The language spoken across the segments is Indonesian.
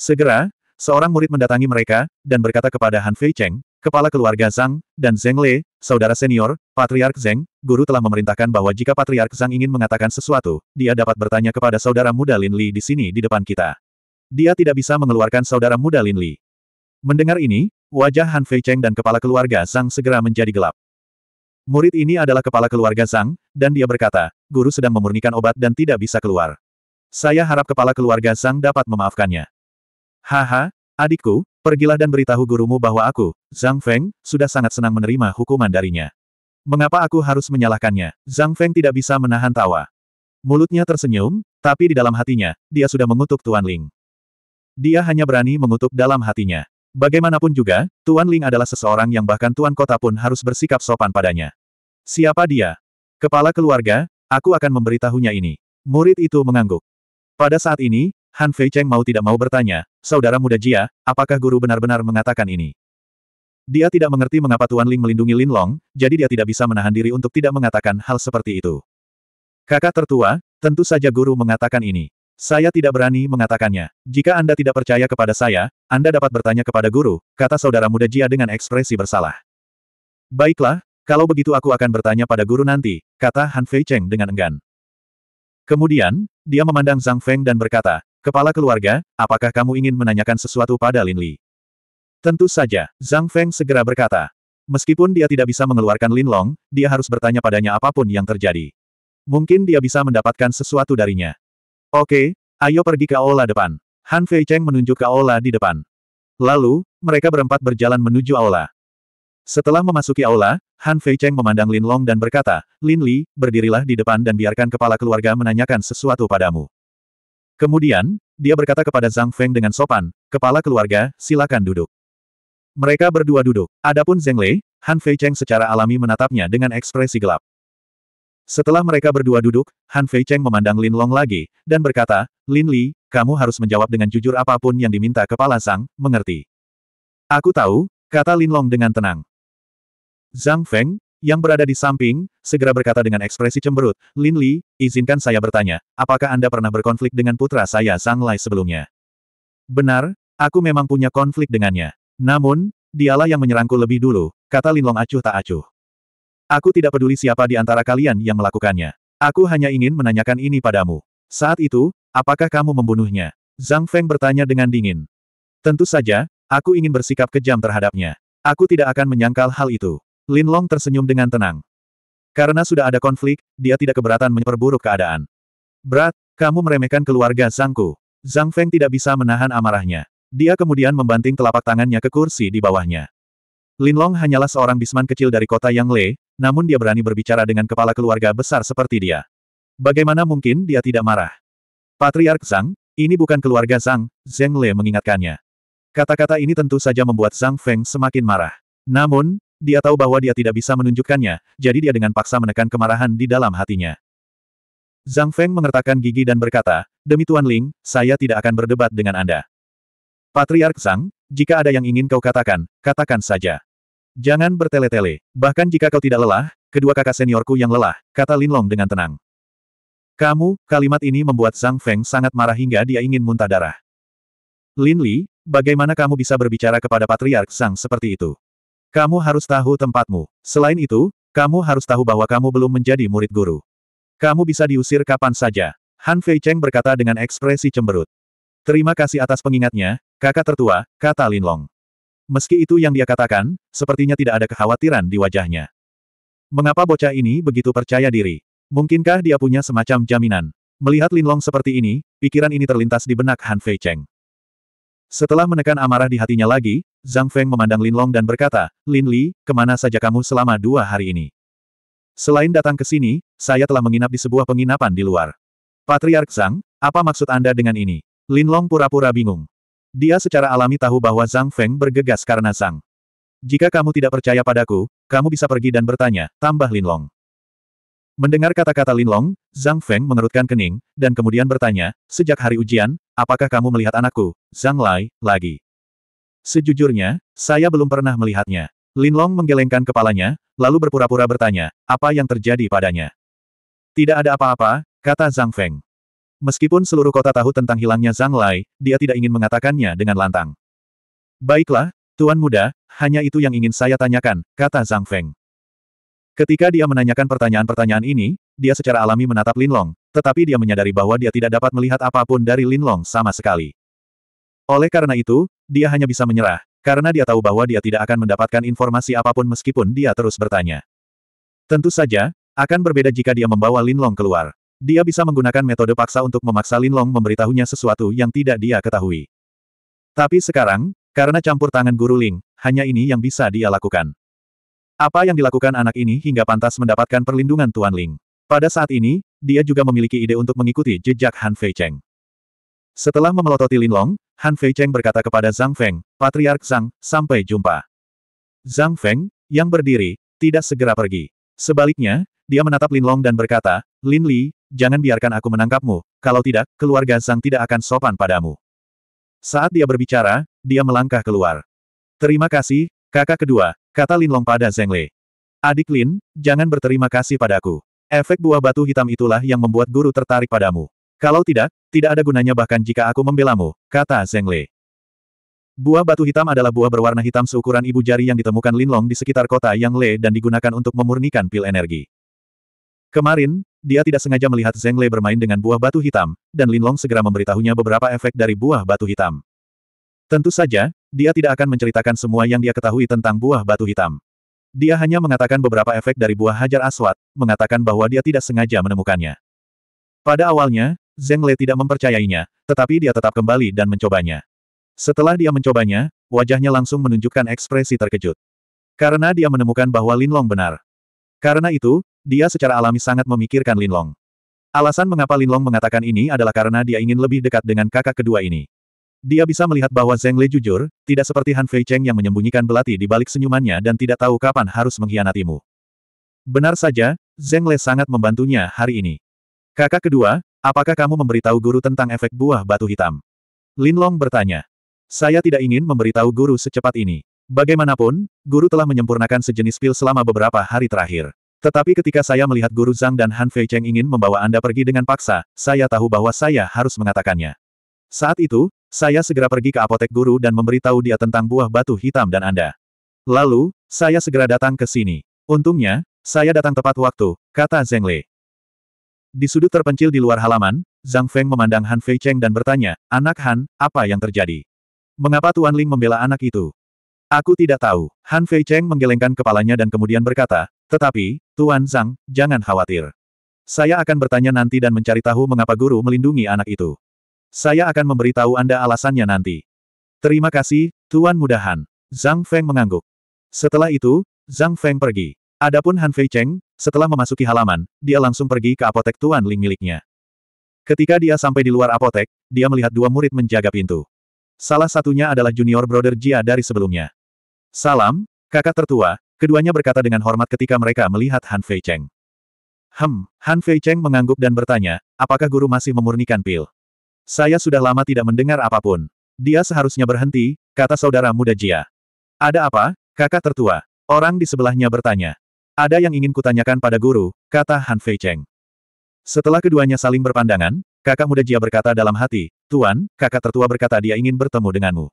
Segera, seorang murid mendatangi mereka, dan berkata kepada Han Fei Cheng, Kepala keluarga Zhang, dan Zheng Le, saudara senior, Patriark Zheng, guru telah memerintahkan bahwa jika Patriark Zhang ingin mengatakan sesuatu, dia dapat bertanya kepada saudara muda Lin Li di sini di depan kita. Dia tidak bisa mengeluarkan saudara muda Lin Li. Mendengar ini, wajah Han Fei Cheng dan kepala keluarga Zhang segera menjadi gelap. Murid ini adalah kepala keluarga Zhang, dan dia berkata, guru sedang memurnikan obat dan tidak bisa keluar. Saya harap kepala keluarga Zhang dapat memaafkannya. Haha, adikku, pergilah dan beritahu gurumu bahwa aku, Zhang Feng, sudah sangat senang menerima hukuman darinya. Mengapa aku harus menyalahkannya? Zhang Feng tidak bisa menahan tawa. Mulutnya tersenyum, tapi di dalam hatinya, dia sudah mengutuk Tuan Ling. Dia hanya berani mengutuk dalam hatinya. Bagaimanapun juga, Tuan Ling adalah seseorang yang bahkan Tuan Kota pun harus bersikap sopan padanya. Siapa dia? Kepala keluarga, aku akan memberitahunya ini. Murid itu mengangguk. Pada saat ini, Han Fei Cheng mau tidak mau bertanya, saudara muda Jia, apakah guru benar-benar mengatakan ini? Dia tidak mengerti mengapa Tuan Ling melindungi Lin Long, jadi dia tidak bisa menahan diri untuk tidak mengatakan hal seperti itu. Kakak tertua, tentu saja guru mengatakan ini. Saya tidak berani mengatakannya. Jika Anda tidak percaya kepada saya, Anda dapat bertanya kepada guru, kata saudara muda Jia dengan ekspresi bersalah. Baiklah, kalau begitu aku akan bertanya pada guru nanti, kata Han Fei Cheng dengan enggan. Kemudian, dia memandang Zhang Feng dan berkata, Kepala keluarga, apakah kamu ingin menanyakan sesuatu pada Lin Li? Tentu saja, Zhang Feng segera berkata. Meskipun dia tidak bisa mengeluarkan Lin Long, dia harus bertanya padanya apapun yang terjadi. Mungkin dia bisa mendapatkan sesuatu darinya. Oke, ayo pergi ke aula depan. Han Fei Cheng menunjuk ke aula di depan. Lalu, mereka berempat berjalan menuju aula. Setelah memasuki aula, Han Fei Cheng memandang Lin Long dan berkata, Lin Li, berdirilah di depan dan biarkan kepala keluarga menanyakan sesuatu padamu. Kemudian, dia berkata kepada Zhang Feng dengan sopan, kepala keluarga, silakan duduk. Mereka berdua duduk. Adapun Zheng Lei, Han Fei Cheng secara alami menatapnya dengan ekspresi gelap. Setelah mereka berdua duduk, Han Fei Cheng memandang Lin Long lagi, dan berkata, Lin Li, kamu harus menjawab dengan jujur apapun yang diminta kepala Zhang, mengerti. Aku tahu, kata Lin Long dengan tenang. Zhang Feng, yang berada di samping, segera berkata dengan ekspresi cemberut, Lin Li, izinkan saya bertanya, apakah Anda pernah berkonflik dengan putra saya Sang Lai sebelumnya? Benar, aku memang punya konflik dengannya. Namun, dialah yang menyerangku lebih dulu, kata Lin Long acuh tak acuh. Aku tidak peduli siapa di antara kalian yang melakukannya. Aku hanya ingin menanyakan ini padamu. Saat itu, apakah kamu membunuhnya? Zhang Feng bertanya dengan dingin. Tentu saja, aku ingin bersikap kejam terhadapnya. Aku tidak akan menyangkal hal itu. Lin Long tersenyum dengan tenang. Karena sudah ada konflik, dia tidak keberatan memperburuk keadaan. Berat, kamu meremehkan keluarga Zangku. Zhang Feng tidak bisa menahan amarahnya. Dia kemudian membanting telapak tangannya ke kursi di bawahnya. Lin Long hanyalah seorang bisman kecil dari kota Yang Le, namun dia berani berbicara dengan kepala keluarga besar seperti dia. Bagaimana mungkin dia tidak marah? Patriark Zhang, ini bukan keluarga Zhang, Zheng Le mengingatkannya. Kata-kata ini tentu saja membuat Zhang Feng semakin marah. Namun, dia tahu bahwa dia tidak bisa menunjukkannya, jadi dia dengan paksa menekan kemarahan di dalam hatinya. Zhang Feng mengertakkan gigi dan berkata, Demi Tuan Ling, saya tidak akan berdebat dengan Anda. Patriark Zhang, jika ada yang ingin kau katakan, katakan saja. Jangan bertele-tele, bahkan jika kau tidak lelah, kedua kakak seniorku yang lelah, kata Lin Long dengan tenang. Kamu, kalimat ini membuat Zhang Feng sangat marah hingga dia ingin muntah darah. Lin Li, bagaimana kamu bisa berbicara kepada Patriark Zhang seperti itu? Kamu harus tahu tempatmu. Selain itu, kamu harus tahu bahwa kamu belum menjadi murid guru. Kamu bisa diusir kapan saja. Han Fei Cheng berkata dengan ekspresi cemberut. Terima kasih atas pengingatnya, kakak tertua, kata Lin Long. Meski itu yang dia katakan, sepertinya tidak ada kekhawatiran di wajahnya. Mengapa bocah ini begitu percaya diri? Mungkinkah dia punya semacam jaminan? Melihat Lin Long seperti ini, pikiran ini terlintas di benak Han Fei Cheng. Setelah menekan amarah di hatinya lagi, Zhang Feng memandang Lin Long dan berkata, Lin Li, kemana saja kamu selama dua hari ini? Selain datang ke sini, saya telah menginap di sebuah penginapan di luar. Patriark Zhang, apa maksud Anda dengan ini? Lin Long pura-pura bingung. Dia secara alami tahu bahwa Zhang Feng bergegas karena Zhang. Jika kamu tidak percaya padaku, kamu bisa pergi dan bertanya, tambah Lin Long. Mendengar kata-kata Linlong, Zhang Feng mengerutkan kening, dan kemudian bertanya, sejak hari ujian, apakah kamu melihat anakku, Zhang Lai, lagi? Sejujurnya, saya belum pernah melihatnya. Linlong menggelengkan kepalanya, lalu berpura-pura bertanya, apa yang terjadi padanya? Tidak ada apa-apa, kata Zhang Feng. Meskipun seluruh kota tahu tentang hilangnya Zhang Lai, dia tidak ingin mengatakannya dengan lantang. Baiklah, Tuan Muda, hanya itu yang ingin saya tanyakan, kata Zhang Feng. Ketika dia menanyakan pertanyaan-pertanyaan ini, dia secara alami menatap Linlong, tetapi dia menyadari bahwa dia tidak dapat melihat apapun dari Linlong sama sekali. Oleh karena itu, dia hanya bisa menyerah, karena dia tahu bahwa dia tidak akan mendapatkan informasi apapun meskipun dia terus bertanya. Tentu saja, akan berbeda jika dia membawa Linlong keluar. Dia bisa menggunakan metode paksa untuk memaksa Linlong memberitahunya sesuatu yang tidak dia ketahui. Tapi sekarang, karena campur tangan Guru Ling, hanya ini yang bisa dia lakukan. Apa yang dilakukan anak ini hingga pantas mendapatkan perlindungan Tuan Ling. Pada saat ini, dia juga memiliki ide untuk mengikuti jejak Han Fei Cheng. Setelah memelototi Lin Long, Han Fei Cheng berkata kepada Zhang Feng, Patriark Zhang, sampai jumpa. Zhang Feng, yang berdiri, tidak segera pergi. Sebaliknya, dia menatap Lin Long dan berkata, Lin Li, jangan biarkan aku menangkapmu, kalau tidak, keluarga Zhang tidak akan sopan padamu. Saat dia berbicara, dia melangkah keluar. Terima kasih, Kakak kedua, kata Lin Long pada Zheng Lei. Adik Lin, jangan berterima kasih padaku. Efek buah batu hitam itulah yang membuat guru tertarik padamu. Kalau tidak, tidak ada gunanya bahkan jika aku membelamu, kata Zheng Lei. Buah batu hitam adalah buah berwarna hitam seukuran ibu jari yang ditemukan Lin Long di sekitar kota Yang Le dan digunakan untuk memurnikan pil energi. Kemarin, dia tidak sengaja melihat Zheng Lei bermain dengan buah batu hitam, dan Lin Long segera memberitahunya beberapa efek dari buah batu hitam. Tentu saja, dia tidak akan menceritakan semua yang dia ketahui tentang buah batu hitam. Dia hanya mengatakan beberapa efek dari buah hajar aswat, mengatakan bahwa dia tidak sengaja menemukannya. Pada awalnya, Zeng Le tidak mempercayainya, tetapi dia tetap kembali dan mencobanya. Setelah dia mencobanya, wajahnya langsung menunjukkan ekspresi terkejut. Karena dia menemukan bahwa Lin Long benar. Karena itu, dia secara alami sangat memikirkan Lin Long. Alasan mengapa Lin Long mengatakan ini adalah karena dia ingin lebih dekat dengan kakak kedua ini. Dia bisa melihat bahwa Zheng Le jujur, tidak seperti Han Fei Cheng yang menyembunyikan belati di balik senyumannya dan tidak tahu kapan harus mengkhianatimu. Benar saja, Zheng Le sangat membantunya hari ini. Kakak kedua, apakah kamu memberitahu guru tentang efek buah batu hitam? Lin Long bertanya. Saya tidak ingin memberitahu guru secepat ini. Bagaimanapun, guru telah menyempurnakan sejenis pil selama beberapa hari terakhir. Tetapi ketika saya melihat guru Zhang dan Han Fei Cheng ingin membawa Anda pergi dengan paksa, saya tahu bahwa saya harus mengatakannya. Saat itu, saya segera pergi ke apotek guru dan memberitahu dia tentang buah batu hitam dan Anda. Lalu, saya segera datang ke sini. Untungnya, saya datang tepat waktu, kata Zheng Le. Di sudut terpencil di luar halaman, Zhang Feng memandang Han Fei Cheng dan bertanya, Anak Han, apa yang terjadi? Mengapa Tuan Ling membela anak itu? Aku tidak tahu. Han Fei Cheng menggelengkan kepalanya dan kemudian berkata, Tetapi, Tuan Zhang, jangan khawatir. Saya akan bertanya nanti dan mencari tahu mengapa guru melindungi anak itu. Saya akan memberitahu Anda alasannya nanti. Terima kasih, Tuan Mudahan. Zhang Feng mengangguk. Setelah itu, Zhang Feng pergi. Adapun Han Fei Cheng, setelah memasuki halaman, dia langsung pergi ke apotek Tuan Ling miliknya. Ketika dia sampai di luar apotek, dia melihat dua murid menjaga pintu. Salah satunya adalah junior brother Jia dari sebelumnya. Salam, kakak tertua, keduanya berkata dengan hormat ketika mereka melihat Han Fei Cheng. Hem, Han Fei Cheng mengangguk dan bertanya, apakah guru masih memurnikan pil? Saya sudah lama tidak mendengar apapun. Dia seharusnya berhenti, kata saudara muda Jia. Ada apa, kakak tertua? Orang di sebelahnya bertanya. Ada yang ingin kutanyakan pada guru, kata Han Fei Cheng. Setelah keduanya saling berpandangan, kakak muda Jia berkata dalam hati, Tuan, kakak tertua berkata dia ingin bertemu denganmu.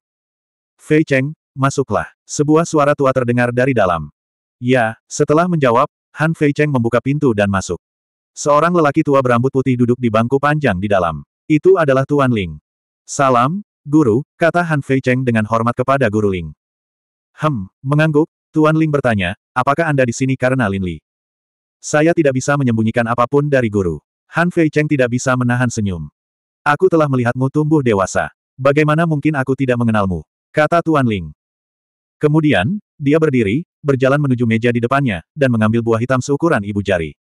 Fei Cheng, masuklah. Sebuah suara tua terdengar dari dalam. Ya, setelah menjawab, Han Fei Cheng membuka pintu dan masuk. Seorang lelaki tua berambut putih duduk di bangku panjang di dalam. Itu adalah Tuan Ling. Salam, Guru, kata Han Fei Cheng dengan hormat kepada Guru Ling. Hem, mengangguk, Tuan Ling bertanya, apakah Anda di sini karena Lin Li? Saya tidak bisa menyembunyikan apapun dari Guru. Han Fei Cheng tidak bisa menahan senyum. Aku telah melihatmu tumbuh dewasa. Bagaimana mungkin aku tidak mengenalmu? Kata Tuan Ling. Kemudian, dia berdiri, berjalan menuju meja di depannya, dan mengambil buah hitam seukuran ibu jari.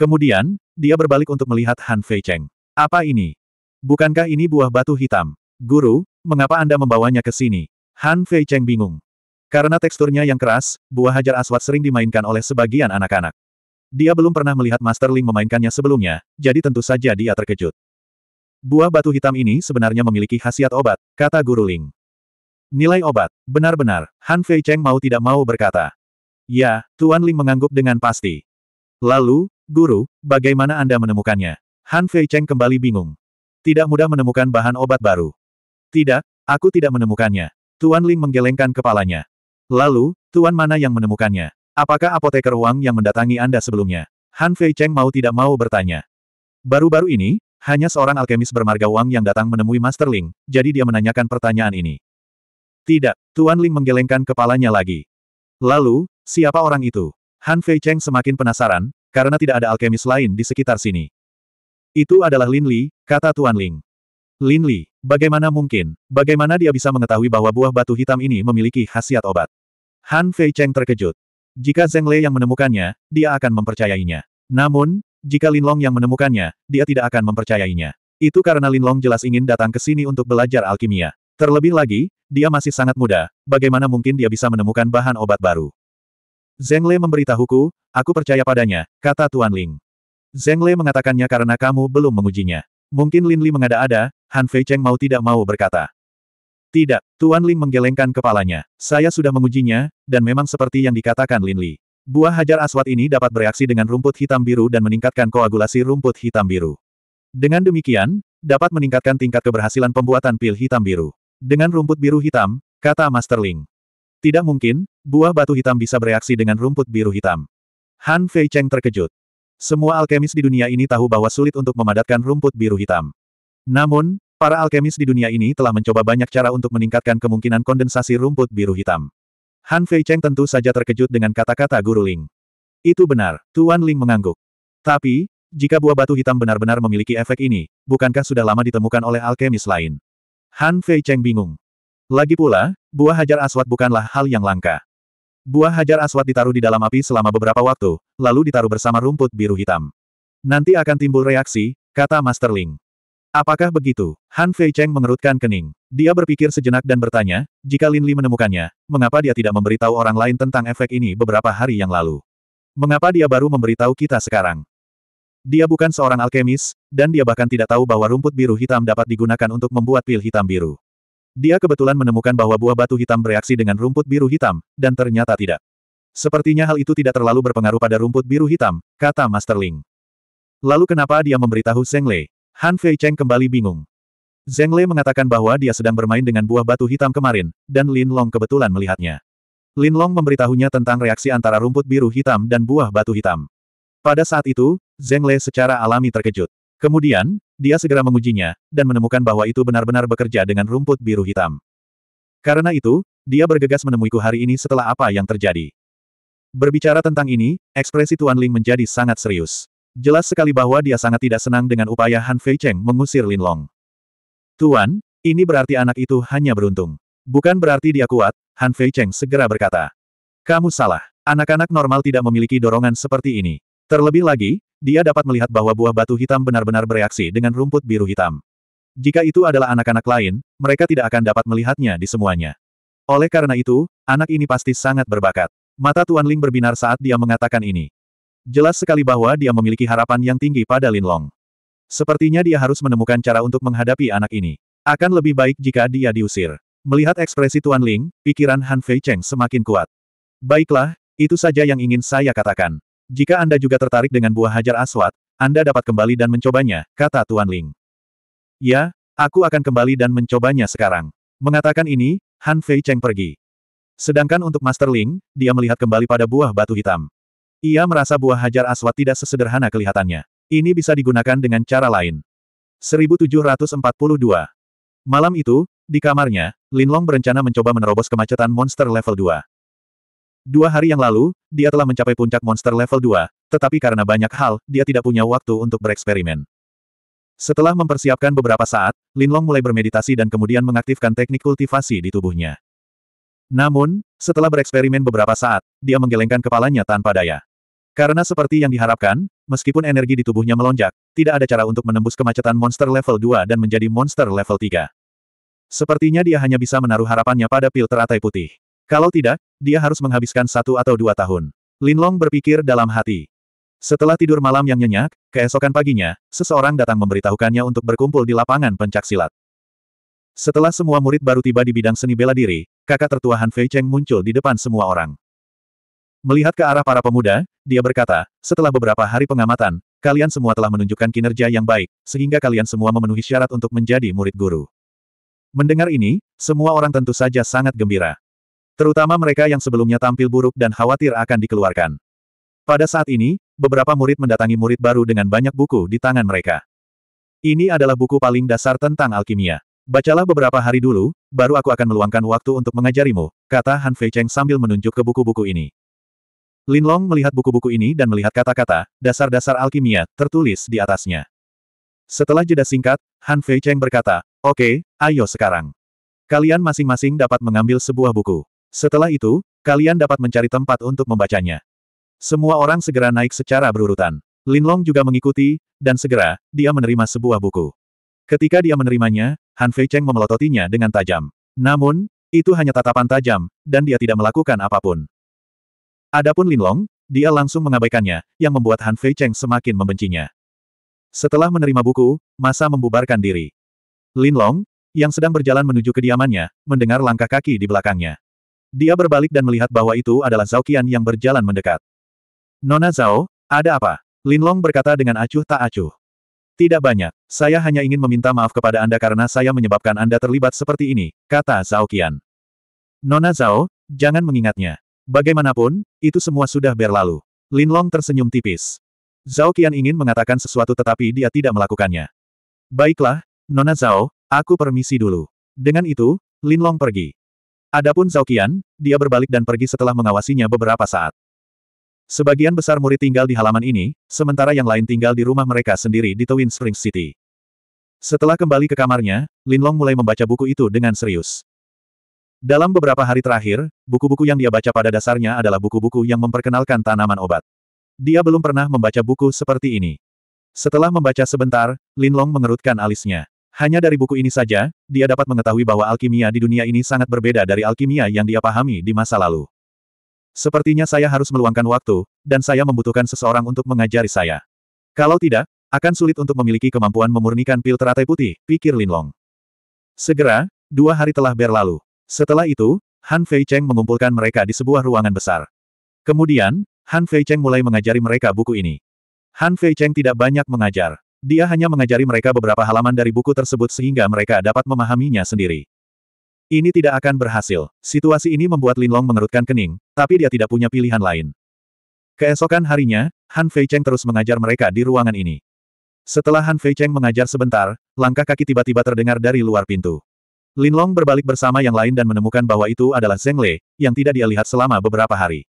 Kemudian, dia berbalik untuk melihat Han Fei Cheng. Apa ini? Bukankah ini buah batu hitam? Guru, mengapa Anda membawanya ke sini? Han Fei Cheng bingung. Karena teksturnya yang keras, buah hajar aswad sering dimainkan oleh sebagian anak-anak. Dia belum pernah melihat Master Ling memainkannya sebelumnya, jadi tentu saja dia terkejut. Buah batu hitam ini sebenarnya memiliki khasiat obat, kata Guru Ling. Nilai obat, benar-benar, Han Fei Cheng mau tidak mau berkata. Ya, Tuan Ling mengangguk dengan pasti. Lalu, Guru, bagaimana Anda menemukannya? Han Fei Cheng kembali bingung. Tidak mudah menemukan bahan obat baru. Tidak, aku tidak menemukannya. Tuan Ling menggelengkan kepalanya. Lalu, Tuan mana yang menemukannya? Apakah apoteker Wang yang mendatangi Anda sebelumnya? Han Fei Cheng mau tidak mau bertanya. Baru-baru ini, hanya seorang alkemis bermarga Wang yang datang menemui Master Ling, jadi dia menanyakan pertanyaan ini. Tidak, Tuan Ling menggelengkan kepalanya lagi. Lalu, siapa orang itu? Han Fei Cheng semakin penasaran, karena tidak ada alkemis lain di sekitar sini. Itu adalah Lin Li, kata Tuan Ling. Lin Li, bagaimana mungkin, bagaimana dia bisa mengetahui bahwa buah batu hitam ini memiliki khasiat obat? Han Fei Cheng terkejut. Jika Zheng Lei yang menemukannya, dia akan mempercayainya. Namun, jika Lin Long yang menemukannya, dia tidak akan mempercayainya. Itu karena Lin Long jelas ingin datang ke sini untuk belajar alkimia. Terlebih lagi, dia masih sangat muda, bagaimana mungkin dia bisa menemukan bahan obat baru? Zheng Lei memberitahuku, aku percaya padanya, kata Tuan Ling. Zeng Le mengatakannya karena kamu belum mengujinya. Mungkin Lin Li mengada-ada, Han Fei Cheng mau tidak mau berkata. Tidak, Tuan Ling menggelengkan kepalanya. Saya sudah mengujinya, dan memang seperti yang dikatakan Lin Li. Buah hajar aswat ini dapat bereaksi dengan rumput hitam biru dan meningkatkan koagulasi rumput hitam biru. Dengan demikian, dapat meningkatkan tingkat keberhasilan pembuatan pil hitam biru. Dengan rumput biru hitam, kata Master Ling. Tidak mungkin, buah batu hitam bisa bereaksi dengan rumput biru hitam. Han Fei Cheng terkejut. Semua alkemis di dunia ini tahu bahwa sulit untuk memadatkan rumput biru hitam. Namun, para alkemis di dunia ini telah mencoba banyak cara untuk meningkatkan kemungkinan kondensasi rumput biru hitam. Han Fei Cheng tentu saja terkejut dengan kata-kata Guru Ling. Itu benar, Tuan Ling mengangguk. Tapi, jika buah batu hitam benar-benar memiliki efek ini, bukankah sudah lama ditemukan oleh alkemis lain? Han Fei Cheng bingung. Lagi pula, buah hajar aswat bukanlah hal yang langka. Buah hajar aswad ditaruh di dalam api selama beberapa waktu, lalu ditaruh bersama rumput biru hitam. Nanti akan timbul reaksi, kata Master Ling. Apakah begitu? Han Fei Cheng mengerutkan kening. Dia berpikir sejenak dan bertanya, jika Lin Li menemukannya, mengapa dia tidak memberitahu orang lain tentang efek ini beberapa hari yang lalu? Mengapa dia baru memberitahu kita sekarang? Dia bukan seorang alkemis, dan dia bahkan tidak tahu bahwa rumput biru hitam dapat digunakan untuk membuat pil hitam biru. Dia kebetulan menemukan bahwa buah batu hitam bereaksi dengan rumput biru hitam, dan ternyata tidak. Sepertinya hal itu tidak terlalu berpengaruh pada rumput biru hitam, kata Master Ling. Lalu kenapa dia memberitahu Zheng Lei? Han Fei Cheng kembali bingung. Zheng Lei mengatakan bahwa dia sedang bermain dengan buah batu hitam kemarin, dan Lin Long kebetulan melihatnya. Lin Long memberitahunya tentang reaksi antara rumput biru hitam dan buah batu hitam. Pada saat itu, Zheng Lei secara alami terkejut. Kemudian, dia segera mengujinya, dan menemukan bahwa itu benar-benar bekerja dengan rumput biru hitam. Karena itu, dia bergegas menemuiku hari ini setelah apa yang terjadi. Berbicara tentang ini, ekspresi Tuan Ling menjadi sangat serius. Jelas sekali bahwa dia sangat tidak senang dengan upaya Han Fei Cheng mengusir Lin Long. Tuan, ini berarti anak itu hanya beruntung. Bukan berarti dia kuat, Han Fei Cheng segera berkata. Kamu salah. Anak-anak normal tidak memiliki dorongan seperti ini. Terlebih lagi, dia dapat melihat bahwa buah batu hitam benar-benar bereaksi dengan rumput biru hitam. Jika itu adalah anak-anak lain, mereka tidak akan dapat melihatnya di semuanya. Oleh karena itu, anak ini pasti sangat berbakat. Mata Tuan Ling berbinar saat dia mengatakan ini. Jelas sekali bahwa dia memiliki harapan yang tinggi pada Lin Long. Sepertinya dia harus menemukan cara untuk menghadapi anak ini. Akan lebih baik jika dia diusir. Melihat ekspresi Tuan Ling, pikiran Han Fei Cheng semakin kuat. Baiklah, itu saja yang ingin saya katakan. Jika Anda juga tertarik dengan buah hajar aswat, Anda dapat kembali dan mencobanya, kata Tuan Ling. Ya, aku akan kembali dan mencobanya sekarang. Mengatakan ini, Han Fei Cheng pergi. Sedangkan untuk Master Ling, dia melihat kembali pada buah batu hitam. Ia merasa buah hajar aswat tidak sesederhana kelihatannya. Ini bisa digunakan dengan cara lain. 1742 Malam itu, di kamarnya, Lin Long berencana mencoba menerobos kemacetan monster level 2. Dua hari yang lalu, dia telah mencapai puncak monster level 2, tetapi karena banyak hal, dia tidak punya waktu untuk bereksperimen. Setelah mempersiapkan beberapa saat, Linlong mulai bermeditasi dan kemudian mengaktifkan teknik kultivasi di tubuhnya. Namun, setelah bereksperimen beberapa saat, dia menggelengkan kepalanya tanpa daya. Karena seperti yang diharapkan, meskipun energi di tubuhnya melonjak, tidak ada cara untuk menembus kemacetan monster level 2 dan menjadi monster level 3. Sepertinya dia hanya bisa menaruh harapannya pada pil teratai putih. Kalau tidak, dia harus menghabiskan satu atau dua tahun. Linlong berpikir dalam hati. Setelah tidur malam yang nyenyak, keesokan paginya, seseorang datang memberitahukannya untuk berkumpul di lapangan pencaksilat. Setelah semua murid baru tiba di bidang seni bela diri, kakak tertua Han Fei Cheng muncul di depan semua orang. Melihat ke arah para pemuda, dia berkata, setelah beberapa hari pengamatan, kalian semua telah menunjukkan kinerja yang baik, sehingga kalian semua memenuhi syarat untuk menjadi murid guru. Mendengar ini, semua orang tentu saja sangat gembira. Terutama mereka yang sebelumnya tampil buruk dan khawatir akan dikeluarkan. Pada saat ini, beberapa murid mendatangi murid baru dengan banyak buku di tangan mereka. Ini adalah buku paling dasar tentang alkimia. Bacalah beberapa hari dulu, baru aku akan meluangkan waktu untuk mengajarimu, kata Han Fei Cheng sambil menunjuk ke buku-buku ini. Lin Long melihat buku-buku ini dan melihat kata-kata, dasar-dasar alkimia, tertulis di atasnya. Setelah jeda singkat, Han Fei Cheng berkata, Oke, okay, ayo sekarang. Kalian masing-masing dapat mengambil sebuah buku. Setelah itu, kalian dapat mencari tempat untuk membacanya. Semua orang segera naik secara berurutan. Linlong juga mengikuti, dan segera, dia menerima sebuah buku. Ketika dia menerimanya, Han Fei Cheng memelototinya dengan tajam. Namun, itu hanya tatapan tajam, dan dia tidak melakukan apapun. Adapun Linlong, dia langsung mengabaikannya, yang membuat Han Fei Cheng semakin membencinya. Setelah menerima buku, masa membubarkan diri. Linlong, yang sedang berjalan menuju kediamannya, mendengar langkah kaki di belakangnya. Dia berbalik dan melihat bahwa itu adalah Zhao Qian yang berjalan mendekat. Nona Zhao, ada apa? Linlong berkata dengan acuh tak acuh. Tidak banyak, saya hanya ingin meminta maaf kepada Anda karena saya menyebabkan Anda terlibat seperti ini, kata Zhao Qian. Nona Zhao, jangan mengingatnya. Bagaimanapun, itu semua sudah berlalu. Linlong tersenyum tipis. Zhao Qian ingin mengatakan sesuatu tetapi dia tidak melakukannya. Baiklah, Nona Zhao, aku permisi dulu. Dengan itu, Linlong pergi. Adapun Zhao Qian, dia berbalik dan pergi setelah mengawasinya beberapa saat. Sebagian besar murid tinggal di halaman ini, sementara yang lain tinggal di rumah mereka sendiri di Twin Springs City. Setelah kembali ke kamarnya, Lin Long mulai membaca buku itu dengan serius. Dalam beberapa hari terakhir, buku-buku yang dia baca pada dasarnya adalah buku-buku yang memperkenalkan tanaman obat. Dia belum pernah membaca buku seperti ini. Setelah membaca sebentar, Lin Long mengerutkan alisnya. Hanya dari buku ini saja, dia dapat mengetahui bahwa alkimia di dunia ini sangat berbeda dari alkimia yang dia pahami di masa lalu. Sepertinya saya harus meluangkan waktu, dan saya membutuhkan seseorang untuk mengajari saya. Kalau tidak, akan sulit untuk memiliki kemampuan memurnikan pil teratai putih, pikir Lin Long. Segera, dua hari telah berlalu. Setelah itu, Han Fei Cheng mengumpulkan mereka di sebuah ruangan besar. Kemudian, Han Fei Cheng mulai mengajari mereka buku ini. Han Fei Cheng tidak banyak mengajar. Dia hanya mengajari mereka beberapa halaman dari buku tersebut sehingga mereka dapat memahaminya sendiri. Ini tidak akan berhasil. Situasi ini membuat Lin Long mengerutkan kening, tapi dia tidak punya pilihan lain. Keesokan harinya, Han Fei Cheng terus mengajar mereka di ruangan ini. Setelah Han Fei Cheng mengajar sebentar, langkah kaki tiba-tiba terdengar dari luar pintu. Lin Long berbalik bersama yang lain dan menemukan bahwa itu adalah Zheng Le, yang tidak dia lihat selama beberapa hari.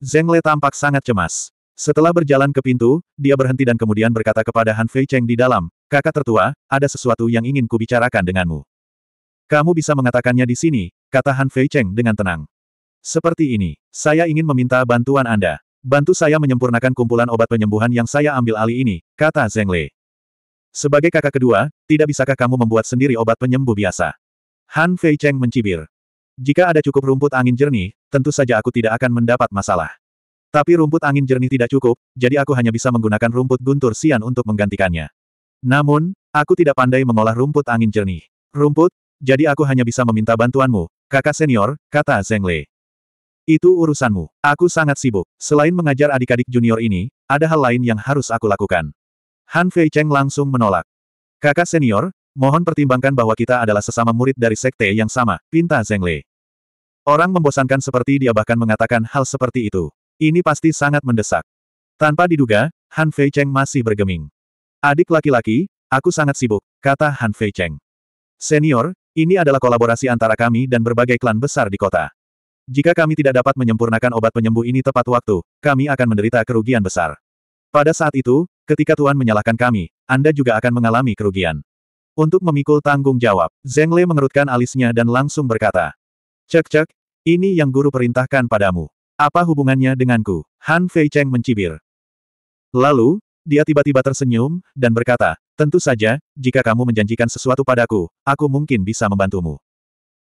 Zheng Le tampak sangat cemas. Setelah berjalan ke pintu, dia berhenti dan kemudian berkata kepada Han Fei Cheng di dalam, kakak tertua, ada sesuatu yang ingin kubicarakan denganmu. Kamu bisa mengatakannya di sini, kata Han Fei Cheng dengan tenang. Seperti ini, saya ingin meminta bantuan Anda. Bantu saya menyempurnakan kumpulan obat penyembuhan yang saya ambil alih ini, kata Zheng Lei. Sebagai kakak kedua, tidak bisakah kamu membuat sendiri obat penyembuh biasa? Han Fei Cheng mencibir. Jika ada cukup rumput angin jernih, tentu saja aku tidak akan mendapat masalah. Tapi rumput angin jernih tidak cukup, jadi aku hanya bisa menggunakan rumput guntur sian untuk menggantikannya. Namun, aku tidak pandai mengolah rumput angin jernih. Rumput, jadi aku hanya bisa meminta bantuanmu, kakak senior, kata Zeng Lei. Itu urusanmu. Aku sangat sibuk. Selain mengajar adik-adik junior ini, ada hal lain yang harus aku lakukan. Han Fei Cheng langsung menolak. Kakak senior, mohon pertimbangkan bahwa kita adalah sesama murid dari sekte yang sama, pinta Zeng Lei. Orang membosankan seperti dia bahkan mengatakan hal seperti itu. Ini pasti sangat mendesak. Tanpa diduga, Han Fei Cheng masih bergeming. Adik laki-laki, aku sangat sibuk, kata Han Fei Cheng. Senior, ini adalah kolaborasi antara kami dan berbagai klan besar di kota. Jika kami tidak dapat menyempurnakan obat penyembuh ini tepat waktu, kami akan menderita kerugian besar. Pada saat itu, ketika Tuan menyalahkan kami, Anda juga akan mengalami kerugian. Untuk memikul tanggung jawab, Zeng Le mengerutkan alisnya dan langsung berkata, Cek-cek, ini yang guru perintahkan padamu. Apa hubungannya denganku? Han Fei Cheng mencibir. Lalu, dia tiba-tiba tersenyum, dan berkata, Tentu saja, jika kamu menjanjikan sesuatu padaku, aku mungkin bisa membantumu.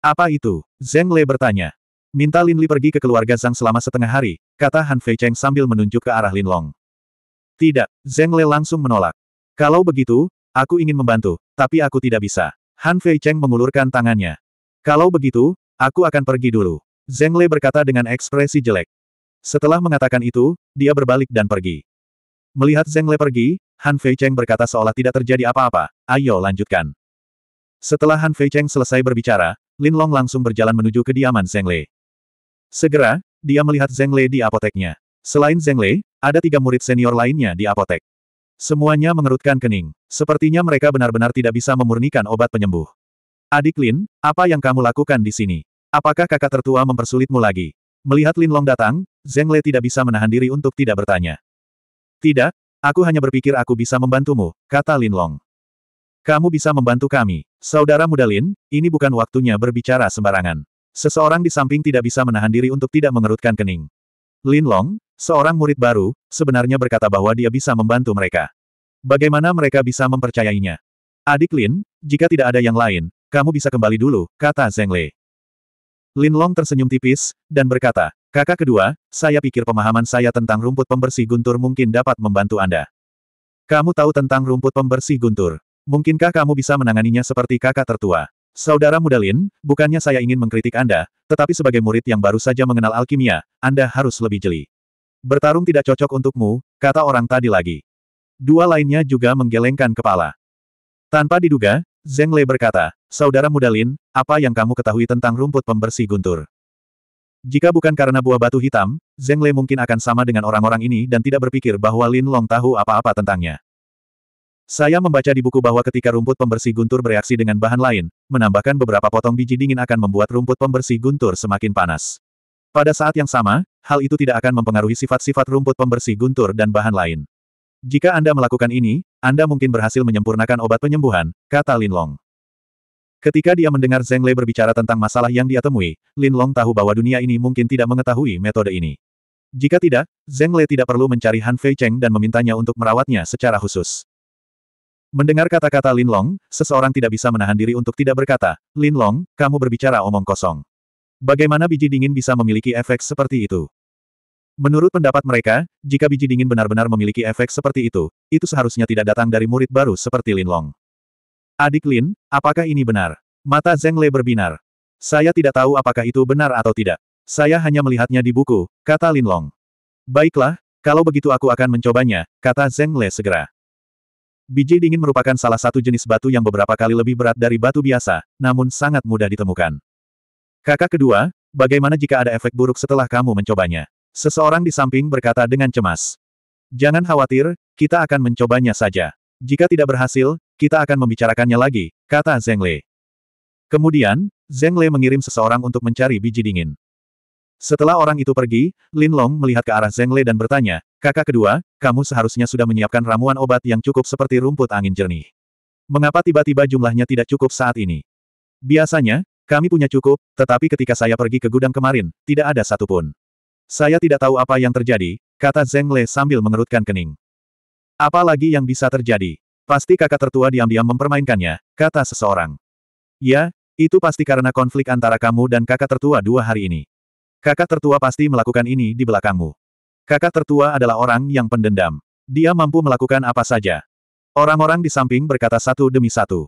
Apa itu? Zheng Le bertanya. Minta Lin Li pergi ke keluarga Zhang selama setengah hari, kata Han Fei Cheng sambil menunjuk ke arah Lin Long. Tidak, Zheng Le langsung menolak. Kalau begitu, aku ingin membantu, tapi aku tidak bisa. Han Fei Cheng mengulurkan tangannya. Kalau begitu, aku akan pergi dulu. Zeng Le berkata dengan ekspresi jelek. Setelah mengatakan itu, dia berbalik dan pergi. Melihat Zeng Le pergi, Han Fei Cheng berkata seolah tidak terjadi apa-apa, ayo lanjutkan. Setelah Han Fei Cheng selesai berbicara, Lin Long langsung berjalan menuju kediaman Zeng Le. Segera, dia melihat Zeng Le di apoteknya. Selain Zeng Le, ada tiga murid senior lainnya di apotek. Semuanya mengerutkan kening. Sepertinya mereka benar-benar tidak bisa memurnikan obat penyembuh. Adik Lin, apa yang kamu lakukan di sini? Apakah kakak tertua mempersulitmu lagi? Melihat Lin Long datang, Zeng Le tidak bisa menahan diri untuk tidak bertanya. Tidak, aku hanya berpikir aku bisa membantumu, kata Lin Long. Kamu bisa membantu kami. Saudara muda Lin, ini bukan waktunya berbicara sembarangan. Seseorang di samping tidak bisa menahan diri untuk tidak mengerutkan kening. Lin Long, seorang murid baru, sebenarnya berkata bahwa dia bisa membantu mereka. Bagaimana mereka bisa mempercayainya? Adik Lin, jika tidak ada yang lain, kamu bisa kembali dulu, kata Zeng Lei. Lin Long tersenyum tipis, dan berkata, kakak kedua, saya pikir pemahaman saya tentang rumput pembersih guntur mungkin dapat membantu Anda. Kamu tahu tentang rumput pembersih guntur. Mungkinkah kamu bisa menanganinya seperti kakak tertua? Saudara muda Lin, bukannya saya ingin mengkritik Anda, tetapi sebagai murid yang baru saja mengenal alkimia, Anda harus lebih jeli. Bertarung tidak cocok untukmu, kata orang tadi lagi. Dua lainnya juga menggelengkan kepala. Tanpa diduga, Zeng Lei berkata, Saudara muda Lin, apa yang kamu ketahui tentang rumput pembersih guntur? Jika bukan karena buah batu hitam, Zeng Lei mungkin akan sama dengan orang-orang ini dan tidak berpikir bahwa Lin Long tahu apa-apa tentangnya. Saya membaca di buku bahwa ketika rumput pembersih guntur bereaksi dengan bahan lain, menambahkan beberapa potong biji dingin akan membuat rumput pembersih guntur semakin panas. Pada saat yang sama, hal itu tidak akan mempengaruhi sifat-sifat rumput pembersih guntur dan bahan lain. Jika Anda melakukan ini, Anda mungkin berhasil menyempurnakan obat penyembuhan, kata Lin Long. Ketika dia mendengar Zheng Lei berbicara tentang masalah yang dia temui, Lin Long tahu bahwa dunia ini mungkin tidak mengetahui metode ini. Jika tidak, Zheng Lei tidak perlu mencari Han Fei Cheng dan memintanya untuk merawatnya secara khusus. Mendengar kata-kata Lin Long, seseorang tidak bisa menahan diri untuk tidak berkata, Lin Long, kamu berbicara omong kosong. Bagaimana biji dingin bisa memiliki efek seperti itu? Menurut pendapat mereka, jika biji dingin benar-benar memiliki efek seperti itu, itu seharusnya tidak datang dari murid baru seperti Lin Long. Adik Lin, apakah ini benar? Mata Zeng Le berbinar. Saya tidak tahu apakah itu benar atau tidak. Saya hanya melihatnya di buku, kata Lin Long. Baiklah, kalau begitu aku akan mencobanya, kata Zeng Le segera. Biji dingin merupakan salah satu jenis batu yang beberapa kali lebih berat dari batu biasa, namun sangat mudah ditemukan. Kakak kedua, bagaimana jika ada efek buruk setelah kamu mencobanya? Seseorang di samping berkata dengan cemas. Jangan khawatir, kita akan mencobanya saja. Jika tidak berhasil, kita akan membicarakannya lagi, kata Zheng Le. Kemudian, Zheng Le mengirim seseorang untuk mencari biji dingin. Setelah orang itu pergi, Lin Long melihat ke arah Zheng Le dan bertanya, kakak kedua, kamu seharusnya sudah menyiapkan ramuan obat yang cukup seperti rumput angin jernih. Mengapa tiba-tiba jumlahnya tidak cukup saat ini? Biasanya, kami punya cukup, tetapi ketika saya pergi ke gudang kemarin, tidak ada satupun. Saya tidak tahu apa yang terjadi, kata Zeng Le sambil mengerutkan kening. Apa lagi yang bisa terjadi? Pasti kakak tertua diam-diam mempermainkannya, kata seseorang. Ya, itu pasti karena konflik antara kamu dan kakak tertua dua hari ini. Kakak tertua pasti melakukan ini di belakangmu. Kakak tertua adalah orang yang pendendam. Dia mampu melakukan apa saja. Orang-orang di samping berkata satu demi satu.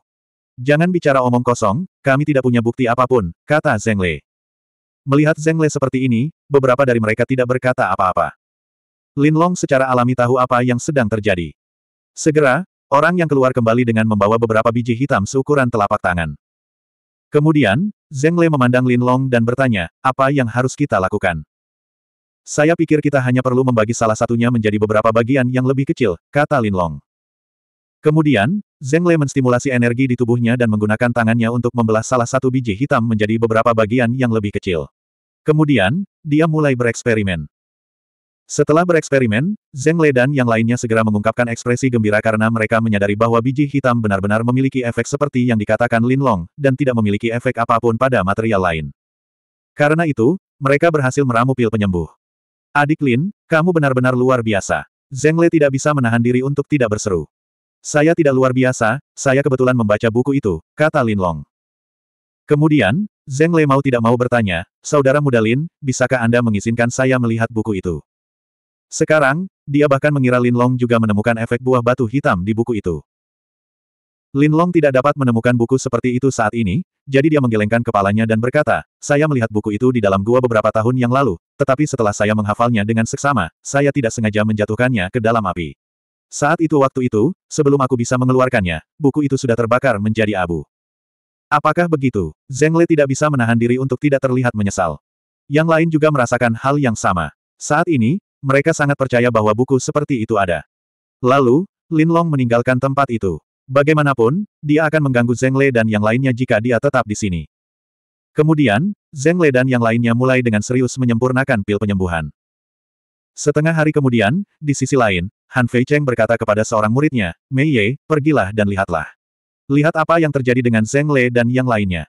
Jangan bicara omong kosong, kami tidak punya bukti apapun, kata Zeng Le. Melihat Zheng Le seperti ini, beberapa dari mereka tidak berkata apa-apa. Lin Long secara alami tahu apa yang sedang terjadi. Segera, orang yang keluar kembali dengan membawa beberapa biji hitam seukuran telapak tangan. Kemudian, Zheng Le memandang Lin Long dan bertanya, apa yang harus kita lakukan? Saya pikir kita hanya perlu membagi salah satunya menjadi beberapa bagian yang lebih kecil, kata Lin Long. Kemudian, Zheng Le menstimulasi energi di tubuhnya dan menggunakan tangannya untuk membelah salah satu biji hitam menjadi beberapa bagian yang lebih kecil. Kemudian, dia mulai bereksperimen. Setelah bereksperimen, Zheng Le dan yang lainnya segera mengungkapkan ekspresi gembira karena mereka menyadari bahwa biji hitam benar-benar memiliki efek seperti yang dikatakan Lin Long, dan tidak memiliki efek apapun pada material lain. Karena itu, mereka berhasil meramu pil penyembuh. Adik Lin, kamu benar-benar luar biasa. Zheng Le tidak bisa menahan diri untuk tidak berseru. Saya tidak luar biasa, saya kebetulan membaca buku itu, kata Lin Long. Kemudian, Zeng Lei mau tidak mau bertanya, Saudara muda Lin, bisakah Anda mengizinkan saya melihat buku itu? Sekarang, dia bahkan mengira Lin Long juga menemukan efek buah batu hitam di buku itu. Lin Long tidak dapat menemukan buku seperti itu saat ini, jadi dia menggelengkan kepalanya dan berkata, saya melihat buku itu di dalam gua beberapa tahun yang lalu, tetapi setelah saya menghafalnya dengan seksama, saya tidak sengaja menjatuhkannya ke dalam api. Saat itu waktu itu, sebelum aku bisa mengeluarkannya, buku itu sudah terbakar menjadi abu. Apakah begitu? Zeng Le tidak bisa menahan diri untuk tidak terlihat menyesal. Yang lain juga merasakan hal yang sama. Saat ini, mereka sangat percaya bahwa buku seperti itu ada. Lalu, Lin Long meninggalkan tempat itu. Bagaimanapun, dia akan mengganggu Zeng Le dan yang lainnya jika dia tetap di sini. Kemudian, Zeng Le dan yang lainnya mulai dengan serius menyempurnakan pil penyembuhan. Setengah hari kemudian, di sisi lain, Han Fei Cheng berkata kepada seorang muridnya, Mei Ye, pergilah dan lihatlah. Lihat apa yang terjadi dengan Zheng Le dan yang lainnya.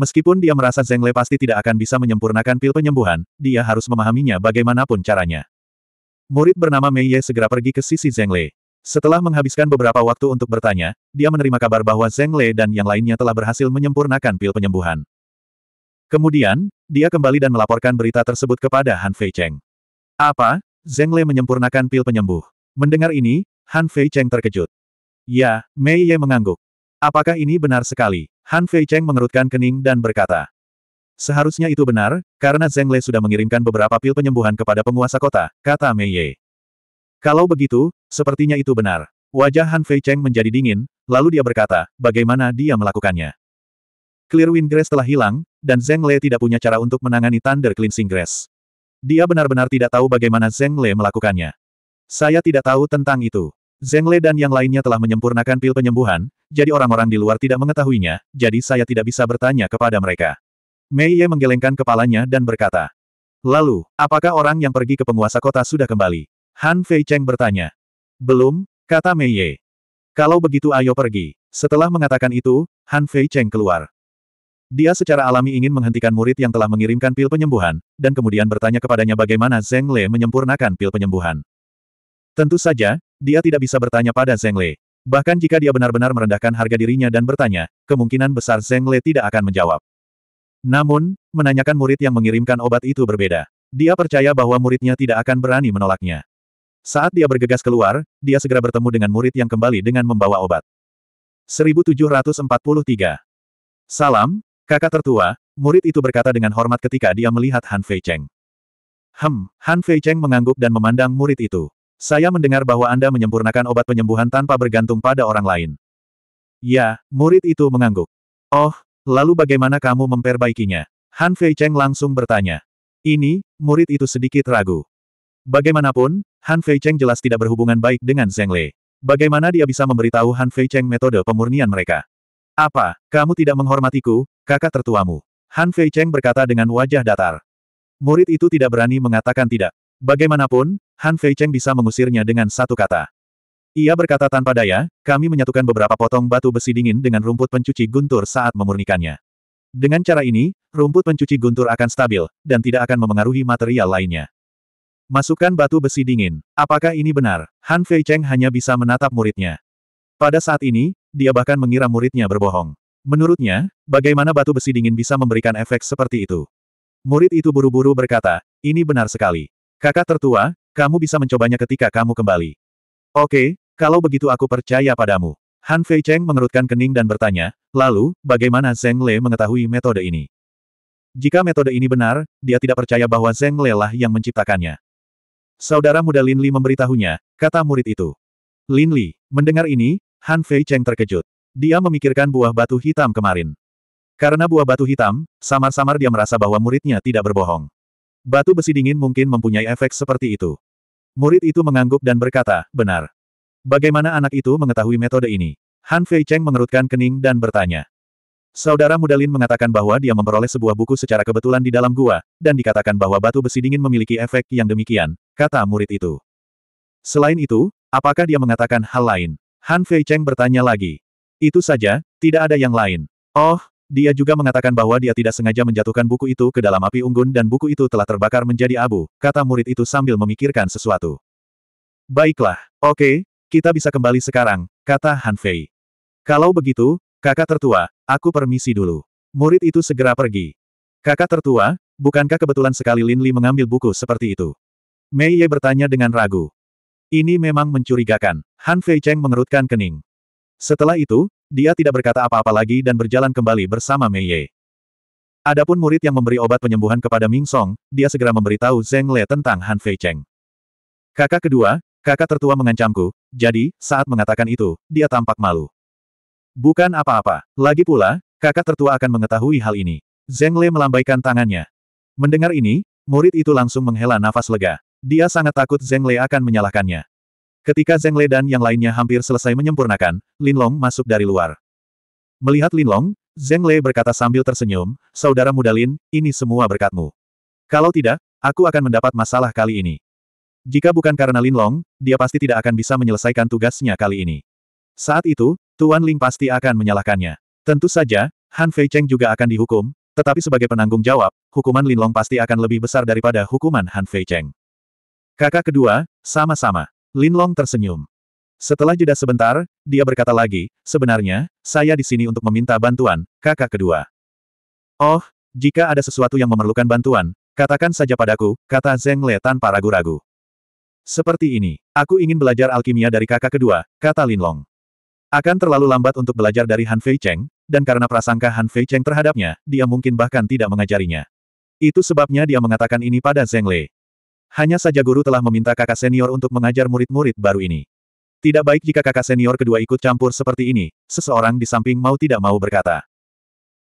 Meskipun dia merasa Zheng Le pasti tidak akan bisa menyempurnakan pil penyembuhan, dia harus memahaminya bagaimanapun caranya. Murid bernama Mei Ye segera pergi ke sisi Zheng Le. Setelah menghabiskan beberapa waktu untuk bertanya, dia menerima kabar bahwa Zheng Le dan yang lainnya telah berhasil menyempurnakan pil penyembuhan. Kemudian, dia kembali dan melaporkan berita tersebut kepada Han Fei Cheng. Apa? Zheng Le menyempurnakan pil penyembuh. Mendengar ini, Han Fei Cheng terkejut. Ya, Mei Ye mengangguk. Apakah ini benar sekali? Han Fei Cheng mengerutkan kening dan berkata. Seharusnya itu benar, karena Zheng Le sudah mengirimkan beberapa pil penyembuhan kepada penguasa kota, kata Mei Ye. Kalau begitu, sepertinya itu benar. Wajah Han Fei Cheng menjadi dingin, lalu dia berkata, bagaimana dia melakukannya. Clear Wind Grace telah hilang, dan Zheng Le tidak punya cara untuk menangani Thunder Cleansing Grass. Dia benar-benar tidak tahu bagaimana Zheng Le melakukannya. Saya tidak tahu tentang itu. Zeng Le dan yang lainnya telah menyempurnakan pil penyembuhan, jadi orang-orang di luar tidak mengetahuinya, jadi saya tidak bisa bertanya kepada mereka. Mei Ye menggelengkan kepalanya dan berkata. Lalu, apakah orang yang pergi ke penguasa kota sudah kembali? Han Fei Cheng bertanya. Belum, kata Mei Ye. Kalau begitu ayo pergi. Setelah mengatakan itu, Han Fei Cheng keluar. Dia secara alami ingin menghentikan murid yang telah mengirimkan pil penyembuhan, dan kemudian bertanya kepadanya bagaimana Zeng Le menyempurnakan pil penyembuhan. Tentu saja, dia tidak bisa bertanya pada Zeng Le. Bahkan jika dia benar-benar merendahkan harga dirinya dan bertanya, kemungkinan besar Zeng Le tidak akan menjawab. Namun, menanyakan murid yang mengirimkan obat itu berbeda. Dia percaya bahwa muridnya tidak akan berani menolaknya. Saat dia bergegas keluar, dia segera bertemu dengan murid yang kembali dengan membawa obat. 1743 Salam, kakak tertua, murid itu berkata dengan hormat ketika dia melihat Han Fei Cheng. Hem, Han Fei Cheng mengangguk dan memandang murid itu. Saya mendengar bahwa Anda menyempurnakan obat penyembuhan tanpa bergantung pada orang lain. Ya, murid itu mengangguk. Oh, lalu bagaimana kamu memperbaikinya? Han Fei Cheng langsung bertanya. Ini, murid itu sedikit ragu. Bagaimanapun, Han Fei Cheng jelas tidak berhubungan baik dengan Zheng Lei. Bagaimana dia bisa memberitahu Han Fei Cheng metode pemurnian mereka? Apa, kamu tidak menghormatiku, kakak tertuamu? Han Fei Cheng berkata dengan wajah datar. Murid itu tidak berani mengatakan tidak. Bagaimanapun, Han Fei Cheng bisa mengusirnya dengan satu kata. Ia berkata tanpa daya, kami menyatukan beberapa potong batu besi dingin dengan rumput pencuci guntur saat memurnikannya. Dengan cara ini, rumput pencuci guntur akan stabil, dan tidak akan memengaruhi material lainnya. Masukkan batu besi dingin. Apakah ini benar? Han Fei Cheng hanya bisa menatap muridnya. Pada saat ini, dia bahkan mengira muridnya berbohong. Menurutnya, bagaimana batu besi dingin bisa memberikan efek seperti itu? Murid itu buru-buru berkata, ini benar sekali. Kakak tertua, kamu bisa mencobanya ketika kamu kembali. Oke, kalau begitu aku percaya padamu. Han Fei Cheng mengerutkan kening dan bertanya, lalu, bagaimana Zeng Le mengetahui metode ini? Jika metode ini benar, dia tidak percaya bahwa Zeng Le lah yang menciptakannya. Saudara muda Lin Li memberitahunya, kata murid itu. Lin Li, mendengar ini, Han Fei Cheng terkejut. Dia memikirkan buah batu hitam kemarin. Karena buah batu hitam, samar-samar dia merasa bahwa muridnya tidak berbohong. Batu besi dingin mungkin mempunyai efek seperti itu. Murid itu mengangguk dan berkata, benar. Bagaimana anak itu mengetahui metode ini? Han Fei Cheng mengerutkan kening dan bertanya. Saudara muda Lin mengatakan bahwa dia memperoleh sebuah buku secara kebetulan di dalam gua, dan dikatakan bahwa batu besi dingin memiliki efek yang demikian, kata murid itu. Selain itu, apakah dia mengatakan hal lain? Han Fei Cheng bertanya lagi. Itu saja, tidak ada yang lain. Oh, dia juga mengatakan bahwa dia tidak sengaja menjatuhkan buku itu ke dalam api unggun dan buku itu telah terbakar menjadi abu, kata murid itu sambil memikirkan sesuatu. Baiklah, oke, kita bisa kembali sekarang, kata Han Fei. Kalau begitu, kakak tertua, aku permisi dulu. Murid itu segera pergi. Kakak tertua, bukankah kebetulan sekali Lin Li mengambil buku seperti itu? Mei Ye bertanya dengan ragu. Ini memang mencurigakan. Han Fei Cheng mengerutkan kening. Setelah itu, dia tidak berkata apa-apa lagi dan berjalan kembali bersama Mei Ye. Adapun murid yang memberi obat penyembuhan kepada Ming Song, dia segera memberitahu Zheng Le tentang Han Fei Cheng. Kakak kedua, kakak tertua mengancamku, jadi, saat mengatakan itu, dia tampak malu. Bukan apa-apa. Lagi pula, kakak tertua akan mengetahui hal ini. Zheng Le melambaikan tangannya. Mendengar ini, murid itu langsung menghela nafas lega. Dia sangat takut Zheng Le akan menyalahkannya. Ketika Zeng Le dan yang lainnya hampir selesai menyempurnakan, Lin Long masuk dari luar. Melihat Lin Long, Zeng Le berkata sambil tersenyum, Saudara muda Lin, ini semua berkatmu. Kalau tidak, aku akan mendapat masalah kali ini. Jika bukan karena Lin Long, dia pasti tidak akan bisa menyelesaikan tugasnya kali ini. Saat itu, Tuan Ling pasti akan menyalahkannya. Tentu saja, Han Fei Cheng juga akan dihukum, tetapi sebagai penanggung jawab, hukuman Lin Long pasti akan lebih besar daripada hukuman Han Fei Cheng. Kakak kedua, sama-sama. Linlong tersenyum. Setelah jeda sebentar, dia berkata lagi, sebenarnya, saya di sini untuk meminta bantuan, kakak kedua. Oh, jika ada sesuatu yang memerlukan bantuan, katakan saja padaku, kata Zeng Le tanpa ragu-ragu. Seperti ini, aku ingin belajar alkimia dari kakak kedua, kata Linlong. Akan terlalu lambat untuk belajar dari Han Fei Cheng, dan karena prasangka Han Fei Cheng terhadapnya, dia mungkin bahkan tidak mengajarinya. Itu sebabnya dia mengatakan ini pada Zeng Le. Hanya saja guru telah meminta kakak senior untuk mengajar murid-murid baru ini. Tidak baik jika kakak senior kedua ikut campur seperti ini, seseorang di samping mau tidak mau berkata.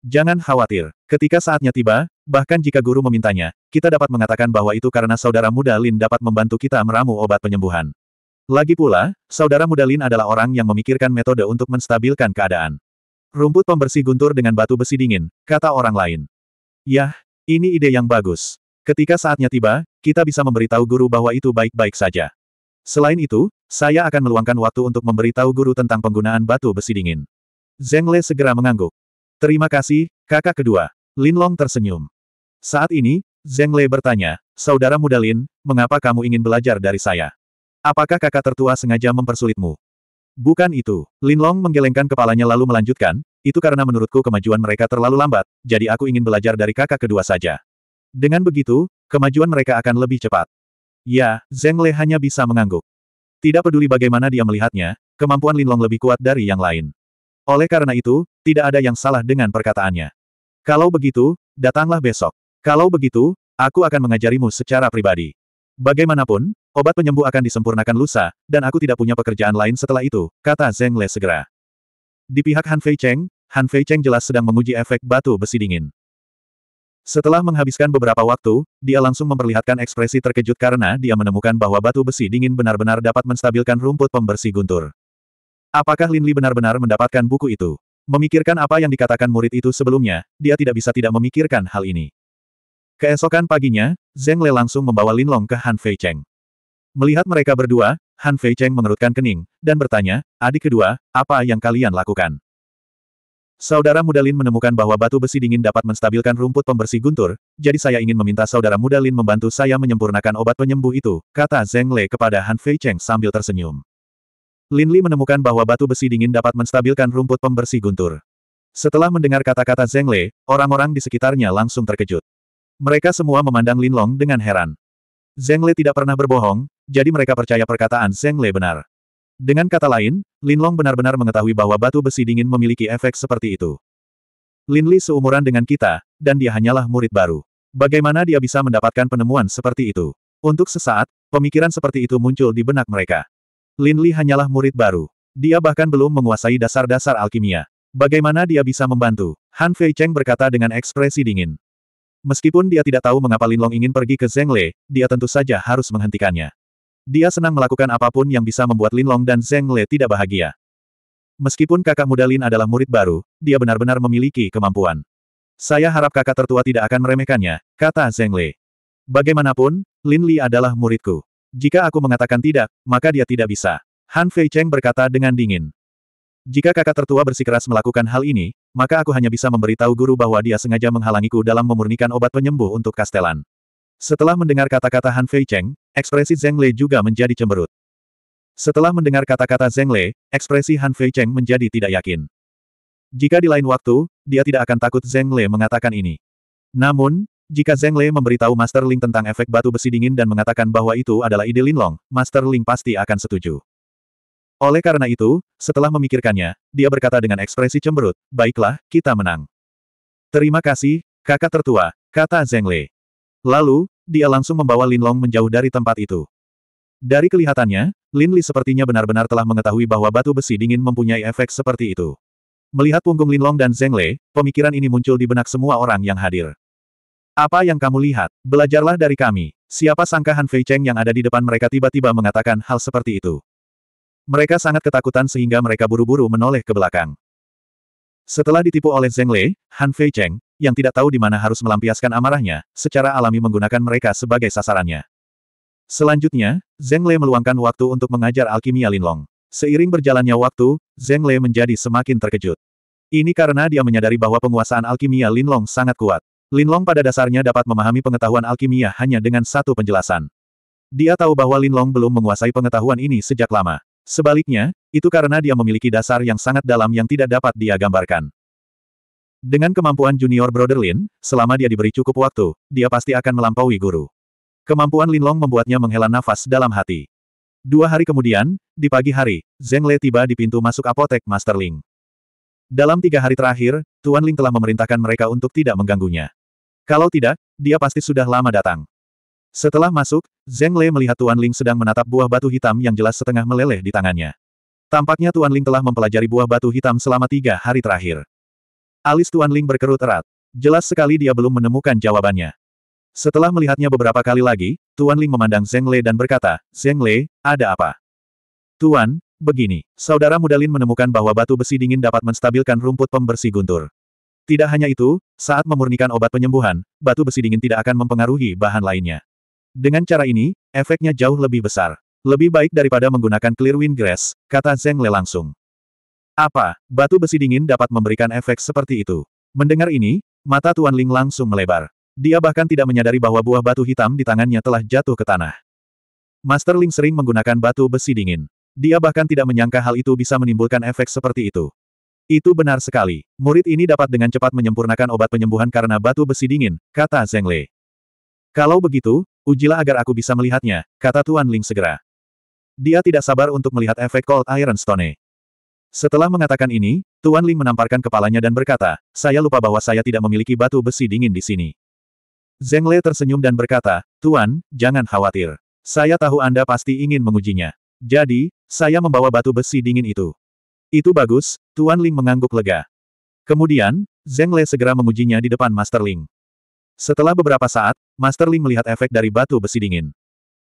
Jangan khawatir, ketika saatnya tiba, bahkan jika guru memintanya, kita dapat mengatakan bahwa itu karena saudara muda Lin dapat membantu kita meramu obat penyembuhan. Lagi pula, saudara muda Lin adalah orang yang memikirkan metode untuk menstabilkan keadaan. Rumput pembersih guntur dengan batu besi dingin, kata orang lain. Yah, ini ide yang bagus. Ketika saatnya tiba, kita bisa memberitahu guru bahwa itu baik-baik saja. Selain itu, saya akan meluangkan waktu untuk memberitahu guru tentang penggunaan batu besi dingin. Zheng Le segera mengangguk. Terima kasih, kakak kedua. Lin Long tersenyum. Saat ini, Zheng Le bertanya, Saudara muda Lin, mengapa kamu ingin belajar dari saya? Apakah kakak tertua sengaja mempersulitmu? Bukan itu. Lin Long menggelengkan kepalanya lalu melanjutkan, itu karena menurutku kemajuan mereka terlalu lambat, jadi aku ingin belajar dari kakak kedua saja. Dengan begitu, kemajuan mereka akan lebih cepat. Ya, Zeng Le hanya bisa mengangguk. Tidak peduli bagaimana dia melihatnya, kemampuan Linlong lebih kuat dari yang lain. Oleh karena itu, tidak ada yang salah dengan perkataannya. Kalau begitu, datanglah besok. Kalau begitu, aku akan mengajarimu secara pribadi. Bagaimanapun, obat penyembuh akan disempurnakan lusa, dan aku tidak punya pekerjaan lain setelah itu, kata Zeng Le segera. Di pihak Han Fei Cheng, Han Fei Cheng jelas sedang menguji efek batu besi dingin. Setelah menghabiskan beberapa waktu, dia langsung memperlihatkan ekspresi terkejut karena dia menemukan bahwa batu besi dingin benar-benar dapat menstabilkan rumput pembersih guntur. Apakah Lin Li benar-benar mendapatkan buku itu? Memikirkan apa yang dikatakan murid itu sebelumnya, dia tidak bisa tidak memikirkan hal ini. Keesokan paginya, Zheng Le langsung membawa Lin Long ke Han Fei Cheng. Melihat mereka berdua, Han Fei Cheng mengerutkan kening, dan bertanya, adik kedua, apa yang kalian lakukan? Saudara muda Lin menemukan bahwa batu besi dingin dapat menstabilkan rumput pembersih guntur, jadi saya ingin meminta saudara muda Lin membantu saya menyempurnakan obat penyembuh itu, kata Zheng Lei kepada Han Fei Cheng sambil tersenyum. Lin Li menemukan bahwa batu besi dingin dapat menstabilkan rumput pembersih guntur. Setelah mendengar kata-kata Zheng Lei, orang-orang di sekitarnya langsung terkejut. Mereka semua memandang Lin Long dengan heran. Zheng Lei tidak pernah berbohong, jadi mereka percaya perkataan Zheng Lei benar. Dengan kata lain, Lin Long benar-benar mengetahui bahwa batu besi dingin memiliki efek seperti itu. Lin Li seumuran dengan kita, dan dia hanyalah murid baru. Bagaimana dia bisa mendapatkan penemuan seperti itu? Untuk sesaat, pemikiran seperti itu muncul di benak mereka. Lin Li hanyalah murid baru. Dia bahkan belum menguasai dasar-dasar alkimia. Bagaimana dia bisa membantu? Han Fei Cheng berkata dengan ekspresi dingin. Meskipun dia tidak tahu mengapa Lin Long ingin pergi ke Zhengle, dia tentu saja harus menghentikannya. Dia senang melakukan apapun yang bisa membuat Lin Long dan Zheng Le tidak bahagia. Meskipun kakak muda Lin adalah murid baru, dia benar-benar memiliki kemampuan. Saya harap kakak tertua tidak akan meremehkannya, kata Zheng Le. Bagaimanapun, Lin Li adalah muridku. Jika aku mengatakan tidak, maka dia tidak bisa. Han Fei Cheng berkata dengan dingin. Jika kakak tertua bersikeras melakukan hal ini, maka aku hanya bisa memberitahu guru bahwa dia sengaja menghalangiku dalam memurnikan obat penyembuh untuk Kastelan. Setelah mendengar kata-kata Han Fei Cheng, ekspresi Zheng Lei juga menjadi cemberut. Setelah mendengar kata-kata Zheng Lei, ekspresi Han Fei Cheng menjadi tidak yakin. Jika di lain waktu, dia tidak akan takut Zheng Lei mengatakan ini. Namun, jika Zheng Lei memberitahu Master Ling tentang efek batu besi dingin dan mengatakan bahwa itu adalah ide Linlong, Master Ling pasti akan setuju. Oleh karena itu, setelah memikirkannya, dia berkata dengan ekspresi cemberut, baiklah, kita menang. Terima kasih, kakak tertua, kata Zheng Lei. Lalu, dia langsung membawa Lin Long menjauh dari tempat itu. Dari kelihatannya, Lin Li sepertinya benar-benar telah mengetahui bahwa batu besi dingin mempunyai efek seperti itu. Melihat punggung Lin Long dan Zheng Le, pemikiran ini muncul di benak semua orang yang hadir. Apa yang kamu lihat? Belajarlah dari kami. Siapa sangka Han Fei Cheng yang ada di depan mereka tiba-tiba mengatakan hal seperti itu. Mereka sangat ketakutan sehingga mereka buru-buru menoleh ke belakang. Setelah ditipu oleh Zheng Le, Han Fei Cheng, yang tidak tahu di mana harus melampiaskan amarahnya, secara alami menggunakan mereka sebagai sasarannya. Selanjutnya, Zheng Le meluangkan waktu untuk mengajar alkimia Linlong. Seiring berjalannya waktu, Zheng Le menjadi semakin terkejut. Ini karena dia menyadari bahwa penguasaan alkimia Linlong sangat kuat. Linlong pada dasarnya dapat memahami pengetahuan alkimia hanya dengan satu penjelasan. Dia tahu bahwa Linlong belum menguasai pengetahuan ini sejak lama. Sebaliknya, itu karena dia memiliki dasar yang sangat dalam yang tidak dapat dia gambarkan. Dengan kemampuan junior Broderlin, selama dia diberi cukup waktu, dia pasti akan melampaui guru. Kemampuan Lin Long membuatnya menghela nafas dalam hati. Dua hari kemudian, di pagi hari, Zheng Le tiba di pintu masuk apotek Master Ling. Dalam tiga hari terakhir, Tuan Ling telah memerintahkan mereka untuk tidak mengganggunya. Kalau tidak, dia pasti sudah lama datang. Setelah masuk, Zheng Le melihat Tuan Ling sedang menatap buah batu hitam yang jelas setengah meleleh di tangannya. Tampaknya Tuan Ling telah mempelajari buah batu hitam selama tiga hari terakhir. Alis Tuan Ling berkerut erat. Jelas sekali dia belum menemukan jawabannya. Setelah melihatnya beberapa kali lagi, Tuan Ling memandang Zeng Le dan berkata, Zeng Le, ada apa? Tuan, begini, saudara muda Lin menemukan bahwa batu besi dingin dapat menstabilkan rumput pembersih guntur. Tidak hanya itu, saat memurnikan obat penyembuhan, batu besi dingin tidak akan mempengaruhi bahan lainnya. Dengan cara ini, efeknya jauh lebih besar. Lebih baik daripada menggunakan clear wind grass, kata Zeng Le langsung. Apa, batu besi dingin dapat memberikan efek seperti itu? Mendengar ini, mata Tuan Ling langsung melebar. Dia bahkan tidak menyadari bahwa buah batu hitam di tangannya telah jatuh ke tanah. Master Ling sering menggunakan batu besi dingin. Dia bahkan tidak menyangka hal itu bisa menimbulkan efek seperti itu. Itu benar sekali. Murid ini dapat dengan cepat menyempurnakan obat penyembuhan karena batu besi dingin, kata Zheng Lei. Kalau begitu, ujilah agar aku bisa melihatnya, kata Tuan Ling segera. Dia tidak sabar untuk melihat efek Cold Iron Stone. Setelah mengatakan ini, Tuan Ling menamparkan kepalanya dan berkata, saya lupa bahwa saya tidak memiliki batu besi dingin di sini. Zeng Le tersenyum dan berkata, Tuan, jangan khawatir. Saya tahu Anda pasti ingin mengujinya. Jadi, saya membawa batu besi dingin itu. Itu bagus, Tuan Ling mengangguk lega. Kemudian, Zeng Le segera mengujinya di depan Master Ling. Setelah beberapa saat, Master Ling melihat efek dari batu besi dingin.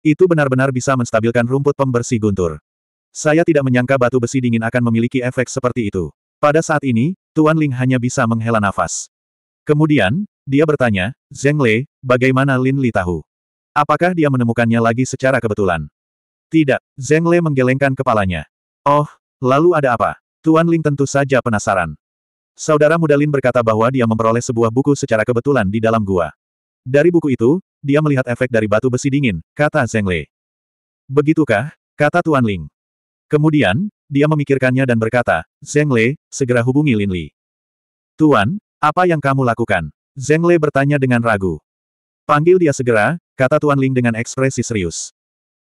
Itu benar-benar bisa menstabilkan rumput pembersih guntur. Saya tidak menyangka batu besi dingin akan memiliki efek seperti itu. Pada saat ini, Tuan Ling hanya bisa menghela nafas. Kemudian, dia bertanya, Zheng Lei, bagaimana Lin Li tahu? Apakah dia menemukannya lagi secara kebetulan? Tidak, Zheng Lei menggelengkan kepalanya. Oh, lalu ada apa? Tuan Ling tentu saja penasaran. Saudara muda Lin berkata bahwa dia memperoleh sebuah buku secara kebetulan di dalam gua. Dari buku itu, dia melihat efek dari batu besi dingin, kata Zheng Lei. Begitukah? kata Tuan Ling. Kemudian, dia memikirkannya dan berkata, Zeng Le, segera hubungi Lin Li. Tuan, apa yang kamu lakukan? Zeng Le bertanya dengan ragu. Panggil dia segera, kata Tuan Ling dengan ekspresi serius.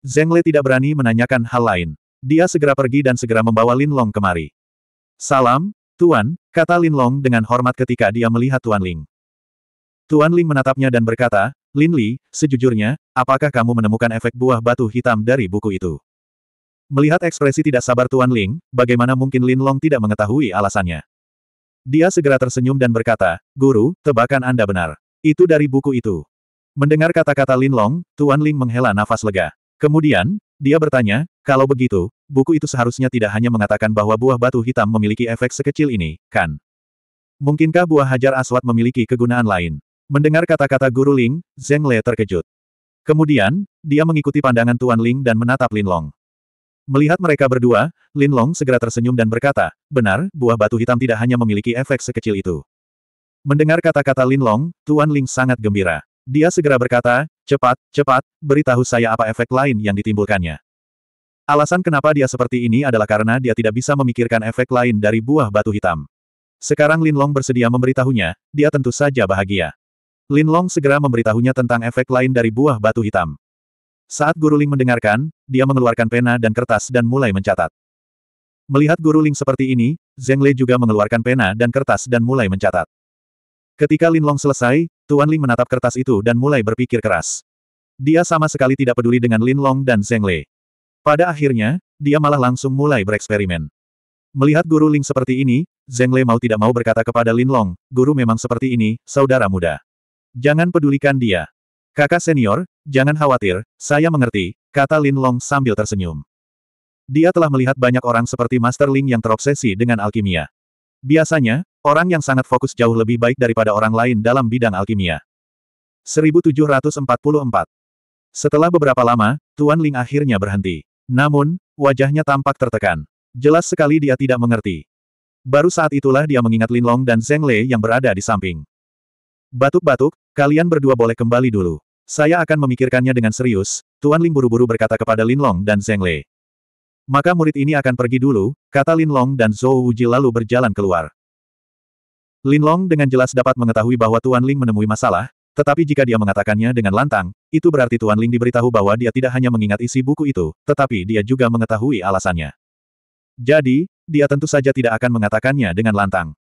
Zeng Le tidak berani menanyakan hal lain. Dia segera pergi dan segera membawa Lin Long kemari. Salam, Tuan, kata Lin Long dengan hormat ketika dia melihat Tuan Ling. Tuan Ling menatapnya dan berkata, Lin Li, sejujurnya, apakah kamu menemukan efek buah batu hitam dari buku itu? Melihat ekspresi tidak sabar Tuan Ling, bagaimana mungkin Lin Long tidak mengetahui alasannya. Dia segera tersenyum dan berkata, Guru, tebakan Anda benar. Itu dari buku itu. Mendengar kata-kata Lin Long, Tuan Ling menghela nafas lega. Kemudian, dia bertanya, kalau begitu, buku itu seharusnya tidak hanya mengatakan bahwa buah batu hitam memiliki efek sekecil ini, kan? Mungkinkah buah hajar aswat memiliki kegunaan lain? Mendengar kata-kata Guru Ling, Zheng Le terkejut. Kemudian, dia mengikuti pandangan Tuan Ling dan menatap Lin Long. Melihat mereka berdua, Lin Long segera tersenyum dan berkata, benar, buah batu hitam tidak hanya memiliki efek sekecil itu. Mendengar kata-kata Lin Long, Tuan Ling sangat gembira. Dia segera berkata, cepat, cepat, beritahu saya apa efek lain yang ditimbulkannya. Alasan kenapa dia seperti ini adalah karena dia tidak bisa memikirkan efek lain dari buah batu hitam. Sekarang Lin Long bersedia memberitahunya, dia tentu saja bahagia. Lin Long segera memberitahunya tentang efek lain dari buah batu hitam. Saat Guru Ling mendengarkan, dia mengeluarkan pena dan kertas dan mulai mencatat. Melihat Guru Ling seperti ini, Zheng Lei juga mengeluarkan pena dan kertas dan mulai mencatat. Ketika Lin Long selesai, Tuan Ling menatap kertas itu dan mulai berpikir keras. Dia sama sekali tidak peduli dengan Lin Long dan Zheng Lei. Pada akhirnya, dia malah langsung mulai bereksperimen. Melihat guru Ling seperti ini, Zheng Lei mau tidak mau berkata kepada Lin Long, guru memang seperti ini, saudara muda. Jangan pedulikan dia. Kakak senior, Jangan khawatir, saya mengerti, kata Lin Long sambil tersenyum. Dia telah melihat banyak orang seperti Master Ling yang terobsesi dengan alkimia. Biasanya, orang yang sangat fokus jauh lebih baik daripada orang lain dalam bidang alkimia. 1744 Setelah beberapa lama, Tuan Ling akhirnya berhenti. Namun, wajahnya tampak tertekan. Jelas sekali dia tidak mengerti. Baru saat itulah dia mengingat Lin Long dan Zheng Lei yang berada di samping. Batuk-batuk, kalian berdua boleh kembali dulu. Saya akan memikirkannya dengan serius, Tuan Ling buru-buru berkata kepada Lin Long dan Zheng Lei. Maka murid ini akan pergi dulu, kata Lin Long dan Zhou Wuji lalu berjalan keluar. Lin Long dengan jelas dapat mengetahui bahwa Tuan Ling menemui masalah, tetapi jika dia mengatakannya dengan lantang, itu berarti Tuan Ling diberitahu bahwa dia tidak hanya mengingat isi buku itu, tetapi dia juga mengetahui alasannya. Jadi, dia tentu saja tidak akan mengatakannya dengan lantang.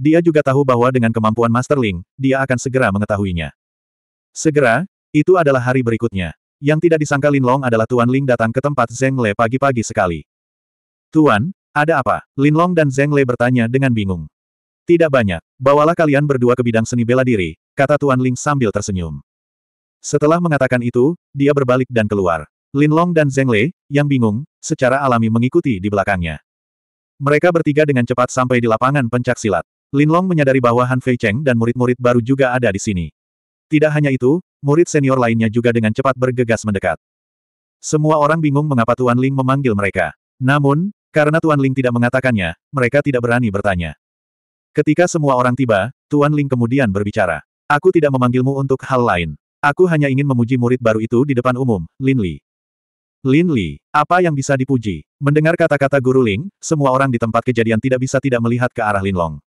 Dia juga tahu bahwa dengan kemampuan Master Ling, dia akan segera mengetahuinya. Segera, itu adalah hari berikutnya. Yang tidak disangka Lin Long adalah Tuan Ling datang ke tempat Zeng Le pagi-pagi sekali. Tuan, ada apa? Lin Long dan Zeng Le bertanya dengan bingung. Tidak banyak. Bawalah kalian berdua ke bidang seni bela diri, kata Tuan Ling sambil tersenyum. Setelah mengatakan itu, dia berbalik dan keluar. Lin Long dan Zeng Le, yang bingung, secara alami mengikuti di belakangnya. Mereka bertiga dengan cepat sampai di lapangan pencak silat. Lin Long menyadari bahwa Han Fei Cheng dan murid-murid baru juga ada di sini. Tidak hanya itu, murid senior lainnya juga dengan cepat bergegas mendekat. Semua orang bingung mengapa Tuan Ling memanggil mereka. Namun, karena Tuan Ling tidak mengatakannya, mereka tidak berani bertanya. Ketika semua orang tiba, Tuan Ling kemudian berbicara. Aku tidak memanggilmu untuk hal lain. Aku hanya ingin memuji murid baru itu di depan umum, Lin Li. Lin Li, apa yang bisa dipuji? Mendengar kata-kata Guru Ling, semua orang di tempat kejadian tidak bisa tidak melihat ke arah Lin Long.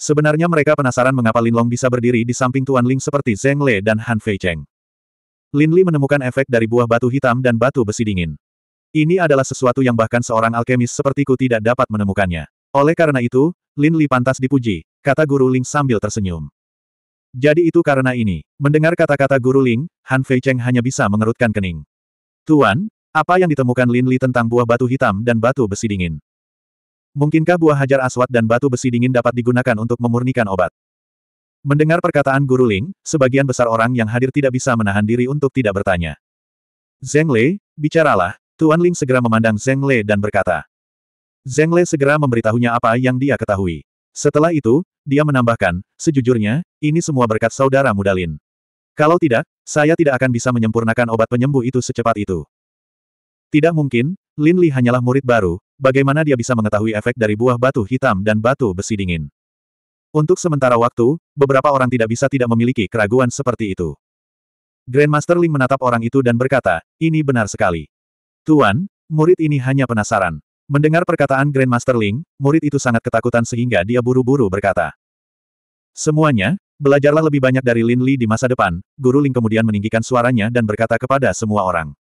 Sebenarnya mereka penasaran mengapa Lin Long bisa berdiri di samping Tuan Ling seperti Zheng Le dan Han Fei Cheng. Lin Li menemukan efek dari buah batu hitam dan batu besi dingin. Ini adalah sesuatu yang bahkan seorang alkemis sepertiku tidak dapat menemukannya. Oleh karena itu, Lin Li pantas dipuji, kata Guru Ling sambil tersenyum. Jadi itu karena ini. Mendengar kata-kata Guru Ling, Han Fei Cheng hanya bisa mengerutkan kening. Tuan, apa yang ditemukan Lin Li tentang buah batu hitam dan batu besi dingin? Mungkinkah buah hajar aswad dan batu besi dingin dapat digunakan untuk memurnikan obat? Mendengar perkataan Guru Ling, sebagian besar orang yang hadir tidak bisa menahan diri untuk tidak bertanya. Zeng Lei, bicaralah, Tuan Ling segera memandang Zeng Lei dan berkata. Zeng Lei segera memberitahunya apa yang dia ketahui. Setelah itu, dia menambahkan, sejujurnya, ini semua berkat saudara muda Lin. Kalau tidak, saya tidak akan bisa menyempurnakan obat penyembuh itu secepat itu. Tidak mungkin, Lin Li hanyalah murid baru, bagaimana dia bisa mengetahui efek dari buah batu hitam dan batu besi dingin. Untuk sementara waktu, beberapa orang tidak bisa tidak memiliki keraguan seperti itu. Grandmaster Ling menatap orang itu dan berkata, ini benar sekali. Tuan, murid ini hanya penasaran. Mendengar perkataan Grandmaster Ling, murid itu sangat ketakutan sehingga dia buru-buru berkata. Semuanya, belajarlah lebih banyak dari Lin Li di masa depan, Guru Ling kemudian meninggikan suaranya dan berkata kepada semua orang.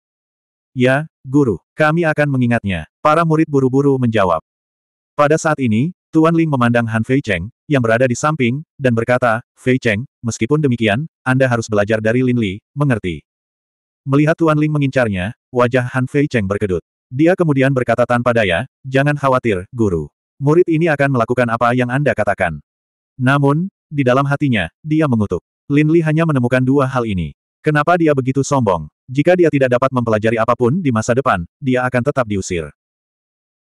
Ya, guru, kami akan mengingatnya. Para murid buru-buru menjawab. Pada saat ini, Tuan Ling memandang Han Fei Cheng, yang berada di samping, dan berkata, Fei Cheng, meskipun demikian, Anda harus belajar dari Lin Li, mengerti. Melihat Tuan Ling mengincarnya, wajah Han Fei Cheng berkedut. Dia kemudian berkata tanpa daya, jangan khawatir, guru. Murid ini akan melakukan apa yang Anda katakan. Namun, di dalam hatinya, dia mengutuk. Lin Li hanya menemukan dua hal ini. Kenapa dia begitu sombong? Jika dia tidak dapat mempelajari apapun di masa depan, dia akan tetap diusir.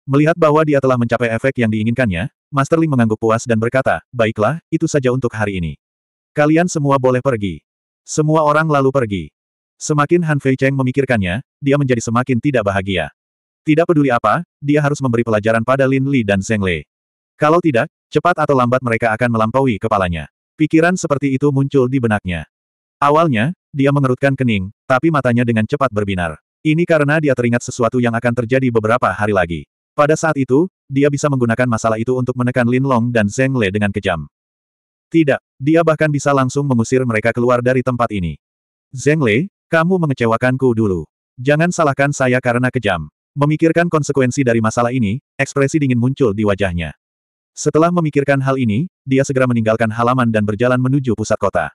Melihat bahwa dia telah mencapai efek yang diinginkannya, Master Ling mengangguk puas dan berkata, baiklah, itu saja untuk hari ini. Kalian semua boleh pergi. Semua orang lalu pergi. Semakin Han Fei Cheng memikirkannya, dia menjadi semakin tidak bahagia. Tidak peduli apa, dia harus memberi pelajaran pada Lin Li dan Zheng Lei. Kalau tidak, cepat atau lambat mereka akan melampaui kepalanya. Pikiran seperti itu muncul di benaknya. Awalnya, dia mengerutkan kening, tapi matanya dengan cepat berbinar. Ini karena dia teringat sesuatu yang akan terjadi beberapa hari lagi. Pada saat itu, dia bisa menggunakan masalah itu untuk menekan Lin Long dan Zheng Le dengan kejam. Tidak, dia bahkan bisa langsung mengusir mereka keluar dari tempat ini. Zheng Le, kamu mengecewakanku dulu. Jangan salahkan saya karena kejam. Memikirkan konsekuensi dari masalah ini, ekspresi dingin muncul di wajahnya. Setelah memikirkan hal ini, dia segera meninggalkan halaman dan berjalan menuju pusat kota.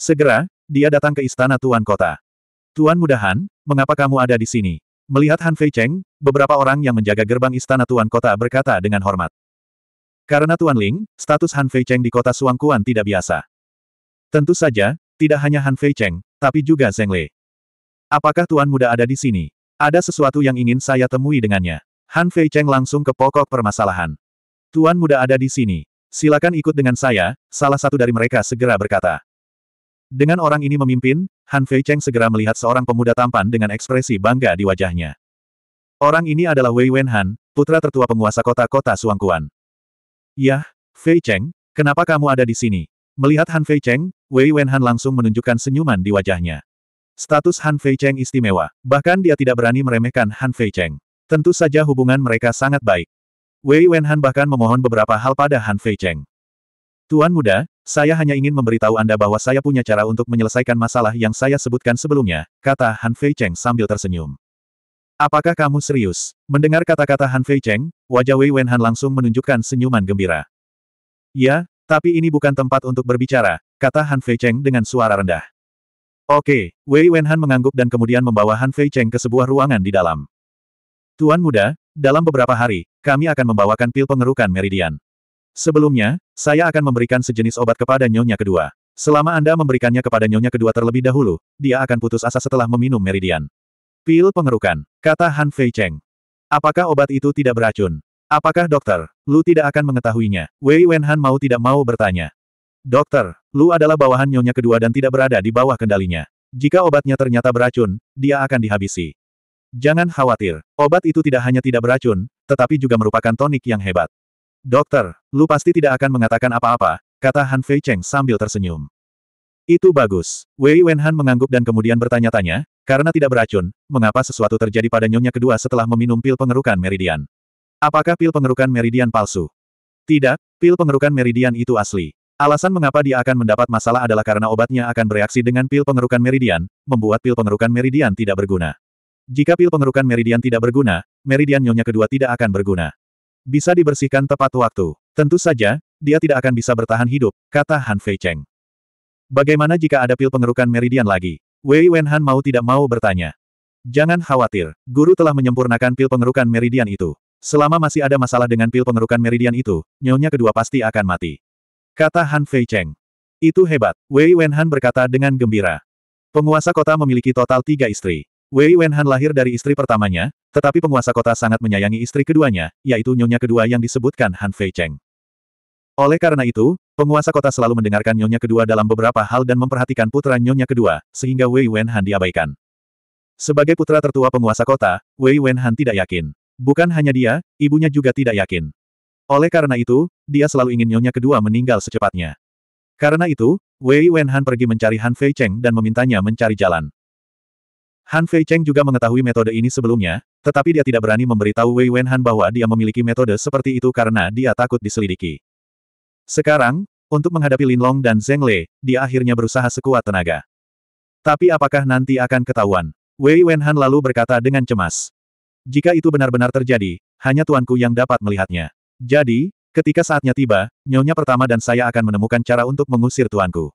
Segera, dia datang ke istana Tuan Kota. Tuan Mudahan, mengapa kamu ada di sini? Melihat Han Fei Cheng, beberapa orang yang menjaga gerbang istana Tuan Kota berkata dengan hormat. Karena Tuan Ling, status Han Fei Cheng di kota Suangkuan tidak biasa. Tentu saja, tidak hanya Han Fei Cheng, tapi juga Zheng Lei. Apakah Tuan Muda ada di sini? Ada sesuatu yang ingin saya temui dengannya. Han Fei Cheng langsung ke pokok permasalahan. Tuan Muda ada di sini. Silakan ikut dengan saya, salah satu dari mereka segera berkata. Dengan orang ini memimpin, Han Fei Cheng segera melihat seorang pemuda tampan dengan ekspresi bangga di wajahnya. Orang ini adalah Wei Wenhan, putra tertua penguasa kota-kota Suangkuan. Yah, Fei Cheng, kenapa kamu ada di sini? Melihat Han Fei Cheng, Wei Wenhan langsung menunjukkan senyuman di wajahnya. Status Han Fei Cheng istimewa, bahkan dia tidak berani meremehkan Han Fei Cheng. Tentu saja hubungan mereka sangat baik. Wei Wenhan bahkan memohon beberapa hal pada Han Fei Cheng. Tuan muda, saya hanya ingin memberitahu Anda bahwa saya punya cara untuk menyelesaikan masalah yang saya sebutkan sebelumnya, kata Han Fei Cheng sambil tersenyum. Apakah kamu serius? Mendengar kata-kata Han Fei Cheng, wajah Wei Wenhan langsung menunjukkan senyuman gembira. Ya, tapi ini bukan tempat untuk berbicara, kata Han Fei Cheng dengan suara rendah. Oke, Wei Wenhan mengangguk dan kemudian membawa Han Fei Cheng ke sebuah ruangan di dalam. Tuan muda, dalam beberapa hari, kami akan membawakan pil pengerukan meridian. Sebelumnya, saya akan memberikan sejenis obat kepada nyonya kedua. Selama Anda memberikannya kepada nyonya kedua terlebih dahulu, dia akan putus asa setelah meminum meridian. Pil pengerukan, kata Han Fei Cheng. Apakah obat itu tidak beracun? Apakah dokter, Lu tidak akan mengetahuinya? Wei Wenhan mau tidak mau bertanya. Dokter, Lu adalah bawahan nyonya kedua dan tidak berada di bawah kendalinya. Jika obatnya ternyata beracun, dia akan dihabisi. Jangan khawatir, obat itu tidak hanya tidak beracun, tetapi juga merupakan tonik yang hebat. Dokter, lu pasti tidak akan mengatakan apa-apa, kata Han Fei Cheng sambil tersenyum. Itu bagus. Wei Wenhan mengangguk dan kemudian bertanya-tanya, karena tidak beracun, mengapa sesuatu terjadi pada nyonya kedua setelah meminum pil pengerukan meridian. Apakah pil pengerukan meridian palsu? Tidak, pil pengerukan meridian itu asli. Alasan mengapa dia akan mendapat masalah adalah karena obatnya akan bereaksi dengan pil pengerukan meridian, membuat pil pengerukan meridian tidak berguna. Jika pil pengerukan meridian tidak berguna, meridian nyonya kedua tidak akan berguna. Bisa dibersihkan tepat waktu. Tentu saja, dia tidak akan bisa bertahan hidup, kata Han Fei Cheng. Bagaimana jika ada pil pengerukan meridian lagi? Wei Wenhan mau tidak mau bertanya. Jangan khawatir, guru telah menyempurnakan pil pengerukan meridian itu. Selama masih ada masalah dengan pil pengerukan meridian itu, nyonya kedua pasti akan mati. Kata Han Fei Cheng. Itu hebat, Wei Wenhan berkata dengan gembira. Penguasa kota memiliki total tiga istri. Wei Wenhan lahir dari istri pertamanya, tetapi penguasa kota sangat menyayangi istri keduanya, yaitu nyonya kedua yang disebutkan Han Fei Cheng. Oleh karena itu, penguasa kota selalu mendengarkan nyonya kedua dalam beberapa hal dan memperhatikan putra nyonya kedua, sehingga Wei Wenhan diabaikan. Sebagai putra tertua penguasa kota, Wei Wenhan tidak yakin. Bukan hanya dia, ibunya juga tidak yakin. Oleh karena itu, dia selalu ingin nyonya kedua meninggal secepatnya. Karena itu, Wei Wenhan pergi mencari Han Fei Cheng dan memintanya mencari jalan. Han Fei Cheng juga mengetahui metode ini sebelumnya, tetapi dia tidak berani memberitahu Wei Wenhan bahwa dia memiliki metode seperti itu karena dia takut diselidiki. Sekarang, untuk menghadapi Lin Long dan Zheng Lei, dia akhirnya berusaha sekuat tenaga. Tapi apakah nanti akan ketahuan? Wei Wenhan lalu berkata dengan cemas. Jika itu benar-benar terjadi, hanya tuanku yang dapat melihatnya. Jadi, ketika saatnya tiba, nyonya pertama dan saya akan menemukan cara untuk mengusir tuanku.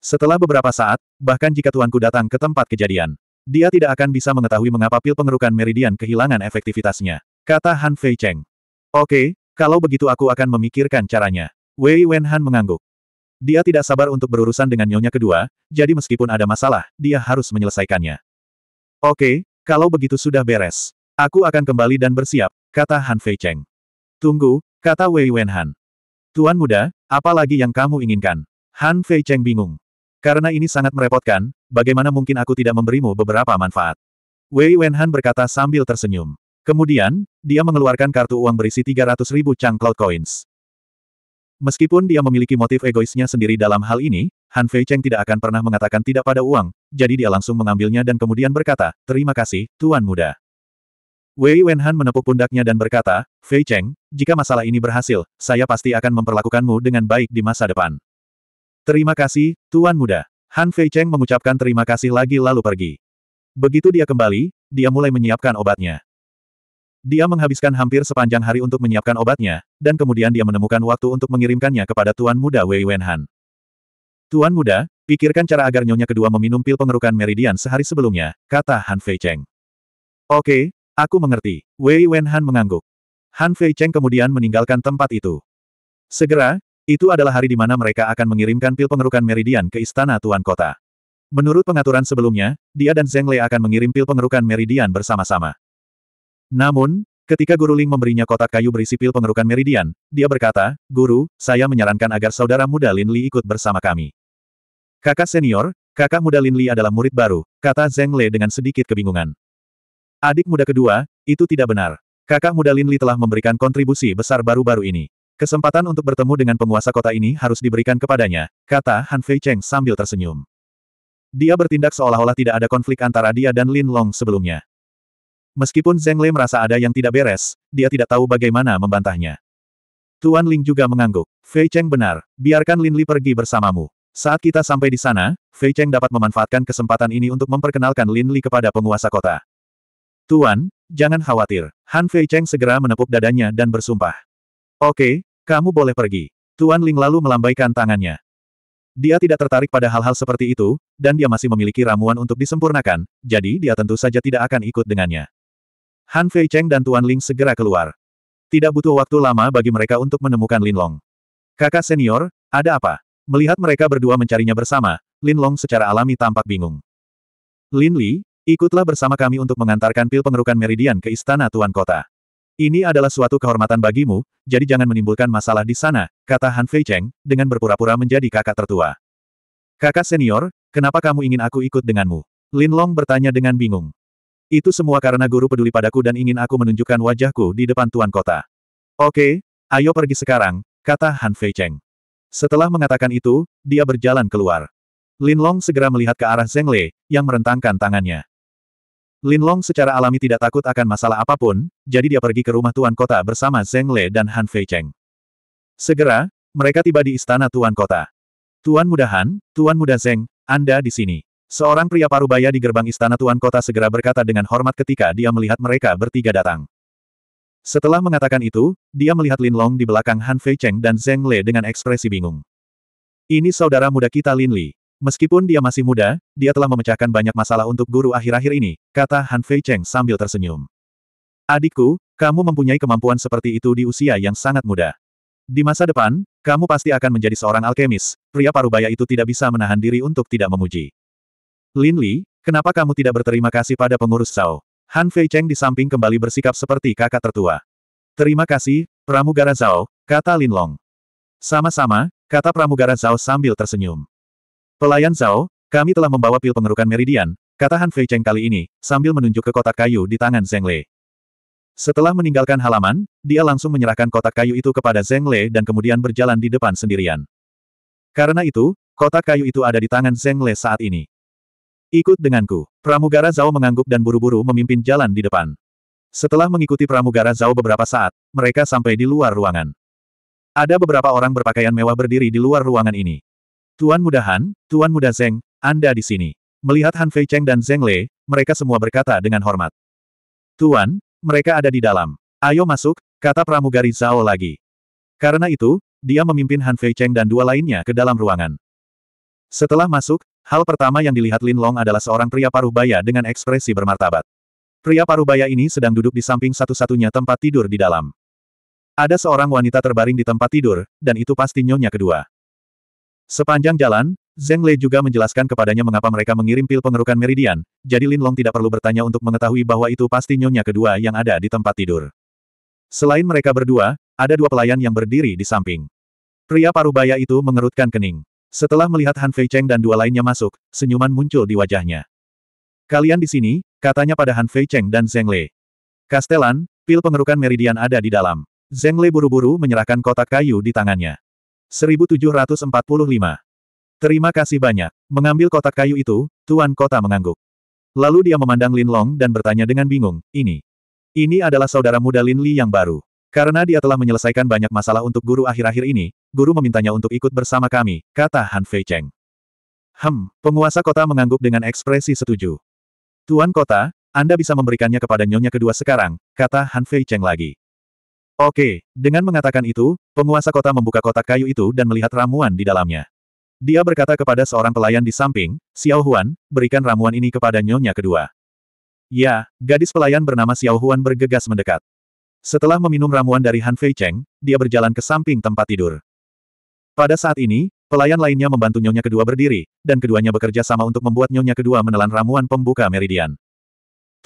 Setelah beberapa saat, bahkan jika tuanku datang ke tempat kejadian, dia tidak akan bisa mengetahui mengapa pil pengerukan meridian kehilangan efektivitasnya. Kata Han Fei Cheng. Oke, kalau begitu aku akan memikirkan caranya. Wei Wen Han mengangguk. Dia tidak sabar untuk berurusan dengan nyonya kedua, jadi meskipun ada masalah, dia harus menyelesaikannya. Oke, kalau begitu sudah beres. Aku akan kembali dan bersiap, kata Han Fei Cheng. Tunggu, kata Wei Wen Han. Tuan muda, apa lagi yang kamu inginkan? Han Fei Cheng bingung. Karena ini sangat merepotkan, bagaimana mungkin aku tidak memberimu beberapa manfaat? Wei Wenhan berkata sambil tersenyum. Kemudian, dia mengeluarkan kartu uang berisi 300 ribu Chang Cloud Coins. Meskipun dia memiliki motif egoisnya sendiri dalam hal ini, Han Fei Cheng tidak akan pernah mengatakan tidak pada uang, jadi dia langsung mengambilnya dan kemudian berkata, Terima kasih, Tuan Muda. Wei Wenhan menepuk pundaknya dan berkata, Fei Cheng, jika masalah ini berhasil, saya pasti akan memperlakukanmu dengan baik di masa depan. Terima kasih, Tuan Muda. Han Fei Cheng mengucapkan terima kasih lagi lalu pergi. Begitu dia kembali, dia mulai menyiapkan obatnya. Dia menghabiskan hampir sepanjang hari untuk menyiapkan obatnya, dan kemudian dia menemukan waktu untuk mengirimkannya kepada Tuan Muda Wei Wenhan. Tuan Muda, pikirkan cara agar nyonya kedua meminum pil pengerukan meridian sehari sebelumnya, kata Han Fei Cheng. Oke, aku mengerti. Wei Wenhan mengangguk. Han Fei Cheng kemudian meninggalkan tempat itu. Segera, itu adalah hari di mana mereka akan mengirimkan pil pengerukan meridian ke istana Tuan Kota. Menurut pengaturan sebelumnya, dia dan Zheng Lei akan mengirim pil pengerukan meridian bersama-sama. Namun, ketika Guru Ling memberinya kotak kayu berisi pil pengerukan meridian, dia berkata, Guru, saya menyarankan agar saudara muda Lin Li ikut bersama kami. Kakak senior, kakak muda Lin Li adalah murid baru, kata Zheng Lei dengan sedikit kebingungan. Adik muda kedua, itu tidak benar. Kakak muda Lin Li telah memberikan kontribusi besar baru-baru ini. Kesempatan untuk bertemu dengan penguasa kota ini harus diberikan kepadanya, kata Han Fei Cheng sambil tersenyum. Dia bertindak seolah-olah tidak ada konflik antara dia dan Lin Long sebelumnya. Meskipun Zheng Lei merasa ada yang tidak beres, dia tidak tahu bagaimana membantahnya. Tuan Ling juga mengangguk. Fei Cheng benar, biarkan Lin Li pergi bersamamu. Saat kita sampai di sana, Fei Cheng dapat memanfaatkan kesempatan ini untuk memperkenalkan Lin Li kepada penguasa kota. Tuan, jangan khawatir. Han Fei Cheng segera menepuk dadanya dan bersumpah. Oke, kamu boleh pergi. Tuan Ling lalu melambaikan tangannya. Dia tidak tertarik pada hal-hal seperti itu, dan dia masih memiliki ramuan untuk disempurnakan, jadi dia tentu saja tidak akan ikut dengannya. Han Fei Cheng dan Tuan Ling segera keluar. Tidak butuh waktu lama bagi mereka untuk menemukan Lin Long. Kakak senior, ada apa? Melihat mereka berdua mencarinya bersama, Lin Long secara alami tampak bingung. Lin Li, ikutlah bersama kami untuk mengantarkan pil pengerukan meridian ke istana Tuan Kota. Ini adalah suatu kehormatan bagimu, jadi jangan menimbulkan masalah di sana, kata Han Fei Cheng, dengan berpura-pura menjadi kakak tertua. Kakak senior, kenapa kamu ingin aku ikut denganmu? Lin Long bertanya dengan bingung. Itu semua karena guru peduli padaku dan ingin aku menunjukkan wajahku di depan tuan kota. Oke, ayo pergi sekarang, kata Han Fei Cheng. Setelah mengatakan itu, dia berjalan keluar. Lin Long segera melihat ke arah Zheng Lei yang merentangkan tangannya. Lin Long secara alami tidak takut akan masalah apapun, jadi dia pergi ke rumah Tuan Kota bersama Zheng Le dan Han Fei Cheng. Segera, mereka tiba di istana Tuan Kota. Tuan Muda Han, Tuan Muda Zheng, Anda di sini. Seorang pria parubaya di gerbang istana Tuan Kota segera berkata dengan hormat ketika dia melihat mereka bertiga datang. Setelah mengatakan itu, dia melihat Lin Long di belakang Han Fei Cheng dan Zheng Le dengan ekspresi bingung. Ini saudara muda kita Lin Li. Meskipun dia masih muda, dia telah memecahkan banyak masalah untuk guru akhir-akhir ini, kata Han Fei Cheng sambil tersenyum. Adikku, kamu mempunyai kemampuan seperti itu di usia yang sangat muda. Di masa depan, kamu pasti akan menjadi seorang alkemis, pria parubaya itu tidak bisa menahan diri untuk tidak memuji. Lin Li, kenapa kamu tidak berterima kasih pada pengurus Zhao? Han Fei Cheng di samping kembali bersikap seperti kakak tertua. Terima kasih, Pramugara Zhao, kata Lin Long. Sama-sama, kata Pramugara Zhao sambil tersenyum. Pelayan Zhao, kami telah membawa pil pengerukan meridian, kata Han Fei Cheng kali ini, sambil menunjuk ke kotak kayu di tangan Zheng Le. Setelah meninggalkan halaman, dia langsung menyerahkan kotak kayu itu kepada Zheng Le dan kemudian berjalan di depan sendirian. Karena itu, kotak kayu itu ada di tangan Zheng Le saat ini. Ikut denganku. Pramugara Zhao mengangguk dan buru-buru memimpin jalan di depan. Setelah mengikuti pramugara Zhao beberapa saat, mereka sampai di luar ruangan. Ada beberapa orang berpakaian mewah berdiri di luar ruangan ini. Tuan Muda Han, Tuan Muda Zeng, Anda di sini. Melihat Han Fei Cheng dan Zeng Le, mereka semua berkata dengan hormat. Tuan, mereka ada di dalam. Ayo masuk, kata pramugari Zhao lagi. Karena itu, dia memimpin Han Fei Cheng dan dua lainnya ke dalam ruangan. Setelah masuk, hal pertama yang dilihat Lin Long adalah seorang pria paruh baya dengan ekspresi bermartabat. Pria paruh baya ini sedang duduk di samping satu-satunya tempat tidur di dalam. Ada seorang wanita terbaring di tempat tidur, dan itu pasti nyonya kedua. Sepanjang jalan, Zeng Lei juga menjelaskan kepadanya mengapa mereka mengirim pil pengerukan meridian, jadi Lin Long tidak perlu bertanya untuk mengetahui bahwa itu pasti nyonya kedua yang ada di tempat tidur. Selain mereka berdua, ada dua pelayan yang berdiri di samping. Pria parubaya itu mengerutkan kening. Setelah melihat Han Fei Cheng dan dua lainnya masuk, senyuman muncul di wajahnya. Kalian di sini, katanya pada Han Fei Cheng dan Zeng Lei. Kastelan, pil pengerukan meridian ada di dalam. Zeng Lei buru-buru menyerahkan kotak kayu di tangannya. 1745. Terima kasih banyak. Mengambil kotak kayu itu, Tuan Kota mengangguk. Lalu dia memandang Lin Long dan bertanya dengan bingung, ini. Ini adalah saudara muda Lin Li yang baru. Karena dia telah menyelesaikan banyak masalah untuk guru akhir-akhir ini, guru memintanya untuk ikut bersama kami, kata Han Fei Cheng. Hem, penguasa kota mengangguk dengan ekspresi setuju. Tuan kota, Anda bisa memberikannya kepada nyonya kedua sekarang, kata Han Fei Cheng lagi. Oke, dengan mengatakan itu, penguasa kota membuka kotak kayu itu dan melihat ramuan di dalamnya. Dia berkata kepada seorang pelayan di samping, Xiao Huan, berikan ramuan ini kepada nyonya kedua. Ya, gadis pelayan bernama Xiao Huan bergegas mendekat. Setelah meminum ramuan dari Han Fei Cheng, dia berjalan ke samping tempat tidur. Pada saat ini, pelayan lainnya membantu nyonya kedua berdiri, dan keduanya bekerja sama untuk membuat nyonya kedua menelan ramuan pembuka meridian.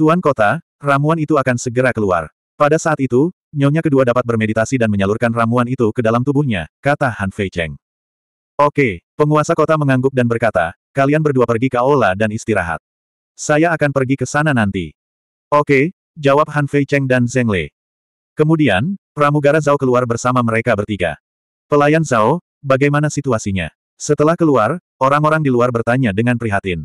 Tuan kota, ramuan itu akan segera keluar. Pada saat itu, Nyonya kedua dapat bermeditasi dan menyalurkan ramuan itu ke dalam tubuhnya, kata Han Fei Cheng. Oke, penguasa kota mengangguk dan berkata, kalian berdua pergi ke aula dan istirahat. Saya akan pergi ke sana nanti. Oke, jawab Han Fei Cheng dan Zheng Lei. Kemudian, pramugara Zhao keluar bersama mereka bertiga. Pelayan Zhao, bagaimana situasinya? Setelah keluar, orang-orang di luar bertanya dengan prihatin.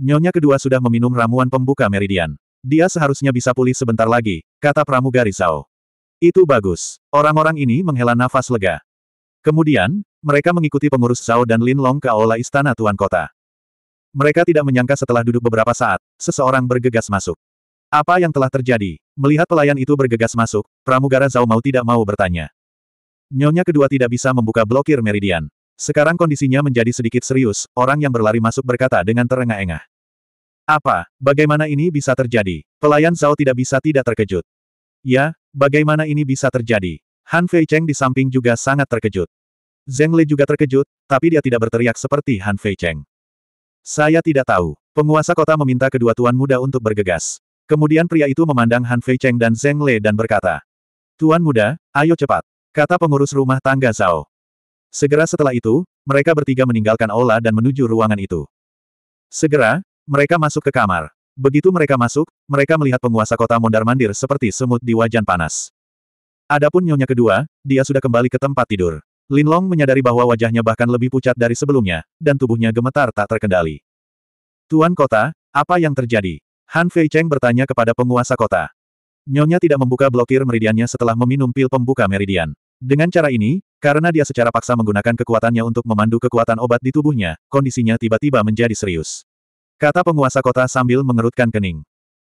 Nyonya kedua sudah meminum ramuan pembuka meridian. Dia seharusnya bisa pulih sebentar lagi, kata pramugari Zhao. Itu bagus. Orang-orang ini menghela nafas lega. Kemudian, mereka mengikuti pengurus Zhao dan Lin Long ke aula istana Tuan Kota. Mereka tidak menyangka setelah duduk beberapa saat, seseorang bergegas masuk. Apa yang telah terjadi? Melihat pelayan itu bergegas masuk, pramugara Zhao mau tidak mau bertanya. Nyonya kedua tidak bisa membuka blokir meridian. Sekarang kondisinya menjadi sedikit serius, orang yang berlari masuk berkata dengan terengah-engah. Apa, bagaimana ini bisa terjadi? Pelayan Zhao tidak bisa tidak terkejut. Ya, Bagaimana ini bisa terjadi? Han Fei Cheng di samping juga sangat terkejut. Zheng Li juga terkejut, tapi dia tidak berteriak seperti Han Fei Cheng. Saya tidak tahu. Penguasa kota meminta kedua tuan muda untuk bergegas. Kemudian pria itu memandang Han Fei Cheng dan Zheng Le dan berkata, Tuan muda, ayo cepat, kata pengurus rumah tangga Zhao. Segera setelah itu, mereka bertiga meninggalkan Ola dan menuju ruangan itu. Segera, mereka masuk ke kamar. Begitu mereka masuk, mereka melihat penguasa kota mondar-mandir seperti semut di wajan panas. Adapun nyonya kedua, dia sudah kembali ke tempat tidur. Linlong menyadari bahwa wajahnya bahkan lebih pucat dari sebelumnya, dan tubuhnya gemetar tak terkendali. Tuan kota, apa yang terjadi? Han Fei Cheng bertanya kepada penguasa kota. Nyonya tidak membuka blokir meridiannya setelah meminum pil pembuka meridian. Dengan cara ini, karena dia secara paksa menggunakan kekuatannya untuk memandu kekuatan obat di tubuhnya, kondisinya tiba-tiba menjadi serius. Kata penguasa kota sambil mengerutkan kening.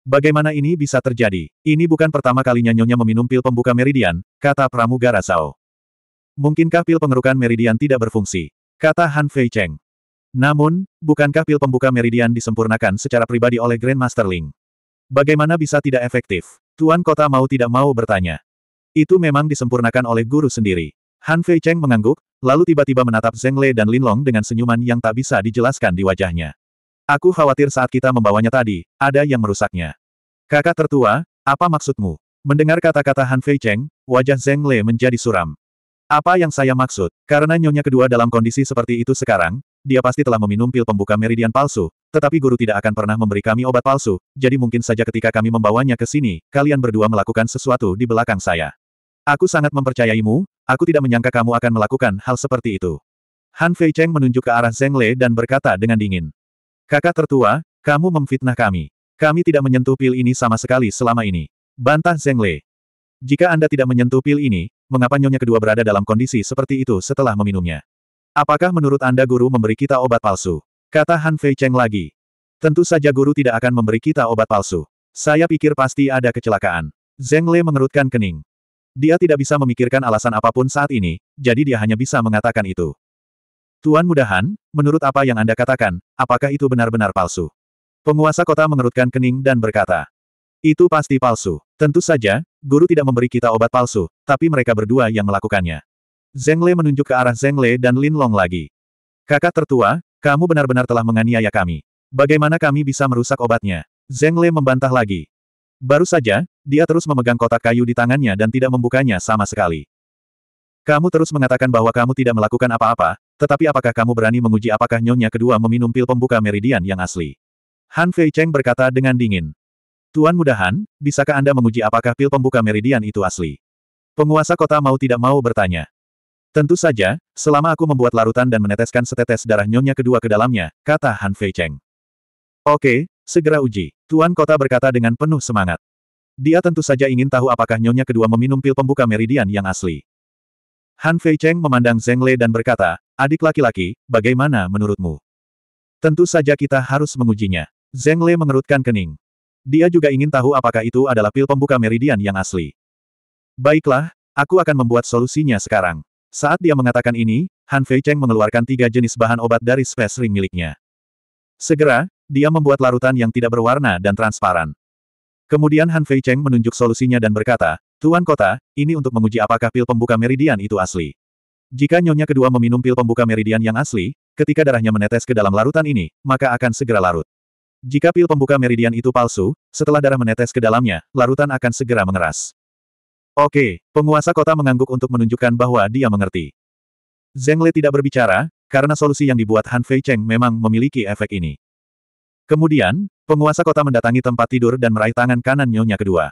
Bagaimana ini bisa terjadi? Ini bukan pertama kalinya Nyonya meminum pil pembuka meridian, kata pramugara Zhao. Mungkinkah pil pengerukan meridian tidak berfungsi? Kata Han Fei Cheng. Namun, bukankah pil pembuka meridian disempurnakan secara pribadi oleh Grandmaster Ling? Bagaimana bisa tidak efektif? Tuan kota mau tidak mau bertanya. Itu memang disempurnakan oleh guru sendiri. Han Fei Cheng mengangguk, lalu tiba-tiba menatap Zheng Lei dan Lin Long dengan senyuman yang tak bisa dijelaskan di wajahnya. Aku khawatir saat kita membawanya tadi, ada yang merusaknya. Kakak tertua, apa maksudmu? Mendengar kata-kata Han Fei Cheng, wajah Zheng Le menjadi suram. Apa yang saya maksud, karena nyonya kedua dalam kondisi seperti itu sekarang, dia pasti telah meminum pil pembuka meridian palsu, tetapi guru tidak akan pernah memberi kami obat palsu, jadi mungkin saja ketika kami membawanya ke sini, kalian berdua melakukan sesuatu di belakang saya. Aku sangat mempercayaimu, aku tidak menyangka kamu akan melakukan hal seperti itu. Han Fei Cheng menunjuk ke arah Zheng Le dan berkata dengan dingin. Kakak tertua, kamu memfitnah kami. Kami tidak menyentuh pil ini sama sekali selama ini. Bantah Zeng Le. Jika Anda tidak menyentuh pil ini, mengapa nyonya kedua berada dalam kondisi seperti itu setelah meminumnya? Apakah menurut Anda guru memberi kita obat palsu? Kata Han Fei Cheng lagi. Tentu saja guru tidak akan memberi kita obat palsu. Saya pikir pasti ada kecelakaan. Zeng Le mengerutkan kening. Dia tidak bisa memikirkan alasan apapun saat ini, jadi dia hanya bisa mengatakan itu. Tuan mudahan, menurut apa yang Anda katakan, apakah itu benar-benar palsu? Penguasa kota mengerutkan kening dan berkata, itu pasti palsu. Tentu saja, guru tidak memberi kita obat palsu, tapi mereka berdua yang melakukannya. Zheng Le menunjuk ke arah Zheng Le dan Lin Long lagi. Kakak tertua, kamu benar-benar telah menganiaya kami. Bagaimana kami bisa merusak obatnya? Zheng Le membantah lagi. Baru saja, dia terus memegang kotak kayu di tangannya dan tidak membukanya sama sekali. Kamu terus mengatakan bahwa kamu tidak melakukan apa-apa, tetapi apakah kamu berani menguji apakah nyonya kedua meminum pil pembuka meridian yang asli? Han Fei Cheng berkata dengan dingin. Tuan mudahan, bisakah Anda menguji apakah pil pembuka meridian itu asli? Penguasa kota mau tidak mau bertanya. Tentu saja, selama aku membuat larutan dan meneteskan setetes darah nyonya kedua ke dalamnya, kata Han Fei Cheng. Oke, segera uji. Tuan kota berkata dengan penuh semangat. Dia tentu saja ingin tahu apakah nyonya kedua meminum pil pembuka meridian yang asli. Han Fei Cheng memandang Zheng Lei dan berkata, adik laki-laki, bagaimana menurutmu? Tentu saja kita harus mengujinya. Zheng Lei mengerutkan kening. Dia juga ingin tahu apakah itu adalah pil pembuka meridian yang asli. Baiklah, aku akan membuat solusinya sekarang. Saat dia mengatakan ini, Han Fei Cheng mengeluarkan tiga jenis bahan obat dari space ring miliknya. Segera, dia membuat larutan yang tidak berwarna dan transparan. Kemudian Han Fei Cheng menunjuk solusinya dan berkata, Tuan Kota, ini untuk menguji apakah pil pembuka meridian itu asli. Jika nyonya kedua meminum pil pembuka meridian yang asli, ketika darahnya menetes ke dalam larutan ini, maka akan segera larut. Jika pil pembuka meridian itu palsu, setelah darah menetes ke dalamnya, larutan akan segera mengeras. Oke, penguasa kota mengangguk untuk menunjukkan bahwa dia mengerti. Zeng Le tidak berbicara, karena solusi yang dibuat Han Fei Cheng memang memiliki efek ini. Kemudian, penguasa kota mendatangi tempat tidur dan meraih tangan kanan nyonya kedua.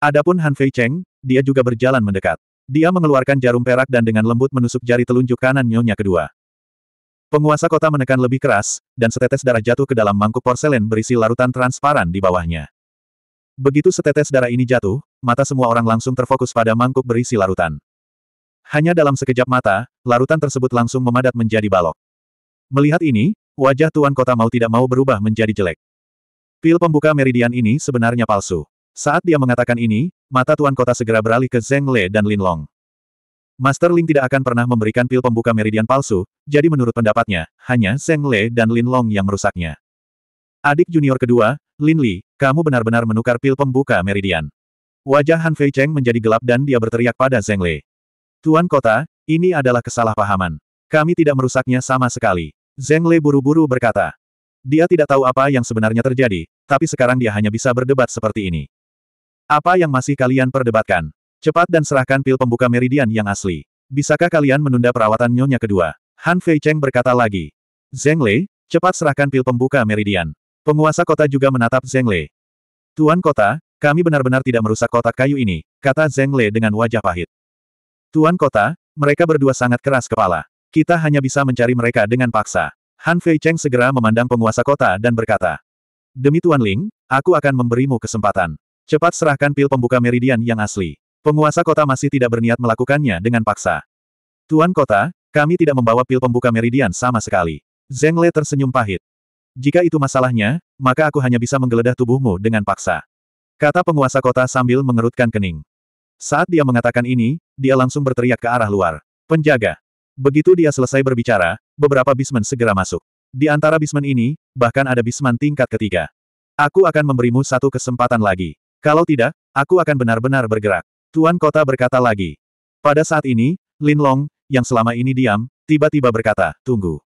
Adapun Han Fei Cheng, dia juga berjalan mendekat. Dia mengeluarkan jarum perak dan dengan lembut menusuk jari telunjuk kanan nyonya kedua. Penguasa kota menekan lebih keras, dan setetes darah jatuh ke dalam mangkuk porselen berisi larutan transparan di bawahnya. Begitu setetes darah ini jatuh, mata semua orang langsung terfokus pada mangkuk berisi larutan. Hanya dalam sekejap mata, larutan tersebut langsung memadat menjadi balok. Melihat ini, wajah tuan kota mau tidak mau berubah menjadi jelek. Pil pembuka meridian ini sebenarnya palsu. Saat dia mengatakan ini, mata Tuan Kota segera beralih ke Zeng Le dan Lin Long. Master Ling tidak akan pernah memberikan pil pembuka meridian palsu, jadi menurut pendapatnya, hanya Zeng Le dan Lin Long yang merusaknya. Adik junior kedua, Lin Li, kamu benar-benar menukar pil pembuka meridian. Wajah Han Fei Cheng menjadi gelap dan dia berteriak pada Zeng Le. Tuan Kota, ini adalah kesalahpahaman. Kami tidak merusaknya sama sekali. Zeng Le buru-buru berkata. Dia tidak tahu apa yang sebenarnya terjadi, tapi sekarang dia hanya bisa berdebat seperti ini. Apa yang masih kalian perdebatkan? Cepat dan serahkan pil pembuka meridian yang asli. Bisakah kalian menunda perawatan nyonya kedua? Han Fei Cheng berkata lagi. Zeng Lei, cepat serahkan pil pembuka meridian. Penguasa kota juga menatap Zeng Lei. Tuan kota, kami benar-benar tidak merusak kotak kayu ini, kata Zeng Lei dengan wajah pahit. Tuan kota, mereka berdua sangat keras kepala. Kita hanya bisa mencari mereka dengan paksa. Han Fei Cheng segera memandang penguasa kota dan berkata, Demi Tuan Ling, aku akan memberimu kesempatan. Cepat serahkan pil pembuka meridian yang asli. Penguasa kota masih tidak berniat melakukannya dengan paksa. Tuan kota, kami tidak membawa pil pembuka meridian sama sekali. Zeng Le tersenyum pahit. Jika itu masalahnya, maka aku hanya bisa menggeledah tubuhmu dengan paksa. Kata penguasa kota sambil mengerutkan kening. Saat dia mengatakan ini, dia langsung berteriak ke arah luar. Penjaga. Begitu dia selesai berbicara, beberapa bisman segera masuk. Di antara bisman ini, bahkan ada bisman tingkat ketiga. Aku akan memberimu satu kesempatan lagi. Kalau tidak, aku akan benar-benar bergerak. Tuan Kota berkata lagi. Pada saat ini, Lin Long, yang selama ini diam, tiba-tiba berkata, tunggu.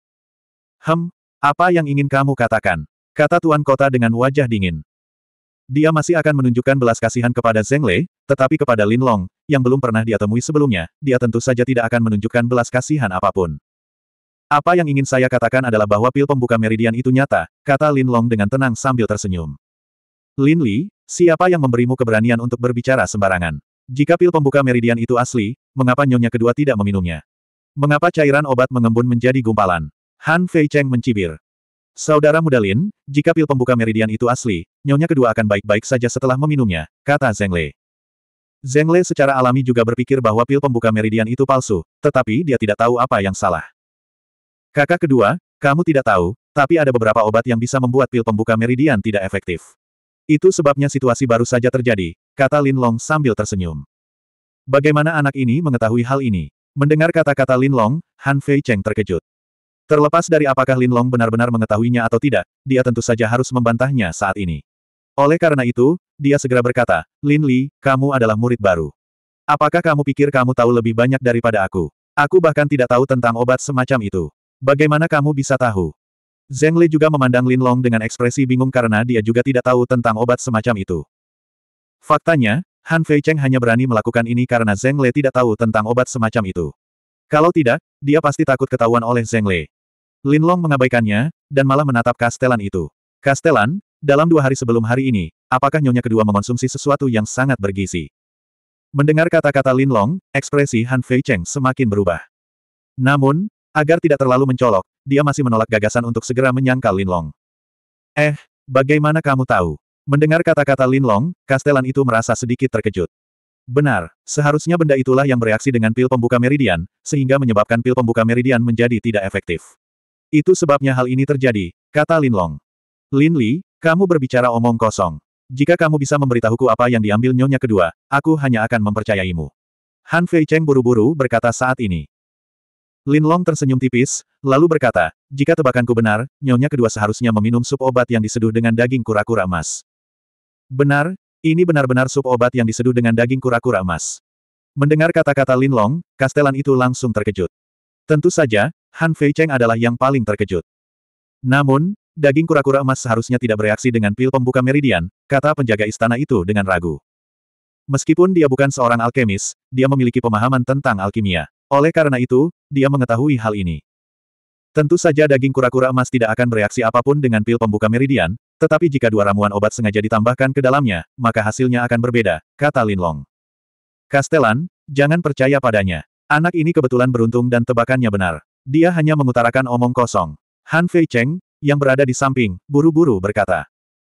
Hem, apa yang ingin kamu katakan? Kata Tuan Kota dengan wajah dingin. Dia masih akan menunjukkan belas kasihan kepada Zheng Lei, tetapi kepada Lin Long, yang belum pernah dia temui sebelumnya, dia tentu saja tidak akan menunjukkan belas kasihan apapun. Apa yang ingin saya katakan adalah bahwa pil pembuka meridian itu nyata, kata Lin Long dengan tenang sambil tersenyum. Lin Li, siapa yang memberimu keberanian untuk berbicara sembarangan? Jika pil pembuka meridian itu asli, mengapa nyonya kedua tidak meminumnya? Mengapa cairan obat mengembun menjadi gumpalan? Han Fei Cheng mencibir. Saudara muda Lin, jika pil pembuka meridian itu asli, nyonya kedua akan baik-baik saja setelah meminumnya, kata Zheng Lei. Zheng Lei secara alami juga berpikir bahwa pil pembuka meridian itu palsu, tetapi dia tidak tahu apa yang salah. Kakak kedua, kamu tidak tahu, tapi ada beberapa obat yang bisa membuat pil pembuka meridian tidak efektif. Itu sebabnya situasi baru saja terjadi, kata Lin Long sambil tersenyum. Bagaimana anak ini mengetahui hal ini? Mendengar kata-kata Lin Long, Han Fei Cheng terkejut. Terlepas dari apakah Lin Long benar-benar mengetahuinya atau tidak, dia tentu saja harus membantahnya saat ini. Oleh karena itu, dia segera berkata, Lin Li, kamu adalah murid baru. Apakah kamu pikir kamu tahu lebih banyak daripada aku? Aku bahkan tidak tahu tentang obat semacam itu. Bagaimana kamu bisa tahu? Zeng Li juga memandang Lin Long dengan ekspresi bingung karena dia juga tidak tahu tentang obat semacam itu. Faktanya, Han Fei Cheng hanya berani melakukan ini karena Zeng Li tidak tahu tentang obat semacam itu. Kalau tidak, dia pasti takut ketahuan oleh Zeng Li. Lin Long mengabaikannya, dan malah menatap kastelan itu. Kastelan, dalam dua hari sebelum hari ini, apakah nyonya kedua mengonsumsi sesuatu yang sangat bergizi? Mendengar kata-kata Lin Long, ekspresi Han Fei Cheng semakin berubah. Namun, Agar tidak terlalu mencolok, dia masih menolak gagasan untuk segera menyangkal Lin Long. Eh, bagaimana kamu tahu? Mendengar kata-kata Lin Long, Kastelan itu merasa sedikit terkejut. Benar, seharusnya benda itulah yang bereaksi dengan pil pembuka meridian, sehingga menyebabkan pil pembuka meridian menjadi tidak efektif. Itu sebabnya hal ini terjadi, kata Lin Long. Lin Li, kamu berbicara omong kosong. Jika kamu bisa memberitahuku apa yang diambil nyonya kedua, aku hanya akan mempercayaimu. Han Fei Cheng buru-buru berkata saat ini. Lin Long tersenyum tipis, lalu berkata, jika tebakanku benar, nyonya kedua seharusnya meminum sup obat yang diseduh dengan daging kura-kura emas. Benar, ini benar-benar sup obat yang diseduh dengan daging kura-kura emas. Mendengar kata-kata Lin Long, Kastelan itu langsung terkejut. Tentu saja, Han Fei Cheng adalah yang paling terkejut. Namun, daging kura-kura emas seharusnya tidak bereaksi dengan pil pembuka meridian, kata penjaga istana itu dengan ragu. Meskipun dia bukan seorang alkemis, dia memiliki pemahaman tentang alkimia. Oleh karena itu, dia mengetahui hal ini. Tentu saja daging kura-kura emas tidak akan bereaksi apapun dengan pil pembuka meridian, tetapi jika dua ramuan obat sengaja ditambahkan ke dalamnya, maka hasilnya akan berbeda, kata lin long Kastelan, jangan percaya padanya. Anak ini kebetulan beruntung dan tebakannya benar. Dia hanya mengutarakan omong kosong. Han Fei Cheng, yang berada di samping, buru-buru berkata.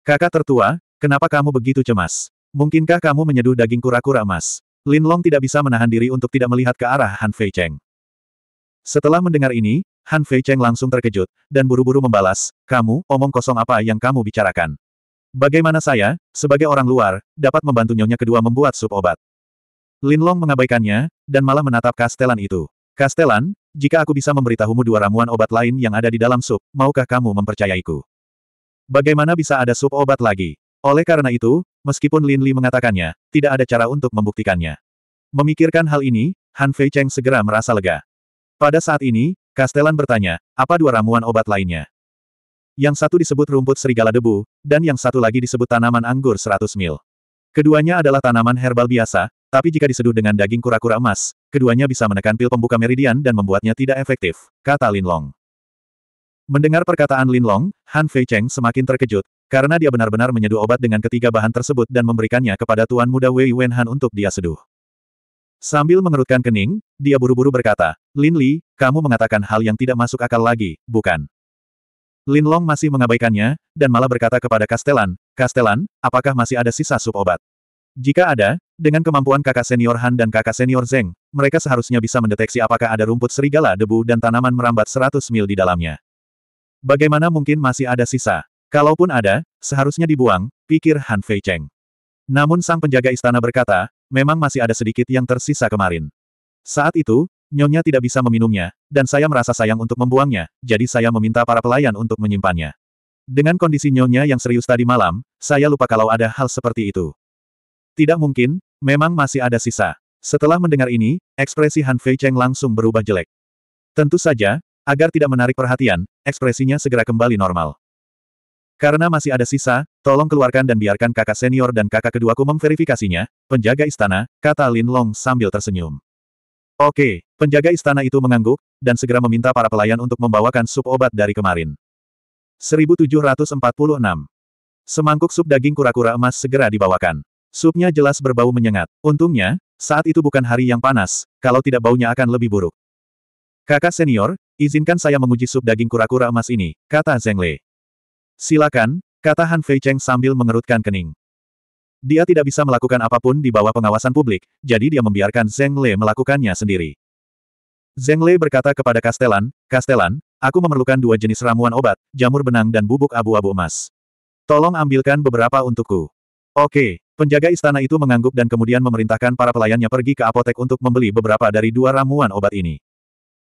Kakak tertua, kenapa kamu begitu cemas? Mungkinkah kamu menyeduh daging kura-kura emas? Lin Long tidak bisa menahan diri untuk tidak melihat ke arah Han Fei Cheng. Setelah mendengar ini, Han Fei Cheng langsung terkejut, dan buru-buru membalas, kamu, omong kosong apa yang kamu bicarakan. Bagaimana saya, sebagai orang luar, dapat membantu nyonya kedua membuat sup obat? Lin Long mengabaikannya, dan malah menatap kastelan itu. Kastelan, jika aku bisa memberitahumu dua ramuan obat lain yang ada di dalam sup, maukah kamu mempercayaiku? Bagaimana bisa ada sup obat lagi? Oleh karena itu, meskipun Lin Li mengatakannya, tidak ada cara untuk membuktikannya. Memikirkan hal ini, Han Fei Cheng segera merasa lega. Pada saat ini, Kastelan bertanya, apa dua ramuan obat lainnya? Yang satu disebut rumput serigala debu, dan yang satu lagi disebut tanaman anggur 100 mil. Keduanya adalah tanaman herbal biasa, tapi jika diseduh dengan daging kura-kura emas, keduanya bisa menekan pil pembuka meridian dan membuatnya tidak efektif, kata Lin Long. Mendengar perkataan Lin Long, Han Fei Cheng semakin terkejut, karena dia benar-benar menyeduh obat dengan ketiga bahan tersebut dan memberikannya kepada Tuan Muda Wei Han untuk dia seduh. Sambil mengerutkan kening, dia buru-buru berkata, Lin Li, kamu mengatakan hal yang tidak masuk akal lagi, bukan? Lin Long masih mengabaikannya, dan malah berkata kepada Kastelan, Kastelan, apakah masih ada sisa sup obat? Jika ada, dengan kemampuan kakak senior Han dan kakak senior Zeng, mereka seharusnya bisa mendeteksi apakah ada rumput serigala debu dan tanaman merambat 100 mil di dalamnya. Bagaimana mungkin masih ada sisa? Kalaupun ada, seharusnya dibuang, pikir Han Fei Cheng. Namun sang penjaga istana berkata, memang masih ada sedikit yang tersisa kemarin. Saat itu, Nyonya tidak bisa meminumnya, dan saya merasa sayang untuk membuangnya, jadi saya meminta para pelayan untuk menyimpannya. Dengan kondisi Nyonya yang serius tadi malam, saya lupa kalau ada hal seperti itu. Tidak mungkin, memang masih ada sisa. Setelah mendengar ini, ekspresi Han Fei Cheng langsung berubah jelek. Tentu saja, Agar tidak menarik perhatian, ekspresinya segera kembali normal. Karena masih ada sisa, tolong keluarkan dan biarkan kakak senior dan kakak keduaku memverifikasinya, penjaga istana, kata Lin Long sambil tersenyum. Oke, penjaga istana itu mengangguk, dan segera meminta para pelayan untuk membawakan sup obat dari kemarin. 1746. Semangkuk sup daging kura-kura emas segera dibawakan. Supnya jelas berbau menyengat. Untungnya, saat itu bukan hari yang panas, kalau tidak baunya akan lebih buruk. Kakak senior, izinkan saya menguji sup daging kura-kura emas ini, kata Zheng Le. Silakan, kata Han Fei Cheng sambil mengerutkan kening. Dia tidak bisa melakukan apapun di bawah pengawasan publik, jadi dia membiarkan Zheng Le melakukannya sendiri. Zheng Le berkata kepada Kastelan, Kastelan, aku memerlukan dua jenis ramuan obat, jamur benang dan bubuk abu-abu emas. Tolong ambilkan beberapa untukku. Oke, penjaga istana itu mengangguk dan kemudian memerintahkan para pelayannya pergi ke apotek untuk membeli beberapa dari dua ramuan obat ini.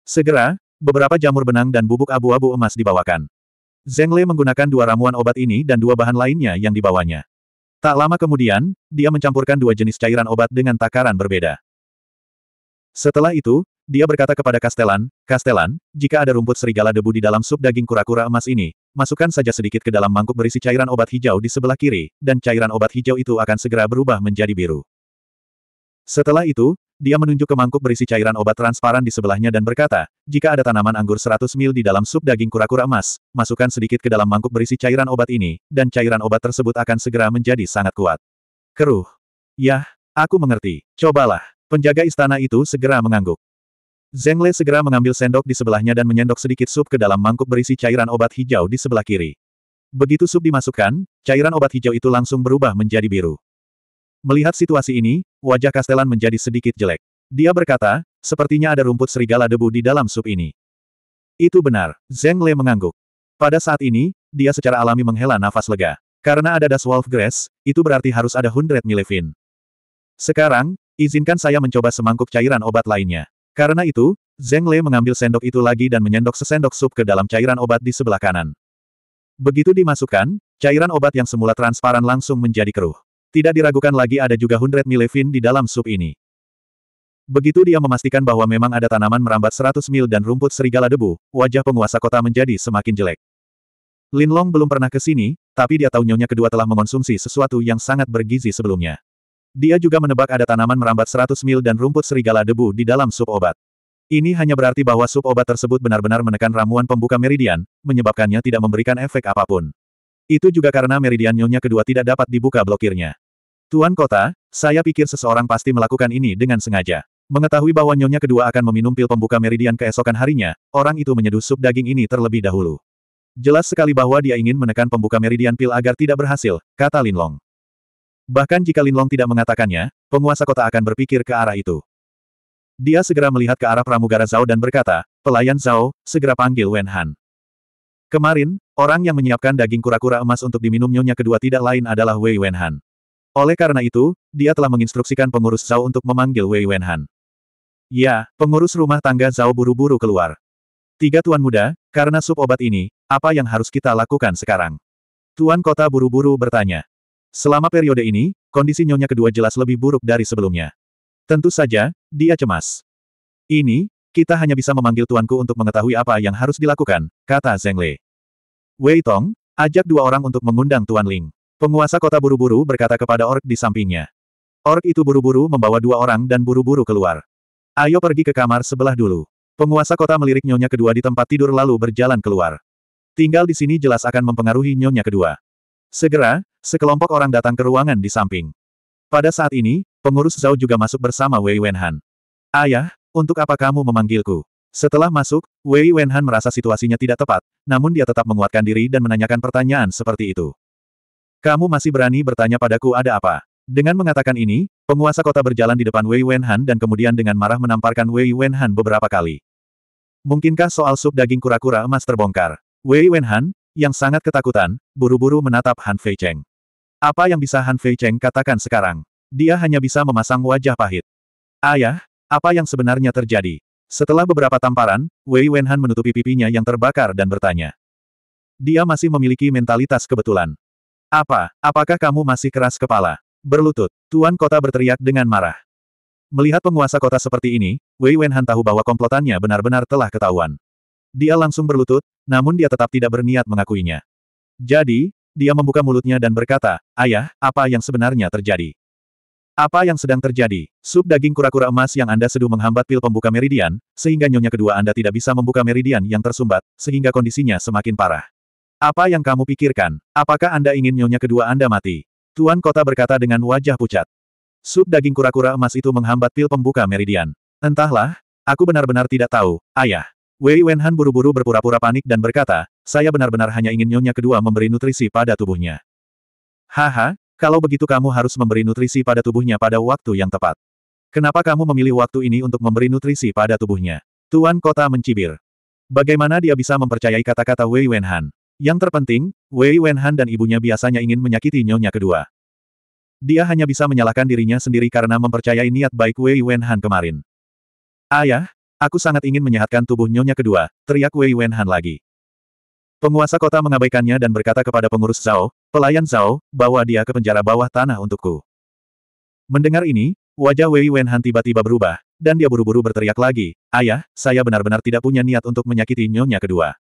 Segera, beberapa jamur benang dan bubuk abu-abu emas dibawakan. Zeng Le menggunakan dua ramuan obat ini dan dua bahan lainnya yang dibawanya. Tak lama kemudian, dia mencampurkan dua jenis cairan obat dengan takaran berbeda. Setelah itu, dia berkata kepada Kastelan, Kastelan, jika ada rumput serigala debu di dalam sup daging kura-kura emas ini, masukkan saja sedikit ke dalam mangkuk berisi cairan obat hijau di sebelah kiri, dan cairan obat hijau itu akan segera berubah menjadi biru. Setelah itu, dia menunjuk ke mangkuk berisi cairan obat transparan di sebelahnya dan berkata, jika ada tanaman anggur 100 mil di dalam sup daging kura-kura emas, masukkan sedikit ke dalam mangkuk berisi cairan obat ini, dan cairan obat tersebut akan segera menjadi sangat kuat. Keruh. Yah, aku mengerti. Cobalah. Penjaga istana itu segera mengangguk. Zheng Le segera mengambil sendok di sebelahnya dan menyendok sedikit sup ke dalam mangkuk berisi cairan obat hijau di sebelah kiri. Begitu sup dimasukkan, cairan obat hijau itu langsung berubah menjadi biru. Melihat situasi ini, wajah Kastelan menjadi sedikit jelek. Dia berkata, sepertinya ada rumput serigala debu di dalam sup ini. Itu benar, Zheng Le mengangguk. Pada saat ini, dia secara alami menghela nafas lega. Karena ada das wolf Grass, itu berarti harus ada Hundred Milevin. Sekarang, izinkan saya mencoba semangkuk cairan obat lainnya. Karena itu, Zheng Le mengambil sendok itu lagi dan menyendok sesendok sup ke dalam cairan obat di sebelah kanan. Begitu dimasukkan, cairan obat yang semula transparan langsung menjadi keruh. Tidak diragukan lagi ada juga hundred milevin di dalam sup ini. Begitu dia memastikan bahwa memang ada tanaman merambat 100 mil dan rumput serigala debu, wajah penguasa kota menjadi semakin jelek. Lin Long belum pernah ke sini, tapi dia tahu nyonya kedua telah mengonsumsi sesuatu yang sangat bergizi sebelumnya. Dia juga menebak ada tanaman merambat 100 mil dan rumput serigala debu di dalam sup obat. Ini hanya berarti bahwa sup obat tersebut benar-benar menekan ramuan pembuka meridian, menyebabkannya tidak memberikan efek apapun. Itu juga karena meridian nyonya kedua tidak dapat dibuka blokirnya. Tuan Kota, saya pikir seseorang pasti melakukan ini dengan sengaja. Mengetahui bahwa nyonya kedua akan meminum pil pembuka meridian keesokan harinya, orang itu menyeduh sup daging ini terlebih dahulu. Jelas sekali bahwa dia ingin menekan pembuka meridian pil agar tidak berhasil, kata Linlong. Bahkan jika Linlong tidak mengatakannya, penguasa kota akan berpikir ke arah itu. Dia segera melihat ke arah pramugara Zhao dan berkata, pelayan Zhao, segera panggil Wen Han. Kemarin, orang yang menyiapkan daging kura-kura emas untuk diminum nyonya kedua tidak lain adalah Wei Wen Han. Oleh karena itu, dia telah menginstruksikan pengurus Zhao untuk memanggil Wei Wenhan. Ya, pengurus rumah tangga Zhao buru-buru keluar. Tiga tuan muda, karena sup obat ini, apa yang harus kita lakukan sekarang? Tuan kota buru-buru bertanya. Selama periode ini, kondisi nyonya kedua jelas lebih buruk dari sebelumnya. Tentu saja, dia cemas. Ini, kita hanya bisa memanggil tuanku untuk mengetahui apa yang harus dilakukan, kata Zheng Le. Wei Tong, ajak dua orang untuk mengundang Tuan Ling. Penguasa kota buru-buru berkata kepada ork di sampingnya. Ork itu buru-buru membawa dua orang dan buru-buru keluar. Ayo pergi ke kamar sebelah dulu. Penguasa kota melirik nyonya kedua di tempat tidur lalu berjalan keluar. Tinggal di sini jelas akan mempengaruhi nyonya kedua. Segera, sekelompok orang datang ke ruangan di samping. Pada saat ini, pengurus Zhao juga masuk bersama Wei Wenhan. Ayah, untuk apa kamu memanggilku? Setelah masuk, Wei Wenhan merasa situasinya tidak tepat, namun dia tetap menguatkan diri dan menanyakan pertanyaan seperti itu. Kamu masih berani bertanya padaku ada apa? Dengan mengatakan ini, penguasa kota berjalan di depan Wei Wenhan dan kemudian dengan marah menamparkan Wei Wenhan beberapa kali. Mungkinkah soal sup daging kura-kura emas terbongkar? Wei Wenhan, yang sangat ketakutan, buru-buru menatap Han Fei Cheng. Apa yang bisa Han Fei Cheng katakan sekarang? Dia hanya bisa memasang wajah pahit. Ayah, apa yang sebenarnya terjadi? Setelah beberapa tamparan, Wei Wenhan menutupi pipinya yang terbakar dan bertanya. Dia masih memiliki mentalitas kebetulan. Apa, apakah kamu masih keras kepala? Berlutut, Tuan Kota berteriak dengan marah. Melihat penguasa kota seperti ini, Wei Wenhan tahu bahwa komplotannya benar-benar telah ketahuan. Dia langsung berlutut, namun dia tetap tidak berniat mengakuinya. Jadi, dia membuka mulutnya dan berkata, Ayah, apa yang sebenarnya terjadi? Apa yang sedang terjadi? Sup daging kura-kura emas yang Anda seduh menghambat pil pembuka meridian, sehingga nyonya kedua Anda tidak bisa membuka meridian yang tersumbat, sehingga kondisinya semakin parah. Apa yang kamu pikirkan? Apakah Anda ingin nyonya kedua Anda mati? Tuan kota berkata dengan wajah pucat. Sup daging kura-kura emas itu menghambat pil pembuka meridian. Entahlah, aku benar-benar tidak tahu, ayah. Wei Wenhan buru-buru berpura-pura panik dan berkata, saya benar-benar hanya ingin nyonya kedua memberi nutrisi pada tubuhnya. Haha, kalau begitu kamu harus memberi nutrisi pada tubuhnya pada waktu yang tepat. Kenapa kamu memilih waktu ini untuk memberi nutrisi pada tubuhnya? Tuan kota mencibir. Bagaimana dia bisa mempercayai kata-kata Wei Wenhan? Yang terpenting, Wei Wenhan dan ibunya biasanya ingin menyakiti nyonya kedua. Dia hanya bisa menyalahkan dirinya sendiri karena mempercayai niat baik Wei Wenhan kemarin. Ayah, aku sangat ingin menyehatkan tubuh nyonya kedua, teriak Wei Wenhan lagi. Penguasa kota mengabaikannya dan berkata kepada pengurus Zhao, pelayan Zhao, bawa dia ke penjara bawah tanah untukku. Mendengar ini, wajah Wei Wenhan tiba-tiba berubah, dan dia buru-buru berteriak lagi, Ayah, saya benar-benar tidak punya niat untuk menyakiti nyonya kedua.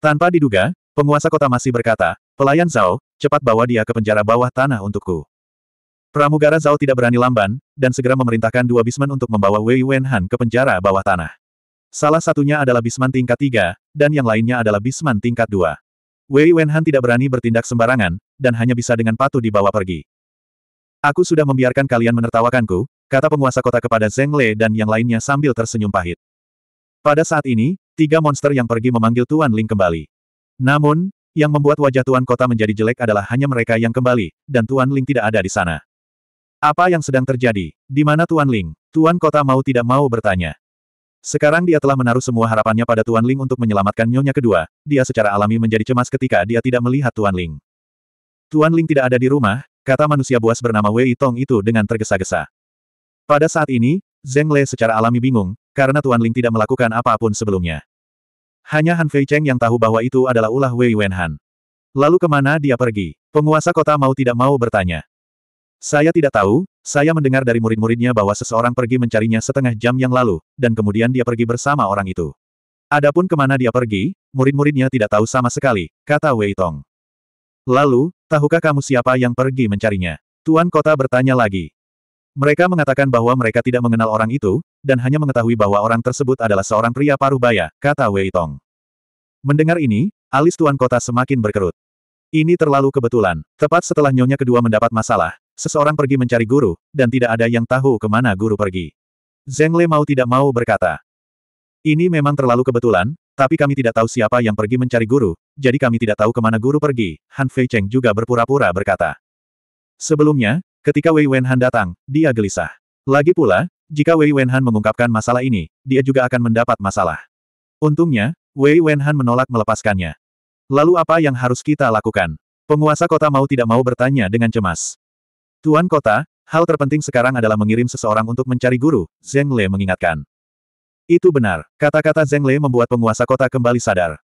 Tanpa diduga, penguasa kota masih berkata, pelayan Zhao, cepat bawa dia ke penjara bawah tanah untukku. Pramugara Zhao tidak berani lamban, dan segera memerintahkan dua bisman untuk membawa Wei Wenhan ke penjara bawah tanah. Salah satunya adalah bisman tingkat tiga, dan yang lainnya adalah bisman tingkat dua. Wei Wenhan tidak berani bertindak sembarangan, dan hanya bisa dengan patuh dibawa pergi. Aku sudah membiarkan kalian menertawakanku, kata penguasa kota kepada Zheng Le dan yang lainnya sambil tersenyum pahit. Pada saat ini, Tiga monster yang pergi memanggil Tuan Ling kembali. Namun, yang membuat wajah Tuan Kota menjadi jelek adalah hanya mereka yang kembali, dan Tuan Ling tidak ada di sana. Apa yang sedang terjadi? Di mana Tuan Ling? Tuan Kota mau tidak mau bertanya. Sekarang dia telah menaruh semua harapannya pada Tuan Ling untuk menyelamatkan nyonya kedua, dia secara alami menjadi cemas ketika dia tidak melihat Tuan Ling. Tuan Ling tidak ada di rumah, kata manusia buas bernama Wei Tong itu dengan tergesa-gesa. Pada saat ini, Zheng Le secara alami bingung, karena Tuan Ling tidak melakukan apapun sebelumnya. Hanya Han Fei Cheng yang tahu bahwa itu adalah ulah Wei Wenhan. Lalu kemana dia pergi? Penguasa kota mau tidak mau bertanya. Saya tidak tahu, saya mendengar dari murid-muridnya bahwa seseorang pergi mencarinya setengah jam yang lalu, dan kemudian dia pergi bersama orang itu. Adapun kemana dia pergi, murid-muridnya tidak tahu sama sekali, kata Wei Tong. Lalu, tahukah kamu siapa yang pergi mencarinya? Tuan kota bertanya lagi. Mereka mengatakan bahwa mereka tidak mengenal orang itu, dan hanya mengetahui bahwa orang tersebut adalah seorang pria paruh baya, kata Wei Tong. Mendengar ini, alis tuan kota semakin berkerut. Ini terlalu kebetulan. Tepat setelah nyonya kedua mendapat masalah, seseorang pergi mencari guru, dan tidak ada yang tahu kemana guru pergi. Zeng Le mau tidak mau berkata, ini memang terlalu kebetulan, tapi kami tidak tahu siapa yang pergi mencari guru, jadi kami tidak tahu kemana guru pergi, Han Fei Cheng juga berpura-pura berkata. Sebelumnya, Ketika Wei Wenhan datang, dia gelisah. Lagi pula, jika Wei Wenhan mengungkapkan masalah ini, dia juga akan mendapat masalah. Untungnya, Wei Wenhan menolak melepaskannya. Lalu apa yang harus kita lakukan? Penguasa kota mau tidak mau bertanya dengan cemas. Tuan kota, hal terpenting sekarang adalah mengirim seseorang untuk mencari guru, Zheng Le mengingatkan. Itu benar, kata-kata Zheng Le membuat penguasa kota kembali sadar.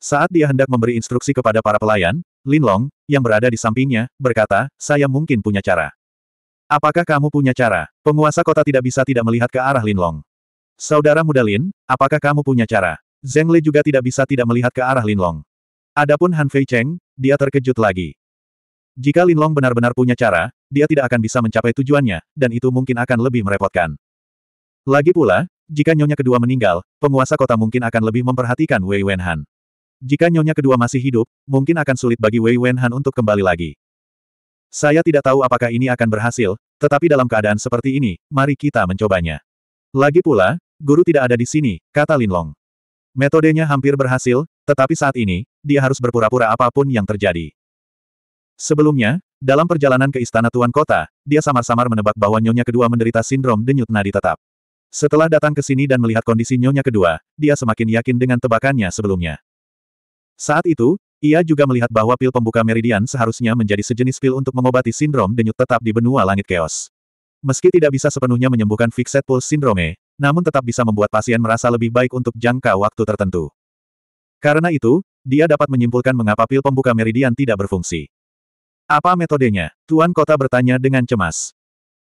Saat dia hendak memberi instruksi kepada para pelayan, Lin Long, yang berada di sampingnya, berkata, saya mungkin punya cara. Apakah kamu punya cara? Penguasa kota tidak bisa tidak melihat ke arah Lin Long. Saudara muda Lin, apakah kamu punya cara? Zheng Li juga tidak bisa tidak melihat ke arah Lin Long. Adapun Han Fei Cheng, dia terkejut lagi. Jika Lin Long benar-benar punya cara, dia tidak akan bisa mencapai tujuannya, dan itu mungkin akan lebih merepotkan. Lagi pula, jika nyonya kedua meninggal, penguasa kota mungkin akan lebih memperhatikan Wei Wenhan. Jika nyonya kedua masih hidup, mungkin akan sulit bagi Wei Wenhan untuk kembali lagi. Saya tidak tahu apakah ini akan berhasil, tetapi dalam keadaan seperti ini, mari kita mencobanya. Lagi pula, guru tidak ada di sini, kata Lin Long. Metodenya hampir berhasil, tetapi saat ini, dia harus berpura-pura apapun yang terjadi. Sebelumnya, dalam perjalanan ke istana Tuan Kota, dia samar-samar menebak bahwa nyonya kedua menderita sindrom denyut nadi tetap. Setelah datang ke sini dan melihat kondisi nyonya kedua, dia semakin yakin dengan tebakannya sebelumnya. Saat itu, ia juga melihat bahwa pil pembuka meridian seharusnya menjadi sejenis pil untuk mengobati sindrom denyut tetap di benua langit keos. Meski tidak bisa sepenuhnya menyembuhkan fixed pulse syndrome, namun tetap bisa membuat pasien merasa lebih baik untuk jangka waktu tertentu. Karena itu, dia dapat menyimpulkan mengapa pil pembuka meridian tidak berfungsi. Apa metodenya? Tuan Kota bertanya dengan cemas.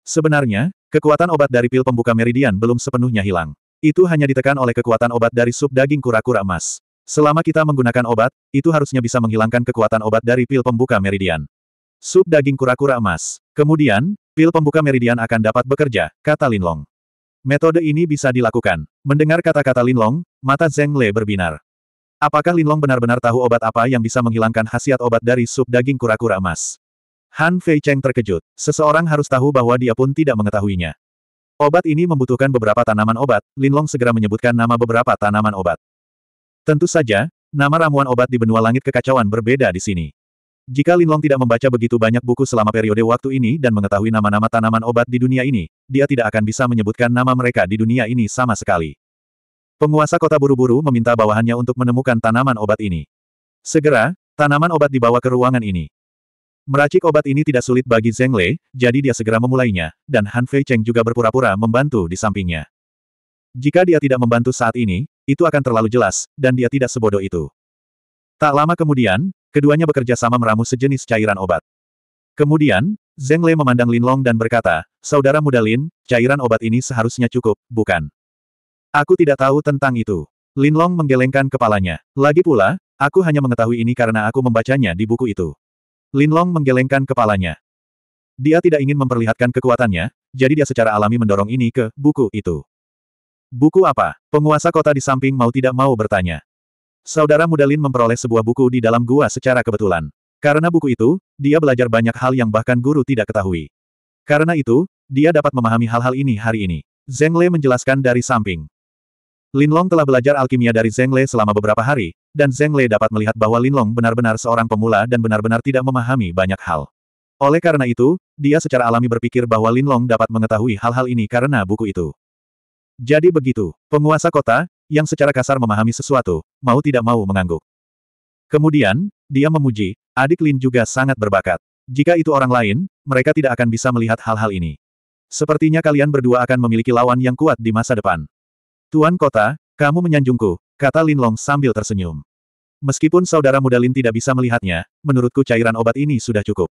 Sebenarnya, kekuatan obat dari pil pembuka meridian belum sepenuhnya hilang. Itu hanya ditekan oleh kekuatan obat dari sup daging kura-kura emas. Selama kita menggunakan obat, itu harusnya bisa menghilangkan kekuatan obat dari pil pembuka meridian. Sup daging kura-kura emas. Kemudian, pil pembuka meridian akan dapat bekerja, kata Linlong. Metode ini bisa dilakukan. Mendengar kata-kata Linlong, mata Zheng Le berbinar. Apakah Linlong benar-benar tahu obat apa yang bisa menghilangkan khasiat obat dari sup daging kura-kura emas? Han Fei Cheng terkejut. Seseorang harus tahu bahwa dia pun tidak mengetahuinya. Obat ini membutuhkan beberapa tanaman obat, Linlong segera menyebutkan nama beberapa tanaman obat. Tentu saja, nama ramuan obat di benua langit kekacauan berbeda di sini. Jika Linlong tidak membaca begitu banyak buku selama periode waktu ini dan mengetahui nama-nama tanaman obat di dunia ini, dia tidak akan bisa menyebutkan nama mereka di dunia ini sama sekali. Penguasa kota buru-buru meminta bawahannya untuk menemukan tanaman obat ini. Segera, tanaman obat dibawa ke ruangan ini. Meracik obat ini tidak sulit bagi Zheng Lei, jadi dia segera memulainya, dan Han Fei Cheng juga berpura-pura membantu di sampingnya. Jika dia tidak membantu saat ini, itu akan terlalu jelas, dan dia tidak sebodoh itu. Tak lama kemudian, keduanya bekerja sama meramu sejenis cairan obat. Kemudian, Zheng Le memandang Lin Long dan berkata, Saudara muda Lin, cairan obat ini seharusnya cukup, bukan? Aku tidak tahu tentang itu. Lin Long menggelengkan kepalanya. Lagi pula, aku hanya mengetahui ini karena aku membacanya di buku itu. Lin Long menggelengkan kepalanya. Dia tidak ingin memperlihatkan kekuatannya, jadi dia secara alami mendorong ini ke buku itu. Buku apa? Penguasa kota di samping mau tidak mau bertanya. Saudara Mudalin memperoleh sebuah buku di dalam gua secara kebetulan. Karena buku itu, dia belajar banyak hal yang bahkan guru tidak ketahui. Karena itu, dia dapat memahami hal-hal ini hari ini. Zheng Le menjelaskan dari samping. Lin Long telah belajar alkimia dari Zheng Le selama beberapa hari, dan Zheng Le dapat melihat bahwa Lin Long benar-benar seorang pemula dan benar-benar tidak memahami banyak hal. Oleh karena itu, dia secara alami berpikir bahwa Lin Long dapat mengetahui hal-hal ini karena buku itu. Jadi begitu, penguasa kota, yang secara kasar memahami sesuatu, mau tidak mau mengangguk. Kemudian, dia memuji, adik Lin juga sangat berbakat. Jika itu orang lain, mereka tidak akan bisa melihat hal-hal ini. Sepertinya kalian berdua akan memiliki lawan yang kuat di masa depan. Tuan kota, kamu menyanjungku, kata Lin Long sambil tersenyum. Meskipun saudara muda Lin tidak bisa melihatnya, menurutku cairan obat ini sudah cukup.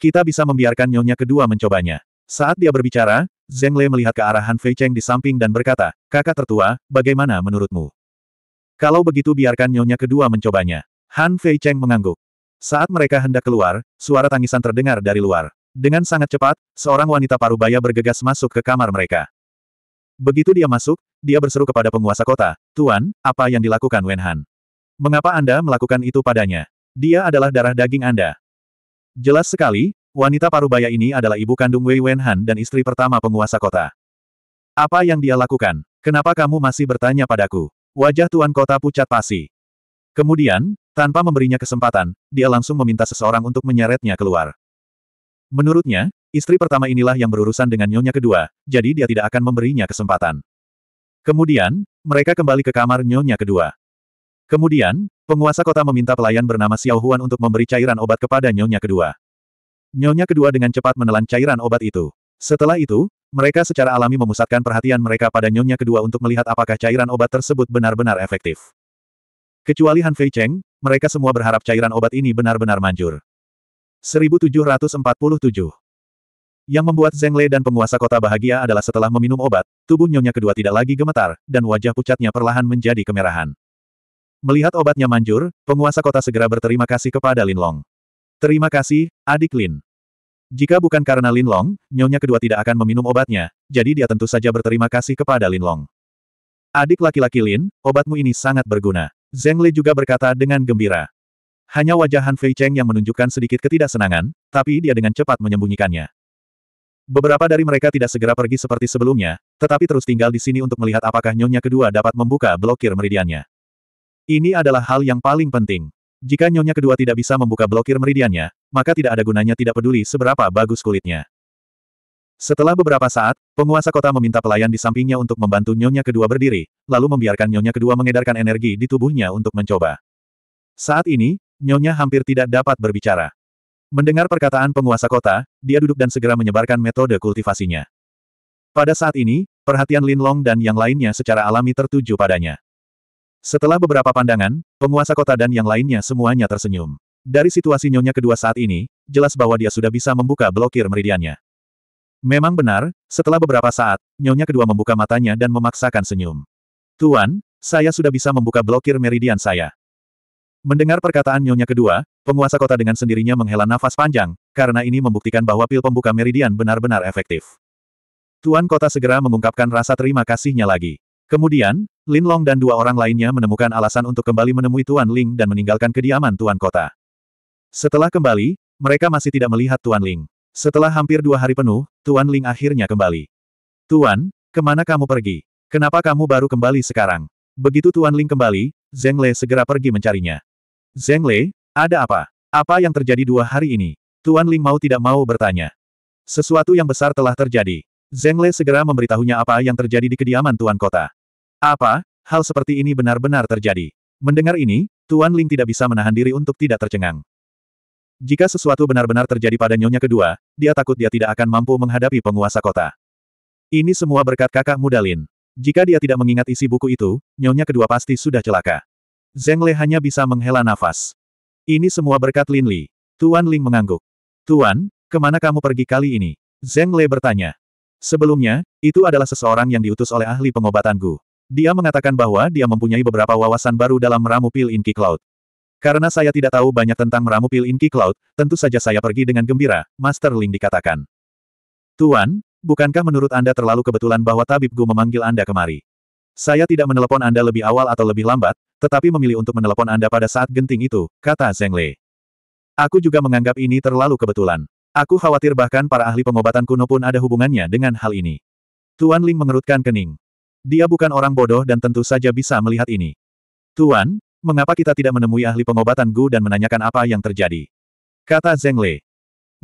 Kita bisa membiarkan nyonya kedua mencobanya. Saat dia berbicara, Zeng Le melihat ke arah Han Fei Cheng di samping dan berkata, kakak tertua, bagaimana menurutmu? Kalau begitu biarkan nyonya kedua mencobanya. Han Fei Cheng mengangguk. Saat mereka hendak keluar, suara tangisan terdengar dari luar. Dengan sangat cepat, seorang wanita parubaya bergegas masuk ke kamar mereka. Begitu dia masuk, dia berseru kepada penguasa kota, Tuan, apa yang dilakukan Wen Han? Mengapa Anda melakukan itu padanya? Dia adalah darah daging Anda. Jelas sekali, Wanita parubaya ini adalah ibu kandung Wei Wenhan dan istri pertama penguasa kota. Apa yang dia lakukan? Kenapa kamu masih bertanya padaku? Wajah tuan kota pucat pasi. Kemudian, tanpa memberinya kesempatan, dia langsung meminta seseorang untuk menyeretnya keluar. Menurutnya, istri pertama inilah yang berurusan dengan nyonya kedua, jadi dia tidak akan memberinya kesempatan. Kemudian, mereka kembali ke kamar nyonya kedua. Kemudian, penguasa kota meminta pelayan bernama Xiao Huan untuk memberi cairan obat kepada nyonya kedua. Nyonya kedua dengan cepat menelan cairan obat itu. Setelah itu, mereka secara alami memusatkan perhatian mereka pada Nyonya kedua untuk melihat apakah cairan obat tersebut benar-benar efektif. Kecuali Han Fei Cheng, mereka semua berharap cairan obat ini benar-benar manjur. 1747 Yang membuat Zheng Lei dan penguasa kota bahagia adalah setelah meminum obat, tubuh Nyonya kedua tidak lagi gemetar, dan wajah pucatnya perlahan menjadi kemerahan. Melihat obatnya manjur, penguasa kota segera berterima kasih kepada Lin Long. Terima kasih, adik Lin. Jika bukan karena Lin Long, nyonya kedua tidak akan meminum obatnya, jadi dia tentu saja berterima kasih kepada Lin Long. Adik laki-laki Lin, obatmu ini sangat berguna. Zheng Li juga berkata dengan gembira. Hanya wajah Han Fei Cheng yang menunjukkan sedikit ketidaksenangan, tapi dia dengan cepat menyembunyikannya. Beberapa dari mereka tidak segera pergi seperti sebelumnya, tetapi terus tinggal di sini untuk melihat apakah nyonya kedua dapat membuka blokir meridiannya. Ini adalah hal yang paling penting. Jika nyonya kedua tidak bisa membuka blokir meridiannya, maka tidak ada gunanya tidak peduli seberapa bagus kulitnya. Setelah beberapa saat, penguasa kota meminta pelayan di sampingnya untuk membantu nyonya kedua berdiri, lalu membiarkan nyonya kedua mengedarkan energi di tubuhnya untuk mencoba. Saat ini, nyonya hampir tidak dapat berbicara. Mendengar perkataan penguasa kota, dia duduk dan segera menyebarkan metode kultivasinya. Pada saat ini, perhatian Lin Long dan yang lainnya secara alami tertuju padanya. Setelah beberapa pandangan, penguasa kota dan yang lainnya semuanya tersenyum. Dari situasi Nyonya kedua saat ini, jelas bahwa dia sudah bisa membuka blokir meridiannya. Memang benar, setelah beberapa saat, Nyonya kedua membuka matanya dan memaksakan senyum. Tuan, saya sudah bisa membuka blokir meridian saya. Mendengar perkataan Nyonya kedua, penguasa kota dengan sendirinya menghela nafas panjang, karena ini membuktikan bahwa pil pembuka meridian benar-benar efektif. Tuan kota segera mengungkapkan rasa terima kasihnya lagi. Kemudian, Lin Long dan dua orang lainnya menemukan alasan untuk kembali menemui Tuan Ling dan meninggalkan kediaman Tuan Kota. Setelah kembali, mereka masih tidak melihat Tuan Ling. Setelah hampir dua hari penuh, Tuan Ling akhirnya kembali. Tuan, kemana kamu pergi? Kenapa kamu baru kembali sekarang? Begitu Tuan Ling kembali, Zheng Lei segera pergi mencarinya. Zheng Lei, ada apa? Apa yang terjadi dua hari ini? Tuan Ling mau tidak mau bertanya. Sesuatu yang besar telah terjadi. Zheng Lei segera memberitahunya apa yang terjadi di kediaman Tuan Kota. Apa, hal seperti ini benar-benar terjadi? Mendengar ini, Tuan Ling tidak bisa menahan diri untuk tidak tercengang. Jika sesuatu benar-benar terjadi pada nyonya kedua, dia takut dia tidak akan mampu menghadapi penguasa kota. Ini semua berkat kakak muda Lin. Jika dia tidak mengingat isi buku itu, nyonya kedua pasti sudah celaka. Zeng Le hanya bisa menghela nafas. Ini semua berkat Lin Li. Tuan Ling mengangguk. Tuan, kemana kamu pergi kali ini? Zeng Le bertanya. Sebelumnya, itu adalah seseorang yang diutus oleh ahli pengobatan Gu. Dia mengatakan bahwa dia mempunyai beberapa wawasan baru dalam meramu pil Inki Cloud. Karena saya tidak tahu banyak tentang meramu pil Inki Cloud, tentu saja saya pergi dengan gembira, Master Ling dikatakan. Tuan, bukankah menurut Anda terlalu kebetulan bahwa Tabib Gu memanggil Anda kemari? Saya tidak menelepon Anda lebih awal atau lebih lambat, tetapi memilih untuk menelepon Anda pada saat genting itu, kata Zheng Lei. Aku juga menganggap ini terlalu kebetulan. Aku khawatir bahkan para ahli pengobatan kuno pun ada hubungannya dengan hal ini. Tuan Ling mengerutkan kening. Dia bukan orang bodoh dan tentu saja bisa melihat ini. Tuan, mengapa kita tidak menemui ahli pengobatan Gu dan menanyakan apa yang terjadi? Kata Zheng Lei.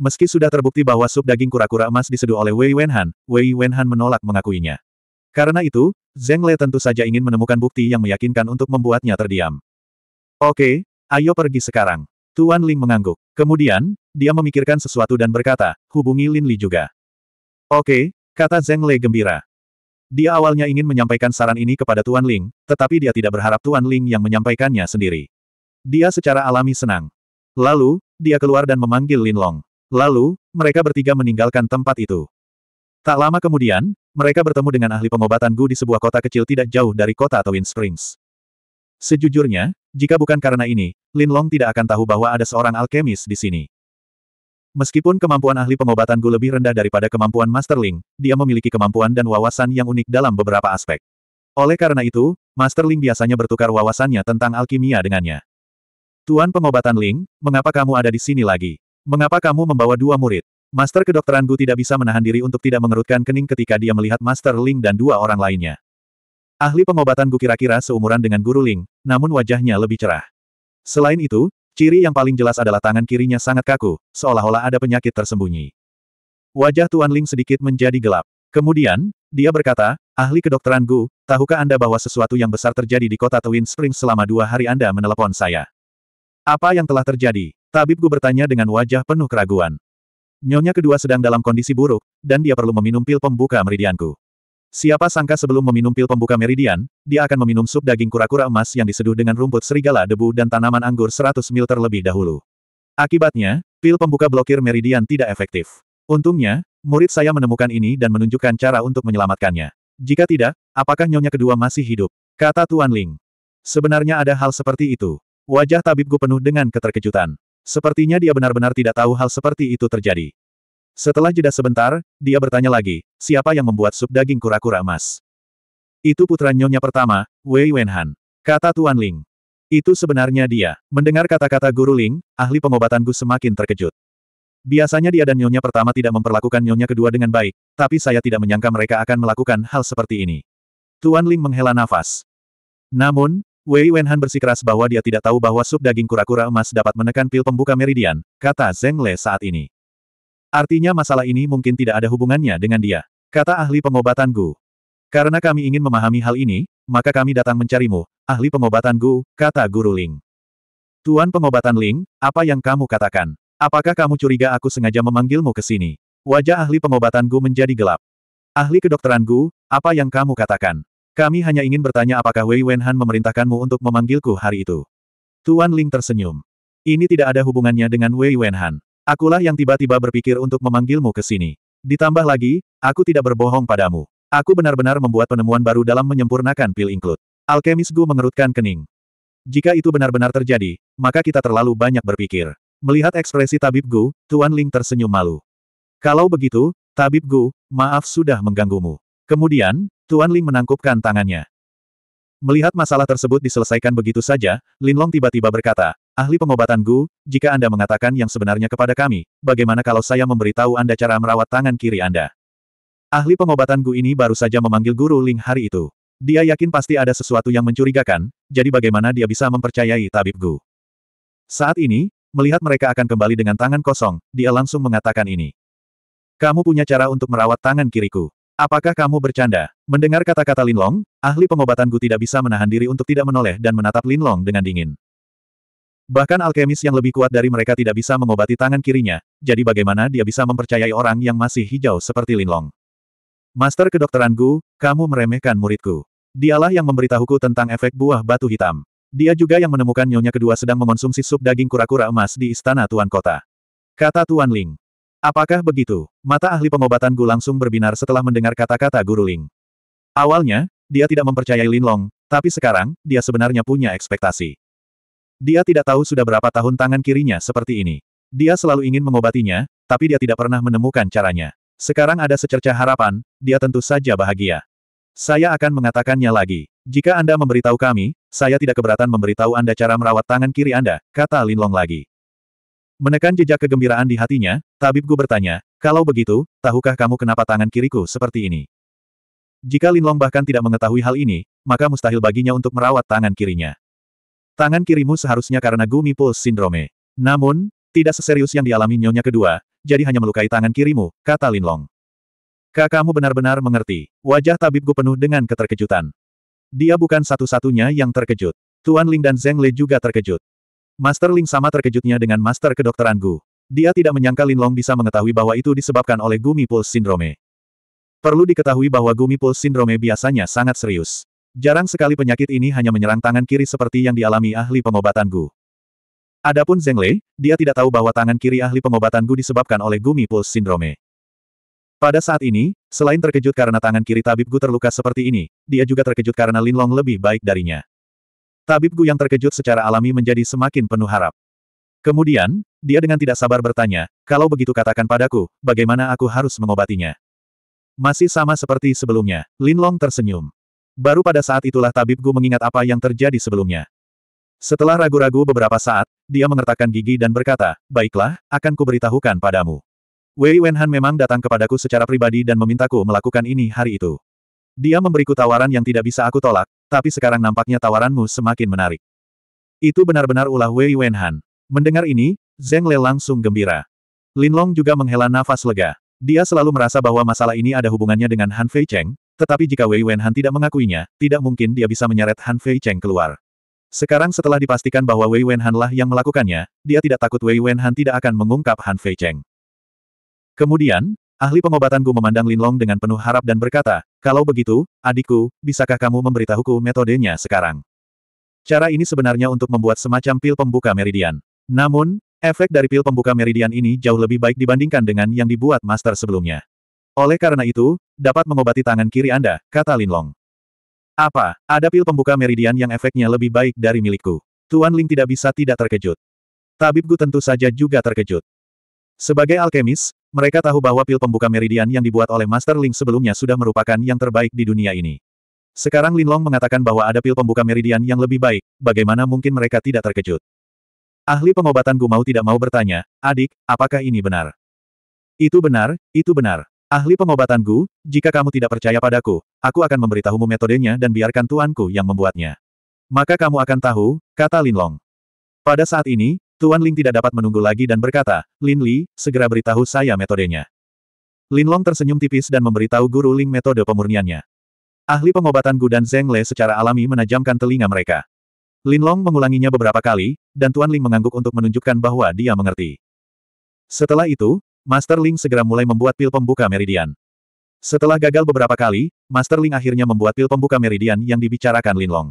Meski sudah terbukti bahwa sup daging kura-kura emas diseduh oleh Wei Wenhan, Wei Wenhan menolak mengakuinya. Karena itu, Zheng Lei tentu saja ingin menemukan bukti yang meyakinkan untuk membuatnya terdiam. Oke, ayo pergi sekarang. Tuan Ling mengangguk. Kemudian, dia memikirkan sesuatu dan berkata, hubungi Lin Li juga. Oke, kata Zheng Lei gembira. Dia awalnya ingin menyampaikan saran ini kepada Tuan Ling, tetapi dia tidak berharap Tuan Ling yang menyampaikannya sendiri. Dia secara alami senang. Lalu, dia keluar dan memanggil Lin Long. Lalu, mereka bertiga meninggalkan tempat itu. Tak lama kemudian, mereka bertemu dengan ahli pengobatan Gu di sebuah kota kecil tidak jauh dari kota Twin Springs. Sejujurnya, jika bukan karena ini, Lin Long tidak akan tahu bahwa ada seorang alkemis di sini. Meskipun kemampuan ahli pengobatan Gu lebih rendah daripada kemampuan Master Ling, dia memiliki kemampuan dan wawasan yang unik dalam beberapa aspek. Oleh karena itu, Master Ling biasanya bertukar wawasannya tentang alkimia dengannya. Tuan pengobatan Ling, mengapa kamu ada di sini lagi? Mengapa kamu membawa dua murid? Master kedokteran Gu tidak bisa menahan diri untuk tidak mengerutkan kening ketika dia melihat Master Ling dan dua orang lainnya. Ahli pengobatan Gu kira-kira seumuran dengan Guru Ling, namun wajahnya lebih cerah. Selain itu, Ciri yang paling jelas adalah tangan kirinya sangat kaku, seolah-olah ada penyakit tersembunyi. Wajah Tuan Ling sedikit menjadi gelap. Kemudian, dia berkata, ahli kedokteran Gu, tahukah Anda bahwa sesuatu yang besar terjadi di kota Twin Springs selama dua hari Anda menelepon saya? Apa yang telah terjadi? Tabib Gu bertanya dengan wajah penuh keraguan. Nyonya kedua sedang dalam kondisi buruk, dan dia perlu meminum pil pembuka meridianku. Siapa sangka sebelum meminum pil pembuka meridian, dia akan meminum sup daging kura-kura emas yang diseduh dengan rumput serigala debu dan tanaman anggur 100 mil terlebih dahulu. Akibatnya, pil pembuka blokir meridian tidak efektif. Untungnya, murid saya menemukan ini dan menunjukkan cara untuk menyelamatkannya. Jika tidak, apakah nyonya kedua masih hidup? Kata Tuan Ling. Sebenarnya ada hal seperti itu. Wajah tabibku penuh dengan keterkejutan. Sepertinya dia benar-benar tidak tahu hal seperti itu terjadi. Setelah jeda sebentar, dia bertanya lagi, siapa yang membuat sup daging kura-kura emas? Itu putra nyonya pertama, Wei Wenhan. Kata Tuan Ling. Itu sebenarnya dia. Mendengar kata-kata Guru Ling, ahli pengobatan Gu semakin terkejut. Biasanya dia dan nyonya pertama tidak memperlakukan nyonya kedua dengan baik, tapi saya tidak menyangka mereka akan melakukan hal seperti ini. Tuan Ling menghela nafas. Namun, Wei Wenhan bersikeras bahwa dia tidak tahu bahwa sup daging kura-kura emas dapat menekan pil pembuka meridian, kata Zeng Le saat ini. Artinya masalah ini mungkin tidak ada hubungannya dengan dia. Kata ahli pengobatan Gu. Karena kami ingin memahami hal ini, maka kami datang mencarimu, ahli pengobatan Gu, kata Guru Ling. Tuan pengobatan Ling, apa yang kamu katakan? Apakah kamu curiga aku sengaja memanggilmu ke sini? Wajah ahli pengobatan Gu menjadi gelap. Ahli kedokteran Gu, apa yang kamu katakan? Kami hanya ingin bertanya apakah Wei Wenhan memerintahkanmu untuk memanggilku hari itu. Tuan Ling tersenyum. Ini tidak ada hubungannya dengan Wei Wenhan. Akulah yang tiba-tiba berpikir untuk memanggilmu ke sini. Ditambah lagi, aku tidak berbohong padamu. Aku benar-benar membuat penemuan baru dalam menyempurnakan pil include. Alkemis Gu mengerutkan kening. Jika itu benar-benar terjadi, maka kita terlalu banyak berpikir. Melihat ekspresi Tabib Gu, Tuan Ling tersenyum malu. Kalau begitu, Tabib Gu, maaf sudah mengganggumu. Kemudian, Tuan Ling menangkupkan tangannya. Melihat masalah tersebut diselesaikan begitu saja, Lin Long tiba-tiba berkata, Ahli pengobatan Gu, jika Anda mengatakan yang sebenarnya kepada kami, bagaimana kalau saya memberitahu Anda cara merawat tangan kiri Anda? Ahli pengobatan Gu ini baru saja memanggil Guru Ling hari itu. Dia yakin pasti ada sesuatu yang mencurigakan, jadi bagaimana dia bisa mempercayai tabib Gu? Saat ini, melihat mereka akan kembali dengan tangan kosong, dia langsung mengatakan ini. Kamu punya cara untuk merawat tangan kiriku. Apakah kamu bercanda? Mendengar kata-kata Linlong, ahli pengobatan Gu tidak bisa menahan diri untuk tidak menoleh dan menatap Linlong dengan dingin. Bahkan alkemis yang lebih kuat dari mereka tidak bisa mengobati tangan kirinya, jadi bagaimana dia bisa mempercayai orang yang masih hijau seperti Linlong? Master kedokteran Gu, kamu meremehkan muridku. Dialah yang memberitahuku tentang efek buah batu hitam. Dia juga yang menemukan nyonya kedua sedang mengonsumsi sup daging kura-kura emas di istana Tuan Kota. Kata Tuan Ling. Apakah begitu? Mata ahli pengobatan Gu langsung berbinar setelah mendengar kata-kata Guru Ling. Awalnya, dia tidak mempercayai Linlong, tapi sekarang, dia sebenarnya punya ekspektasi. Dia tidak tahu sudah berapa tahun tangan kirinya seperti ini. Dia selalu ingin mengobatinya, tapi dia tidak pernah menemukan caranya. Sekarang ada secerca harapan, dia tentu saja bahagia. Saya akan mengatakannya lagi. Jika Anda memberitahu kami, saya tidak keberatan memberitahu Anda cara merawat tangan kiri Anda, kata Lin Long lagi. Menekan jejak kegembiraan di hatinya, tabib Gu bertanya, kalau begitu, tahukah kamu kenapa tangan kiriku seperti ini? Jika Lin Long bahkan tidak mengetahui hal ini, maka mustahil baginya untuk merawat tangan kirinya. Tangan kirimu seharusnya karena Gumi Pulse Sindrome. Namun, tidak seserius yang dialami nyonya kedua, jadi hanya melukai tangan kirimu, kata Linlong. Kakakmu benar-benar mengerti. Wajah tabibku penuh dengan keterkejutan. Dia bukan satu-satunya yang terkejut. Tuan Ling dan Zheng Le juga terkejut. Master Ling sama terkejutnya dengan Master Kedokteran Gu. Dia tidak menyangka Linlong bisa mengetahui bahwa itu disebabkan oleh Gumi Pulse Sindrome. Perlu diketahui bahwa Gumi Pulse Sindrome biasanya sangat serius. Jarang sekali penyakit ini hanya menyerang tangan kiri seperti yang dialami ahli pengobatan Gu. Adapun Zheng Lei, dia tidak tahu bahwa tangan kiri ahli pengobatan Gu disebabkan oleh Gumi Pulse Syndrome. Pada saat ini, selain terkejut karena tangan kiri Tabib Gu terluka seperti ini, dia juga terkejut karena Linlong lebih baik darinya. Tabib Gu yang terkejut secara alami menjadi semakin penuh harap. Kemudian, dia dengan tidak sabar bertanya, kalau begitu katakan padaku, bagaimana aku harus mengobatinya? Masih sama seperti sebelumnya, Linlong tersenyum. Baru pada saat itulah tabib Gu mengingat apa yang terjadi sebelumnya. Setelah ragu-ragu beberapa saat, dia mengertakkan gigi dan berkata, Baiklah, akan kuberitahukan padamu. Wei Wenhan memang datang kepadaku secara pribadi dan memintaku melakukan ini hari itu. Dia memberiku tawaran yang tidak bisa aku tolak, tapi sekarang nampaknya tawaranmu semakin menarik. Itu benar-benar ulah Wei Wenhan. Mendengar ini, Zheng Le langsung gembira. Lin Long juga menghela nafas lega. Dia selalu merasa bahwa masalah ini ada hubungannya dengan Han Fei Cheng, tetapi jika Wei Wenhan tidak mengakuinya, tidak mungkin dia bisa menyeret Han Fei Cheng keluar. Sekarang setelah dipastikan bahwa Wei Wenhan lah yang melakukannya, dia tidak takut Wei Wenhan tidak akan mengungkap Han Fei Cheng. Kemudian, ahli pengobatan Gu memandang Long dengan penuh harap dan berkata, kalau begitu, adikku, bisakah kamu memberitahuku metodenya sekarang? Cara ini sebenarnya untuk membuat semacam pil pembuka meridian. Namun, efek dari pil pembuka meridian ini jauh lebih baik dibandingkan dengan yang dibuat master sebelumnya. Oleh karena itu, dapat mengobati tangan kiri Anda, kata Linlong. Apa, ada pil pembuka meridian yang efeknya lebih baik dari milikku. Tuan Ling tidak bisa tidak terkejut. Tabibku tentu saja juga terkejut. Sebagai alkemis, mereka tahu bahwa pil pembuka meridian yang dibuat oleh Master Ling sebelumnya sudah merupakan yang terbaik di dunia ini. Sekarang Linlong mengatakan bahwa ada pil pembuka meridian yang lebih baik, bagaimana mungkin mereka tidak terkejut? Ahli pengobatan Gumau tidak mau bertanya, adik, apakah ini benar? Itu benar, itu benar. Ahli pengobatan Gu, jika kamu tidak percaya padaku, aku akan memberitahumu metodenya dan biarkan tuanku yang membuatnya. Maka kamu akan tahu, kata Lin Long. Pada saat ini, Tuan Ling tidak dapat menunggu lagi dan berkata, Lin Li, segera beritahu saya metodenya. Lin Long tersenyum tipis dan memberitahu guru Ling metode pemurniannya. Ahli pengobatan Gu dan Zheng Le secara alami menajamkan telinga mereka. Lin Long mengulanginya beberapa kali, dan Tuan Ling mengangguk untuk menunjukkan bahwa dia mengerti. Setelah itu, Master Ling segera mulai membuat pil pembuka meridian. Setelah gagal beberapa kali, Master Ling akhirnya membuat pil pembuka meridian yang dibicarakan Lin Long.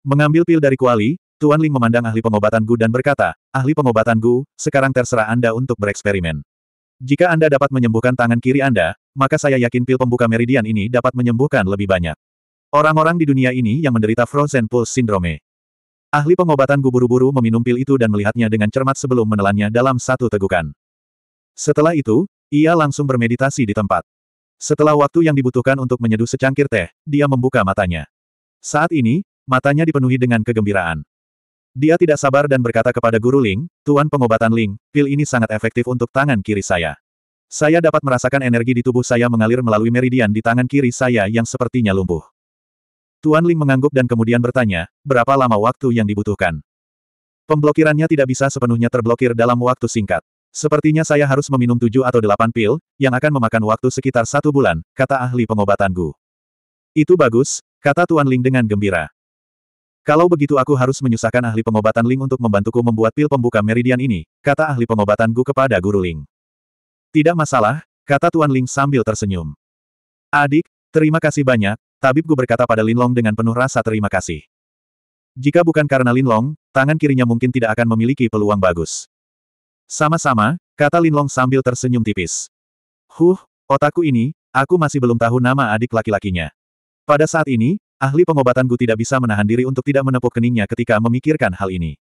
Mengambil pil dari Kuali, Tuan Ling memandang ahli pengobatan Gu dan berkata, ahli pengobatan Gu, sekarang terserah Anda untuk bereksperimen. Jika Anda dapat menyembuhkan tangan kiri Anda, maka saya yakin pil pembuka meridian ini dapat menyembuhkan lebih banyak. Orang-orang di dunia ini yang menderita Frozen Pulse Syndrome. Ahli pengobatan Gu buru-buru meminum pil itu dan melihatnya dengan cermat sebelum menelannya dalam satu tegukan. Setelah itu, ia langsung bermeditasi di tempat. Setelah waktu yang dibutuhkan untuk menyeduh secangkir teh, dia membuka matanya. Saat ini, matanya dipenuhi dengan kegembiraan. Dia tidak sabar dan berkata kepada Guru Ling, Tuan pengobatan Ling, pil ini sangat efektif untuk tangan kiri saya. Saya dapat merasakan energi di tubuh saya mengalir melalui meridian di tangan kiri saya yang sepertinya lumpuh. Tuan Ling mengangguk dan kemudian bertanya, berapa lama waktu yang dibutuhkan? Pemblokirannya tidak bisa sepenuhnya terblokir dalam waktu singkat. Sepertinya saya harus meminum tujuh atau delapan pil, yang akan memakan waktu sekitar satu bulan, kata ahli pengobatan Gu. Itu bagus, kata Tuan Ling dengan gembira. Kalau begitu aku harus menyusahkan ahli pengobatan Ling untuk membantuku membuat pil pembuka meridian ini, kata ahli pengobatan Gu kepada Guru Ling. Tidak masalah, kata Tuan Ling sambil tersenyum. Adik, terima kasih banyak, tabib Gu berkata pada Lin Long dengan penuh rasa terima kasih. Jika bukan karena Lin Long, tangan kirinya mungkin tidak akan memiliki peluang bagus. Sama-sama, kata Linlong sambil tersenyum tipis. Huh, otakku ini, aku masih belum tahu nama adik laki-lakinya. Pada saat ini, ahli pengobatan Gu tidak bisa menahan diri untuk tidak menepuk keningnya ketika memikirkan hal ini.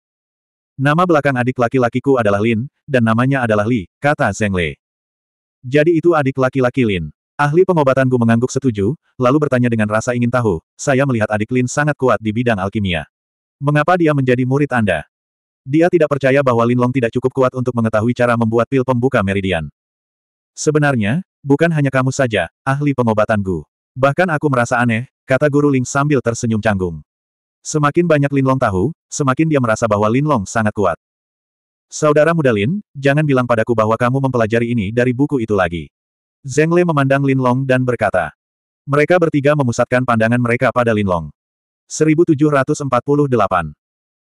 Nama belakang adik laki-lakiku adalah Lin, dan namanya adalah Li, kata Zheng Lei. Jadi itu adik laki-laki Lin. Ahli pengobatan Gu mengangguk setuju, lalu bertanya dengan rasa ingin tahu, saya melihat adik Lin sangat kuat di bidang alkimia. Mengapa dia menjadi murid Anda? Dia tidak percaya bahwa Linlong tidak cukup kuat untuk mengetahui cara membuat pil pembuka meridian. Sebenarnya, bukan hanya kamu saja, ahli pengobatan Gu. Bahkan aku merasa aneh, kata Guru Ling sambil tersenyum canggung. Semakin banyak Linlong tahu, semakin dia merasa bahwa Linlong sangat kuat. Saudara muda Lin, jangan bilang padaku bahwa kamu mempelajari ini dari buku itu lagi. Zheng Le memandang Linlong dan berkata. Mereka bertiga memusatkan pandangan mereka pada Linlong. 1748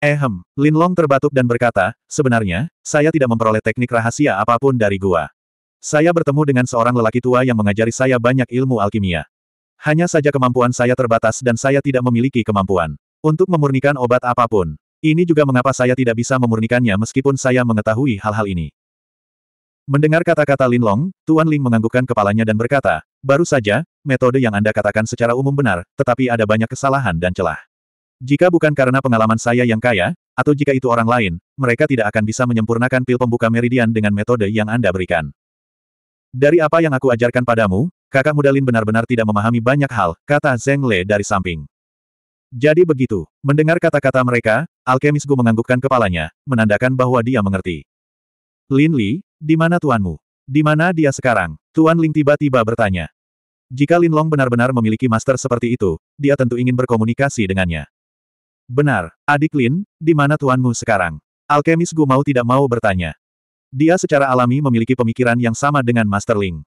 Ehem, eh, Linlong terbatuk dan berkata, sebenarnya, saya tidak memperoleh teknik rahasia apapun dari gua. Saya bertemu dengan seorang lelaki tua yang mengajari saya banyak ilmu alkimia. Hanya saja kemampuan saya terbatas dan saya tidak memiliki kemampuan untuk memurnikan obat apapun. Ini juga mengapa saya tidak bisa memurnikannya meskipun saya mengetahui hal-hal ini. Mendengar kata-kata Linlong, Tuan Ling menganggukkan kepalanya dan berkata, baru saja, metode yang Anda katakan secara umum benar, tetapi ada banyak kesalahan dan celah. Jika bukan karena pengalaman saya yang kaya, atau jika itu orang lain, mereka tidak akan bisa menyempurnakan pil pembuka meridian dengan metode yang Anda berikan. Dari apa yang aku ajarkan padamu, kakak muda Lin benar-benar tidak memahami banyak hal, kata Zeng Le dari samping. Jadi begitu, mendengar kata-kata mereka, alkemis Gu menganggukkan kepalanya, menandakan bahwa dia mengerti. Lin Li, di mana tuanmu? Di mana dia sekarang? Tuan Ling tiba-tiba bertanya. Jika Lin Long benar-benar memiliki master seperti itu, dia tentu ingin berkomunikasi dengannya. Benar, adik Lin, di mana tuanmu sekarang? Alkemis Gu mau tidak mau bertanya. Dia secara alami memiliki pemikiran yang sama dengan Master Ling.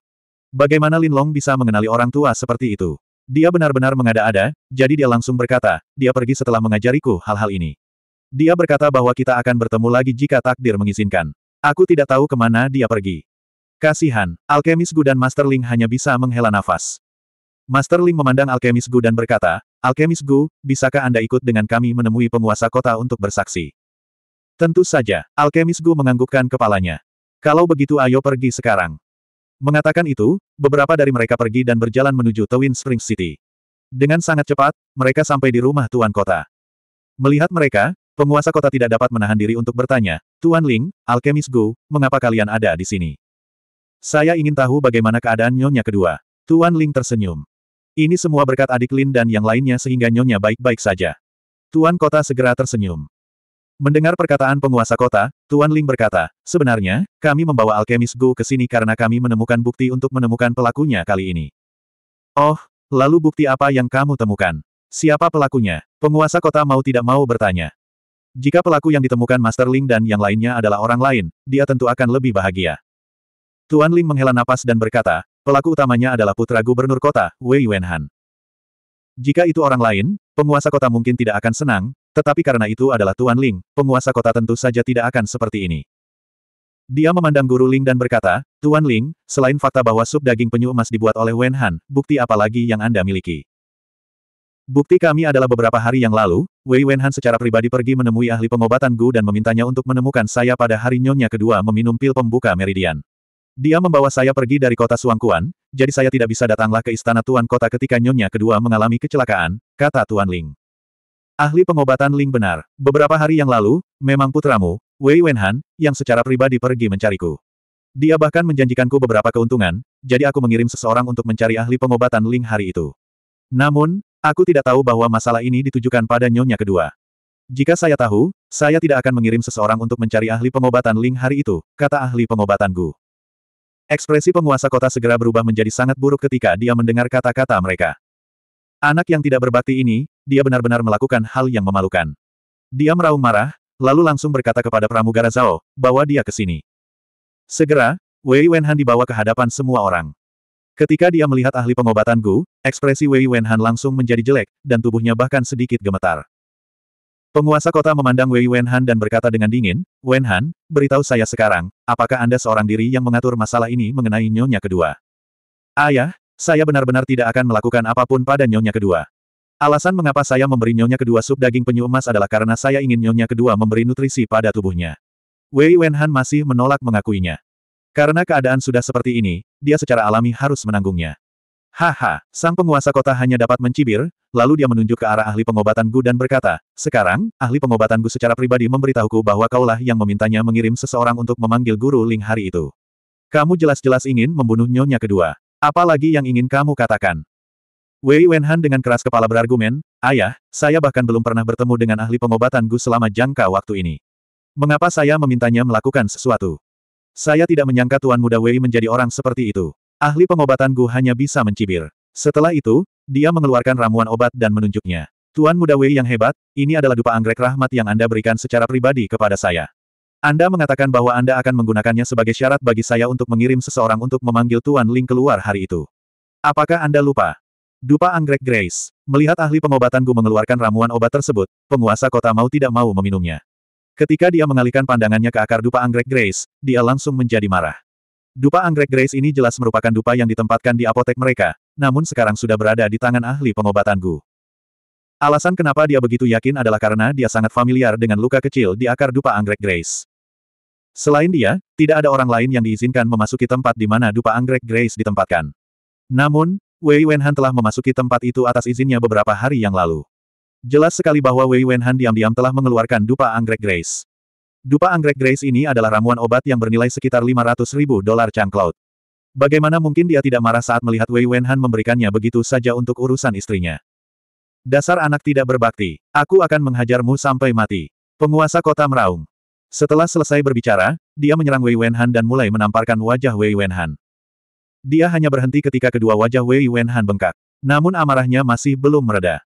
Bagaimana Lin Long bisa mengenali orang tua seperti itu? Dia benar-benar mengada-ada, jadi dia langsung berkata, dia pergi setelah mengajariku hal-hal ini. Dia berkata bahwa kita akan bertemu lagi jika takdir mengizinkan. Aku tidak tahu kemana dia pergi. Kasihan, Alkemis Gu dan Master Ling hanya bisa menghela nafas. Master Ling memandang Alkemis Gu dan berkata, Alkemis Gu, bisakah Anda ikut dengan kami menemui penguasa kota untuk bersaksi? Tentu saja, Alkemis Gu menganggukkan kepalanya. Kalau begitu ayo pergi sekarang. Mengatakan itu, beberapa dari mereka pergi dan berjalan menuju Twin Springs City. Dengan sangat cepat, mereka sampai di rumah Tuan Kota. Melihat mereka, penguasa kota tidak dapat menahan diri untuk bertanya, Tuan Ling, Alkemis Gu, mengapa kalian ada di sini? Saya ingin tahu bagaimana keadaan nyonya kedua. Tuan Ling tersenyum. Ini semua berkat adik Lin dan yang lainnya sehingga Nyonya baik-baik saja. Tuan Kota segera tersenyum. Mendengar perkataan penguasa kota, Tuan Ling berkata, sebenarnya, kami membawa alkemis Gu ke sini karena kami menemukan bukti untuk menemukan pelakunya kali ini. Oh, lalu bukti apa yang kamu temukan? Siapa pelakunya? Penguasa kota mau tidak mau bertanya. Jika pelaku yang ditemukan Master Ling dan yang lainnya adalah orang lain, dia tentu akan lebih bahagia. Tuan Ling menghela napas dan berkata, Pelaku utamanya adalah putra gubernur kota, Wei Wenhan. Jika itu orang lain, penguasa kota mungkin tidak akan senang, tetapi karena itu adalah Tuan Ling, penguasa kota tentu saja tidak akan seperti ini. Dia memandang Guru Ling dan berkata, Tuan Ling, selain fakta bahwa sup daging penyu emas dibuat oleh Wenhan, bukti apa lagi yang Anda miliki? Bukti kami adalah beberapa hari yang lalu, Wei Wenhan secara pribadi pergi menemui ahli pengobatan Gu dan memintanya untuk menemukan saya pada hari nyonya kedua meminum pil pembuka meridian. Dia membawa saya pergi dari kota Suangkuan, jadi saya tidak bisa datanglah ke istana Tuan Kota ketika Nyonya kedua mengalami kecelakaan, kata Tuan Ling. Ahli pengobatan Ling benar. Beberapa hari yang lalu, memang putramu, Wei Wenhan, yang secara pribadi pergi mencariku. Dia bahkan menjanjikanku beberapa keuntungan, jadi aku mengirim seseorang untuk mencari ahli pengobatan Ling hari itu. Namun, aku tidak tahu bahwa masalah ini ditujukan pada Nyonya kedua. Jika saya tahu, saya tidak akan mengirim seseorang untuk mencari ahli pengobatan Ling hari itu, kata ahli pengobatan Gu. Ekspresi penguasa kota segera berubah menjadi sangat buruk ketika dia mendengar kata-kata mereka. Anak yang tidak berbakti ini, dia benar-benar melakukan hal yang memalukan. Dia meraung marah, lalu langsung berkata kepada pramugara Zhao, bawa dia ke sini. Segera, Wei Wenhan dibawa ke hadapan semua orang. Ketika dia melihat ahli pengobatan Gu, ekspresi Wei Wenhan langsung menjadi jelek, dan tubuhnya bahkan sedikit gemetar. Penguasa kota memandang Wei Wenhan dan berkata dengan dingin, Wenhan, beritahu saya sekarang, apakah Anda seorang diri yang mengatur masalah ini mengenai nyonya kedua? Ayah, ya, saya benar-benar tidak akan melakukan apapun pada nyonya kedua. Alasan mengapa saya memberi nyonya kedua sup daging penyu emas adalah karena saya ingin nyonya kedua memberi nutrisi pada tubuhnya. Wei Wenhan masih menolak mengakuinya. Karena keadaan sudah seperti ini, dia secara alami harus menanggungnya. Haha, sang penguasa kota hanya dapat mencibir, lalu dia menunjuk ke arah ahli pengobatan Gu dan berkata, sekarang, ahli pengobatan Gu secara pribadi memberitahuku bahwa kaulah yang memintanya mengirim seseorang untuk memanggil guru Ling hari itu. Kamu jelas-jelas ingin membunuh nyonya kedua. Apalagi yang ingin kamu katakan? Wei Wenhan dengan keras kepala berargumen, Ayah, saya bahkan belum pernah bertemu dengan ahli pengobatan Gu selama jangka waktu ini. Mengapa saya memintanya melakukan sesuatu? Saya tidak menyangka Tuan Muda Wei menjadi orang seperti itu. Ahli pengobatan Gu hanya bisa mencibir. Setelah itu, dia mengeluarkan ramuan obat dan menunjuknya. Tuan Muda Wei yang hebat, ini adalah dupa anggrek rahmat yang Anda berikan secara pribadi kepada saya. Anda mengatakan bahwa Anda akan menggunakannya sebagai syarat bagi saya untuk mengirim seseorang untuk memanggil Tuan Ling keluar hari itu. Apakah Anda lupa? Dupa Anggrek Grace. Melihat ahli pengobatan Gu mengeluarkan ramuan obat tersebut, penguasa kota mau tidak mau meminumnya. Ketika dia mengalihkan pandangannya ke akar Dupa Anggrek Grace, dia langsung menjadi marah. Dupa anggrek Grace ini jelas merupakan dupa yang ditempatkan di apotek mereka, namun sekarang sudah berada di tangan ahli pengobatan Gu. Alasan kenapa dia begitu yakin adalah karena dia sangat familiar dengan luka kecil di akar dupa anggrek Grace. Selain dia, tidak ada orang lain yang diizinkan memasuki tempat di mana dupa anggrek Grace ditempatkan. Namun, Wei Wenhan telah memasuki tempat itu atas izinnya beberapa hari yang lalu. Jelas sekali bahwa Wei Wenhan diam-diam telah mengeluarkan dupa anggrek Grace. Dupa anggrek Grace ini adalah ramuan obat yang bernilai sekitar 500 ribu dolar cangklaut. Bagaimana mungkin dia tidak marah saat melihat Wei Wenhan memberikannya begitu saja untuk urusan istrinya? Dasar anak tidak berbakti, aku akan menghajarmu sampai mati. Penguasa kota meraung. Setelah selesai berbicara, dia menyerang Wei Wenhan dan mulai menamparkan wajah Wei Wenhan. Dia hanya berhenti ketika kedua wajah Wei Wenhan bengkak. Namun amarahnya masih belum mereda.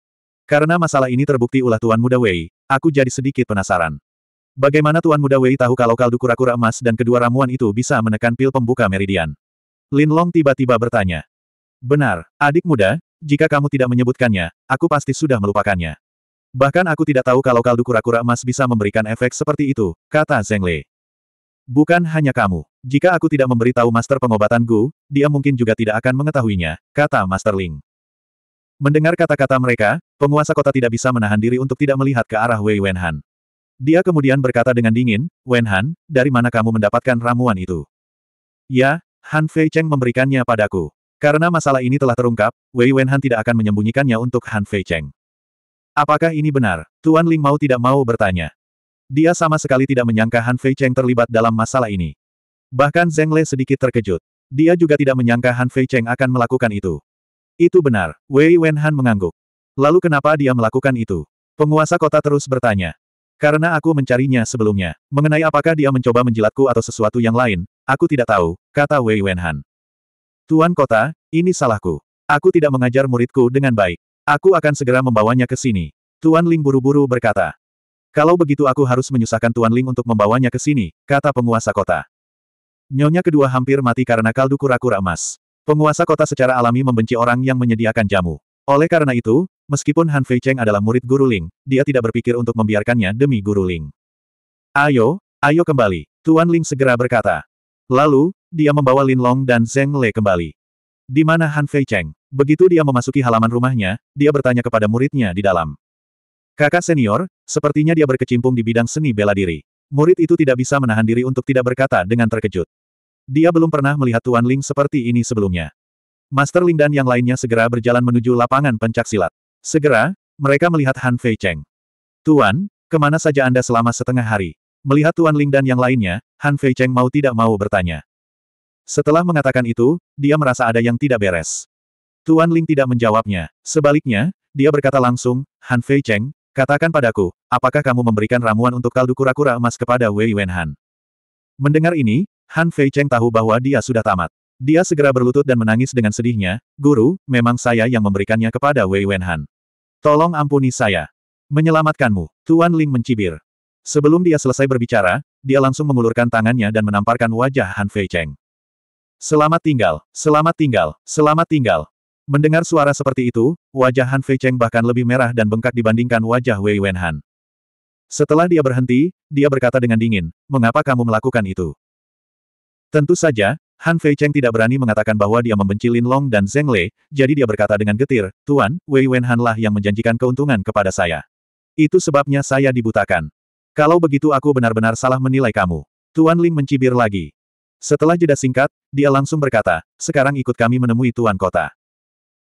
Karena masalah ini terbukti ulah tuan muda Wei, aku jadi sedikit penasaran. Bagaimana Tuan Muda Wei tahu kalau kaldu kura-kura emas dan kedua ramuan itu bisa menekan pil pembuka meridian? Lin Long tiba-tiba bertanya. Benar, adik muda, jika kamu tidak menyebutkannya, aku pasti sudah melupakannya. Bahkan aku tidak tahu kalau kaldu kura-kura emas bisa memberikan efek seperti itu, kata Zheng Lei. Bukan hanya kamu. Jika aku tidak memberitahu master pengobatan Gu, dia mungkin juga tidak akan mengetahuinya, kata Master Ling. Mendengar kata-kata mereka, penguasa kota tidak bisa menahan diri untuk tidak melihat ke arah Wei Wenhan. Dia kemudian berkata dengan dingin, Wen Han, dari mana kamu mendapatkan ramuan itu? Ya, Han Fei Cheng memberikannya padaku. Karena masalah ini telah terungkap, Wei Wen Han tidak akan menyembunyikannya untuk Han Fei Cheng. Apakah ini benar? Tuan Ling mau tidak mau bertanya. Dia sama sekali tidak menyangka Han Fei Cheng terlibat dalam masalah ini. Bahkan Zheng Le sedikit terkejut. Dia juga tidak menyangka Han Fei Cheng akan melakukan itu. Itu benar, Wei Wen Han mengangguk. Lalu kenapa dia melakukan itu? Penguasa kota terus bertanya. Karena aku mencarinya sebelumnya. Mengenai apakah dia mencoba menjilatku atau sesuatu yang lain, aku tidak tahu, kata Wei Wenhan. Tuan kota, ini salahku. Aku tidak mengajar muridku dengan baik. Aku akan segera membawanya ke sini. Tuan Ling buru-buru berkata. Kalau begitu aku harus menyusahkan Tuan Ling untuk membawanya ke sini, kata penguasa kota. Nyonya kedua hampir mati karena kaldu kura-kura emas. Penguasa kota secara alami membenci orang yang menyediakan jamu. Oleh karena itu, Meskipun Han Fei Cheng adalah murid Guru Ling, dia tidak berpikir untuk membiarkannya demi Guru Ling. Ayo, ayo kembali, Tuan Ling segera berkata. Lalu, dia membawa Lin Long dan Zheng Le kembali. Di mana Han Fei Cheng? Begitu dia memasuki halaman rumahnya, dia bertanya kepada muridnya di dalam. Kakak senior, sepertinya dia berkecimpung di bidang seni bela diri. Murid itu tidak bisa menahan diri untuk tidak berkata dengan terkejut. Dia belum pernah melihat Tuan Ling seperti ini sebelumnya. Master Ling dan yang lainnya segera berjalan menuju lapangan pencaksilat. Segera, mereka melihat Han Fei Cheng. Tuan, kemana saja Anda selama setengah hari? Melihat Tuan Ling dan yang lainnya, Han Fei Cheng mau tidak mau bertanya. Setelah mengatakan itu, dia merasa ada yang tidak beres. Tuan Ling tidak menjawabnya. Sebaliknya, dia berkata langsung, Han Fei Cheng, katakan padaku, apakah kamu memberikan ramuan untuk kaldu kura-kura emas kepada Wei Wenhan? Mendengar ini, Han Fei Cheng tahu bahwa dia sudah tamat. Dia segera berlutut dan menangis dengan sedihnya, Guru, memang saya yang memberikannya kepada Wei Wenhan. Tolong ampuni saya. Menyelamatkanmu, Tuan Ling mencibir. Sebelum dia selesai berbicara, dia langsung mengulurkan tangannya dan menamparkan wajah Han Fei Cheng. Selamat tinggal, selamat tinggal, selamat tinggal. Mendengar suara seperti itu, wajah Han Fei Cheng bahkan lebih merah dan bengkak dibandingkan wajah Wei Wenhan. Setelah dia berhenti, dia berkata dengan dingin, mengapa kamu melakukan itu? Tentu saja, Han Fei Cheng tidak berani mengatakan bahwa dia membenci Lin Long dan Zheng Lei, jadi dia berkata dengan getir, Tuan, Wei Wen Hanlah yang menjanjikan keuntungan kepada saya. Itu sebabnya saya dibutakan. Kalau begitu aku benar-benar salah menilai kamu. Tuan Ling mencibir lagi. Setelah jeda singkat, dia langsung berkata, sekarang ikut kami menemui Tuan Kota.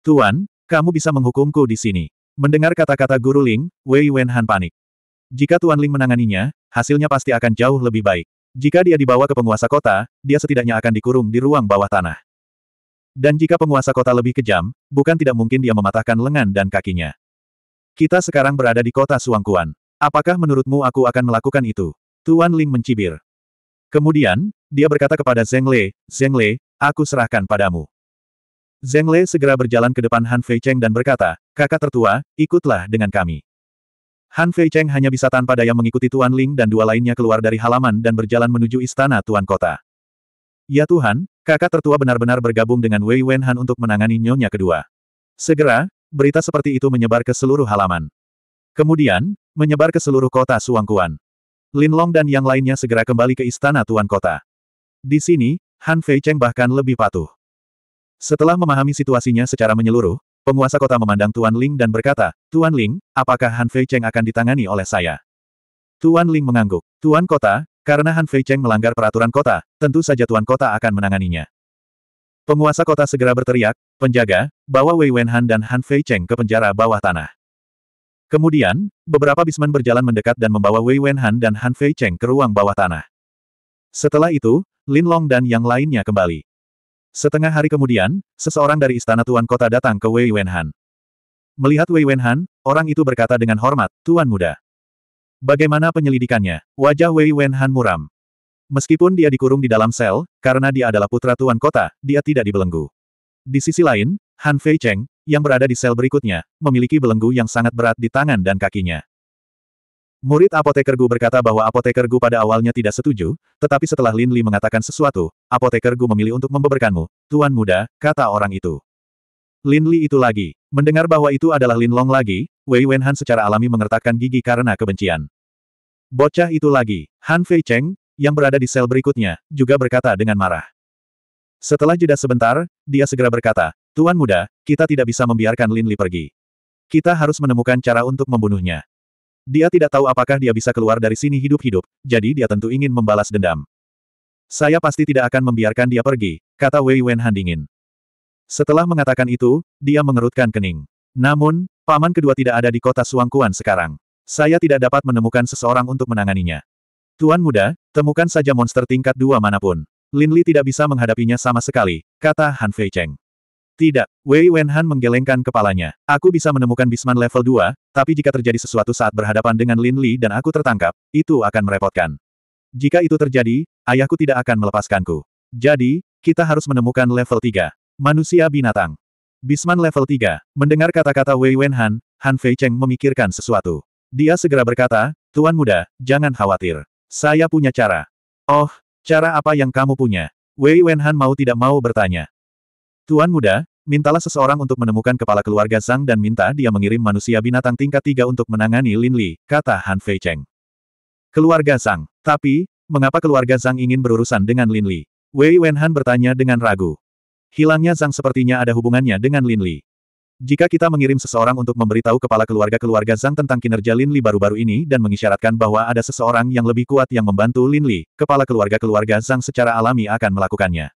Tuan, kamu bisa menghukumku di sini. Mendengar kata-kata Guru Ling, Wei Wen Han panik. Jika Tuan Ling menanganinya, hasilnya pasti akan jauh lebih baik. Jika dia dibawa ke penguasa kota, dia setidaknya akan dikurung di ruang bawah tanah. Dan jika penguasa kota lebih kejam, bukan tidak mungkin dia mematahkan lengan dan kakinya. Kita sekarang berada di kota Suangkuan. Apakah menurutmu aku akan melakukan itu? Tuan Ling mencibir. Kemudian, dia berkata kepada Zheng Le, Zheng Le, aku serahkan padamu. Zheng Le segera berjalan ke depan Han Fei Cheng dan berkata, kakak tertua, ikutlah dengan kami. Han Fei Cheng hanya bisa tanpa daya mengikuti Tuan Ling dan dua lainnya keluar dari halaman dan berjalan menuju istana Tuan Kota. Ya Tuhan, kakak tertua benar-benar bergabung dengan Wei Wen Han untuk menangani nyonya kedua. Segera, berita seperti itu menyebar ke seluruh halaman. Kemudian, menyebar ke seluruh kota Suangkuan. Lin Long dan yang lainnya segera kembali ke istana Tuan Kota. Di sini, Han Fei Cheng bahkan lebih patuh. Setelah memahami situasinya secara menyeluruh, Penguasa kota memandang Tuan Ling dan berkata, Tuan Ling, apakah Han Fei Cheng akan ditangani oleh saya? Tuan Ling mengangguk. Tuan kota, karena Han Fei Cheng melanggar peraturan kota, tentu saja Tuan kota akan menanganinya. Penguasa kota segera berteriak, penjaga, bawa Wei Wenhan dan Han Fei Cheng ke penjara bawah tanah. Kemudian, beberapa bisman berjalan mendekat dan membawa Wei Wenhan dan Han Fei Cheng ke ruang bawah tanah. Setelah itu, Lin Long dan yang lainnya kembali. Setengah hari kemudian, seseorang dari istana Tuan Kota datang ke Wei Wenhan. Melihat Wei Wenhan, orang itu berkata dengan hormat, Tuan Muda. Bagaimana penyelidikannya? Wajah Wei Wenhan muram. Meskipun dia dikurung di dalam sel, karena dia adalah putra Tuan Kota, dia tidak dibelenggu. Di sisi lain, Han Fei Cheng, yang berada di sel berikutnya, memiliki belenggu yang sangat berat di tangan dan kakinya. Murid apoteker Gu berkata bahwa apoteker Gu pada awalnya tidak setuju, tetapi setelah Lin Li mengatakan sesuatu, apoteker Gu memilih untuk membeberkanmu, Tuan Muda, kata orang itu. Lin Li itu lagi. Mendengar bahwa itu adalah Lin Long lagi, Wei Wenhan secara alami mengertakkan gigi karena kebencian. Bocah itu lagi, Han Fei Cheng, yang berada di sel berikutnya, juga berkata dengan marah. Setelah jeda sebentar, dia segera berkata, Tuan Muda, kita tidak bisa membiarkan Lin Li pergi. Kita harus menemukan cara untuk membunuhnya. Dia tidak tahu apakah dia bisa keluar dari sini hidup-hidup, jadi dia tentu ingin membalas dendam. Saya pasti tidak akan membiarkan dia pergi, kata Wei Wen dingin. Setelah mengatakan itu, dia mengerutkan kening. Namun, paman kedua tidak ada di kota Suangkuan sekarang. Saya tidak dapat menemukan seseorang untuk menanganinya. Tuan muda, temukan saja monster tingkat dua manapun. Lin Li tidak bisa menghadapinya sama sekali, kata Han Fei Cheng. Tidak, Wei Wenhan menggelengkan kepalanya. Aku bisa menemukan Bisman level 2, tapi jika terjadi sesuatu saat berhadapan dengan Lin Li dan aku tertangkap, itu akan merepotkan. Jika itu terjadi, ayahku tidak akan melepaskanku. Jadi, kita harus menemukan level 3. Manusia binatang. Bisman level 3. Mendengar kata-kata Wei Wenhan, Han Fei Cheng memikirkan sesuatu. Dia segera berkata, Tuan muda, jangan khawatir. Saya punya cara. Oh, cara apa yang kamu punya? Wei Wenhan mau tidak mau bertanya. Tuan muda, mintalah seseorang untuk menemukan kepala keluarga Zhang dan minta dia mengirim manusia binatang tingkat tiga untuk menangani Lin Li, kata Han Fei Cheng. Keluarga Zhang. Tapi, mengapa keluarga Zhang ingin berurusan dengan Lin Li? Wei Wenhan bertanya dengan ragu. Hilangnya Zhang sepertinya ada hubungannya dengan Lin Li. Jika kita mengirim seseorang untuk memberitahu kepala keluarga-keluarga Zhang tentang kinerja Lin Li baru-baru ini dan mengisyaratkan bahwa ada seseorang yang lebih kuat yang membantu Lin Li, kepala keluarga-keluarga Zhang secara alami akan melakukannya.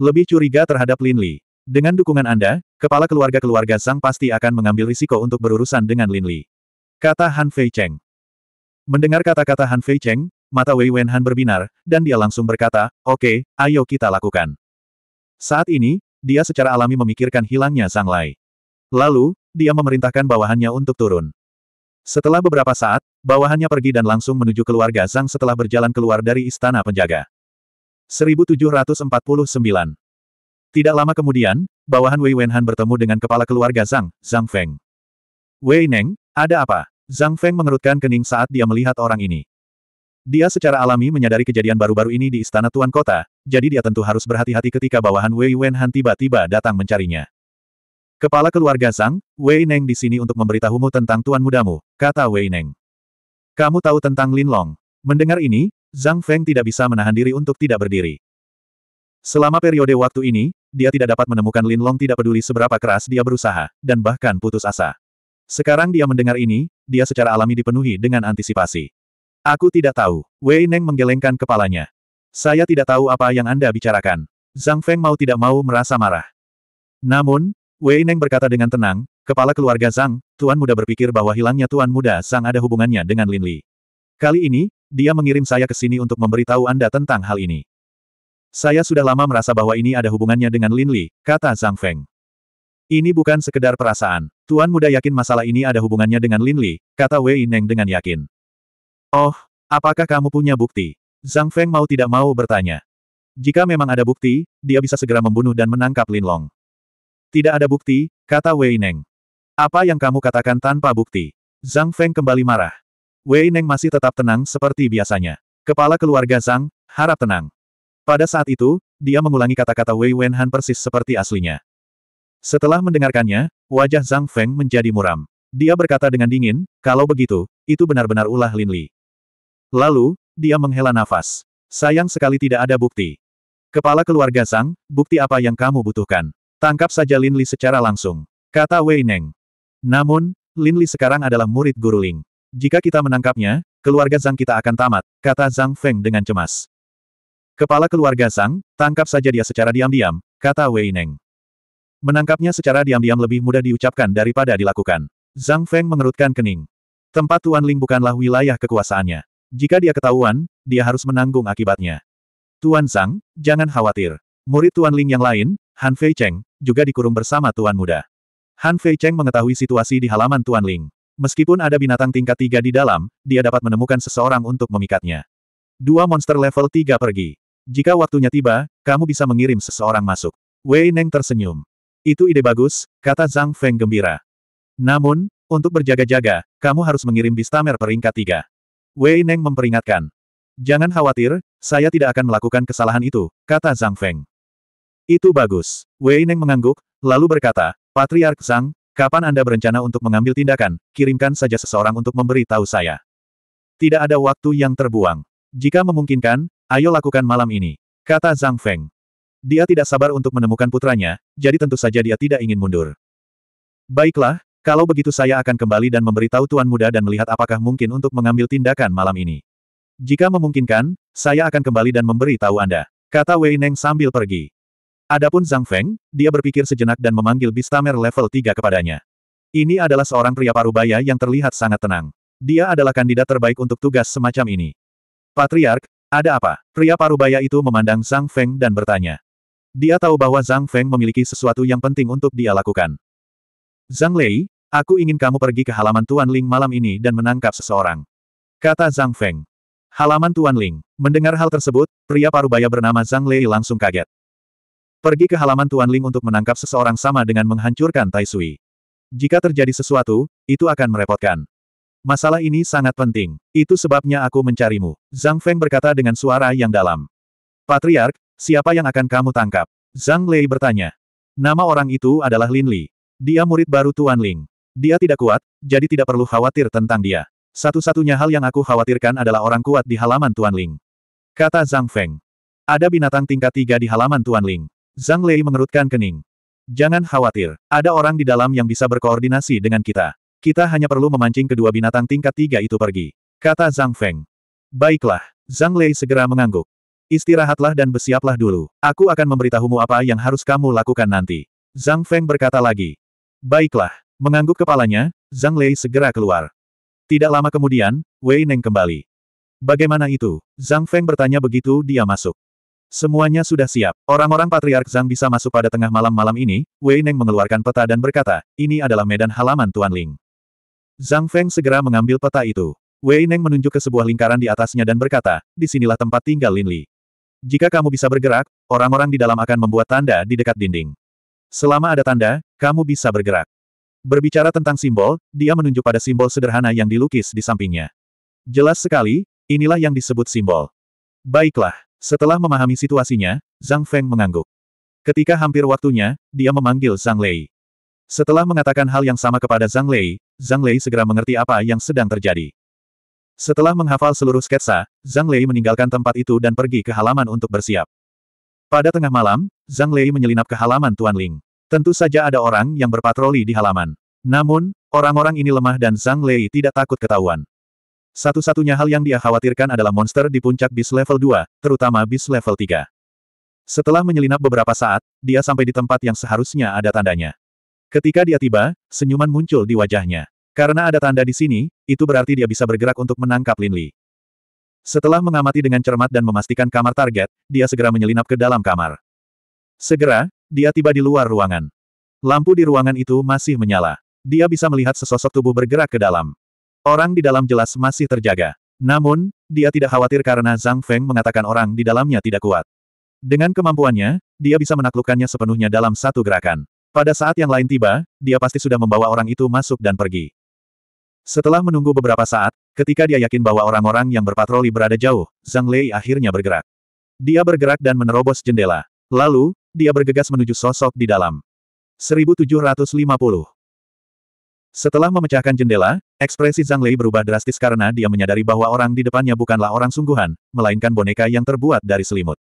Lebih curiga terhadap Lin Li. Dengan dukungan Anda, kepala keluarga-keluarga Zhang pasti akan mengambil risiko untuk berurusan dengan Lin Li. Kata Han Fei Cheng. Mendengar kata-kata Han Fei Cheng, mata Wei Wen Han berbinar, dan dia langsung berkata, oke, okay, ayo kita lakukan. Saat ini, dia secara alami memikirkan hilangnya Sang Lai. Lalu, dia memerintahkan bawahannya untuk turun. Setelah beberapa saat, bawahannya pergi dan langsung menuju keluarga Zhang setelah berjalan keluar dari istana penjaga. 1749 tidak lama kemudian, bawahan Wei Wenhan bertemu dengan kepala keluarga Zhang, Zhang Feng. Wei Neng, ada apa? Zhang Feng mengerutkan kening saat dia melihat orang ini. Dia secara alami menyadari kejadian baru-baru ini di istana Tuan Kota, jadi dia tentu harus berhati-hati ketika bawahan Wei Wenhan tiba-tiba datang mencarinya. Kepala keluarga Zhang, Wei Neng di sini untuk memberitahumu tentang tuan mudamu, kata Wei Neng. Kamu tahu tentang Lin Long. Mendengar ini, Zhang Feng tidak bisa menahan diri untuk tidak berdiri. Selama periode waktu ini, dia tidak dapat menemukan Lin Long tidak peduli seberapa keras dia berusaha, dan bahkan putus asa. Sekarang dia mendengar ini, dia secara alami dipenuhi dengan antisipasi. Aku tidak tahu. Wei Neng menggelengkan kepalanya. Saya tidak tahu apa yang Anda bicarakan. Zhang Feng mau tidak mau merasa marah. Namun, Wei Neng berkata dengan tenang, kepala keluarga Zhang, Tuan Muda berpikir bahwa hilangnya Tuan Muda Zhang ada hubungannya dengan Lin Li. Kali ini, dia mengirim saya ke sini untuk memberitahu Anda tentang hal ini. Saya sudah lama merasa bahwa ini ada hubungannya dengan Lin Li, kata Zhang Feng. Ini bukan sekedar perasaan. Tuan muda yakin masalah ini ada hubungannya dengan Lin Li, kata Wei Neng dengan yakin. Oh, apakah kamu punya bukti? Zhang Feng mau tidak mau bertanya. Jika memang ada bukti, dia bisa segera membunuh dan menangkap Lin Long. Tidak ada bukti, kata Wei Neng. Apa yang kamu katakan tanpa bukti? Zhang Feng kembali marah. Wei Neng masih tetap tenang seperti biasanya. Kepala keluarga Zhang, harap tenang. Pada saat itu, dia mengulangi kata-kata Wei Wenhan persis seperti aslinya. Setelah mendengarkannya, wajah Zhang Feng menjadi muram. Dia berkata dengan dingin, kalau begitu, itu benar-benar ulah Lin Li. Lalu, dia menghela nafas. Sayang sekali tidak ada bukti. Kepala keluarga Zhang, bukti apa yang kamu butuhkan? Tangkap saja Lin Li secara langsung. Kata Wei Neng. Namun, Lin Li sekarang adalah murid Guru Ling. Jika kita menangkapnya, keluarga Zhang kita akan tamat, kata Zhang Feng dengan cemas. Kepala keluarga Sang, tangkap saja dia secara diam-diam, kata Wei Neng. Menangkapnya secara diam-diam lebih mudah diucapkan daripada dilakukan. Zhang Feng mengerutkan kening. Tempat Tuan Ling bukanlah wilayah kekuasaannya. Jika dia ketahuan, dia harus menanggung akibatnya. Tuan Sang, jangan khawatir. Murid Tuan Ling yang lain, Han Fei Cheng, juga dikurung bersama Tuan Muda. Han Fei Cheng mengetahui situasi di halaman Tuan Ling. Meskipun ada binatang tingkat tiga di dalam, dia dapat menemukan seseorang untuk memikatnya. Dua monster level tiga pergi. Jika waktunya tiba, kamu bisa mengirim seseorang masuk. Wei Neng tersenyum. Itu ide bagus, kata Zhang Feng gembira. Namun, untuk berjaga-jaga, kamu harus mengirim Bistamer peringkat tiga. Wei Neng memperingatkan. Jangan khawatir, saya tidak akan melakukan kesalahan itu, kata Zhang Feng. Itu bagus. Wei Neng mengangguk, lalu berkata, Patriark Zhang, kapan Anda berencana untuk mengambil tindakan, kirimkan saja seseorang untuk memberi tahu saya. Tidak ada waktu yang terbuang. Jika memungkinkan, Ayo lakukan malam ini, kata Zhang Feng. Dia tidak sabar untuk menemukan putranya, jadi tentu saja dia tidak ingin mundur. Baiklah, kalau begitu saya akan kembali dan memberitahu Tuan Muda dan melihat apakah mungkin untuk mengambil tindakan malam ini. Jika memungkinkan, saya akan kembali dan memberitahu Anda, kata Wei Neng sambil pergi. Adapun Zhang Feng, dia berpikir sejenak dan memanggil Bistamer level 3 kepadanya. Ini adalah seorang pria parubaya yang terlihat sangat tenang. Dia adalah kandidat terbaik untuk tugas semacam ini. Patriark, ada apa? Pria parubaya itu memandang Zhang Feng dan bertanya. Dia tahu bahwa Zhang Feng memiliki sesuatu yang penting untuk dia lakukan. Zhang Lei, aku ingin kamu pergi ke halaman Tuan Ling malam ini dan menangkap seseorang. Kata Zhang Feng. Halaman Tuan Ling. Mendengar hal tersebut, pria parubaya bernama Zhang Lei langsung kaget. Pergi ke halaman Tuan Ling untuk menangkap seseorang sama dengan menghancurkan Tai Sui. Jika terjadi sesuatu, itu akan merepotkan. Masalah ini sangat penting. Itu sebabnya aku mencarimu. Zhang Feng berkata dengan suara yang dalam. Patriark, siapa yang akan kamu tangkap? Zhang Lei bertanya. Nama orang itu adalah Lin Li. Dia murid baru Tuan Ling. Dia tidak kuat, jadi tidak perlu khawatir tentang dia. Satu-satunya hal yang aku khawatirkan adalah orang kuat di halaman Tuan Ling. Kata Zhang Feng. Ada binatang tingkat tiga di halaman Tuan Ling. Zhang Lei mengerutkan kening. Jangan khawatir, ada orang di dalam yang bisa berkoordinasi dengan kita. Kita hanya perlu memancing kedua binatang tingkat tiga itu pergi. Kata Zhang Feng. Baiklah. Zhang Lei segera mengangguk. Istirahatlah dan bersiaplah dulu. Aku akan memberitahumu apa yang harus kamu lakukan nanti. Zhang Feng berkata lagi. Baiklah. Mengangguk kepalanya, Zhang Lei segera keluar. Tidak lama kemudian, Wei Neng kembali. Bagaimana itu? Zhang Feng bertanya begitu dia masuk. Semuanya sudah siap. Orang-orang Patriark Zhang bisa masuk pada tengah malam malam ini, Wei Neng mengeluarkan peta dan berkata, ini adalah medan halaman Tuan Ling. Zhang Feng segera mengambil peta itu. Wei Neng menunjuk ke sebuah lingkaran di atasnya dan berkata, "Di sinilah tempat tinggal Lin Li. Jika kamu bisa bergerak, orang-orang di dalam akan membuat tanda di dekat dinding. Selama ada tanda, kamu bisa bergerak. Berbicara tentang simbol, dia menunjuk pada simbol sederhana yang dilukis di sampingnya. Jelas sekali, inilah yang disebut simbol. Baiklah, setelah memahami situasinya, Zhang Feng mengangguk. Ketika hampir waktunya, dia memanggil Zhang Lei. Setelah mengatakan hal yang sama kepada Zhang Lei, Zhang Lei segera mengerti apa yang sedang terjadi. Setelah menghafal seluruh sketsa, Zhang Lei meninggalkan tempat itu dan pergi ke halaman untuk bersiap. Pada tengah malam, Zhang Lei menyelinap ke halaman Tuan Ling. Tentu saja ada orang yang berpatroli di halaman. Namun, orang-orang ini lemah dan Zhang Lei tidak takut ketahuan. Satu-satunya hal yang dia khawatirkan adalah monster di puncak bis level 2, terutama bis level 3. Setelah menyelinap beberapa saat, dia sampai di tempat yang seharusnya ada tandanya. Ketika dia tiba, senyuman muncul di wajahnya. Karena ada tanda di sini, itu berarti dia bisa bergerak untuk menangkap Lin Li. Setelah mengamati dengan cermat dan memastikan kamar target, dia segera menyelinap ke dalam kamar. Segera, dia tiba di luar ruangan. Lampu di ruangan itu masih menyala. Dia bisa melihat sesosok tubuh bergerak ke dalam. Orang di dalam jelas masih terjaga. Namun, dia tidak khawatir karena Zhang Feng mengatakan orang di dalamnya tidak kuat. Dengan kemampuannya, dia bisa menaklukkannya sepenuhnya dalam satu gerakan. Pada saat yang lain tiba, dia pasti sudah membawa orang itu masuk dan pergi. Setelah menunggu beberapa saat, ketika dia yakin bahwa orang-orang yang berpatroli berada jauh, Zhang Lei akhirnya bergerak. Dia bergerak dan menerobos jendela. Lalu, dia bergegas menuju sosok di dalam. 1750 Setelah memecahkan jendela, ekspresi Zhang Lei berubah drastis karena dia menyadari bahwa orang di depannya bukanlah orang sungguhan, melainkan boneka yang terbuat dari selimut.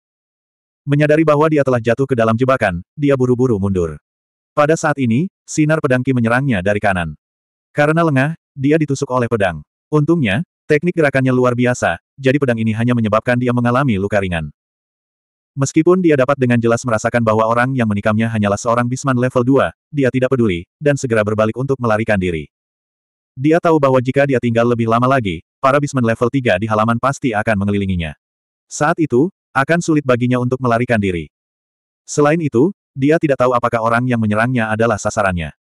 Menyadari bahwa dia telah jatuh ke dalam jebakan, dia buru-buru mundur. Pada saat ini, sinar pedang Ki menyerangnya dari kanan. Karena lengah, dia ditusuk oleh pedang. Untungnya, teknik gerakannya luar biasa, jadi pedang ini hanya menyebabkan dia mengalami luka ringan. Meskipun dia dapat dengan jelas merasakan bahwa orang yang menikamnya hanyalah seorang bisman level 2, dia tidak peduli, dan segera berbalik untuk melarikan diri. Dia tahu bahwa jika dia tinggal lebih lama lagi, para bisman level 3 di halaman pasti akan mengelilinginya. Saat itu, akan sulit baginya untuk melarikan diri. Selain itu, dia tidak tahu apakah orang yang menyerangnya adalah sasarannya.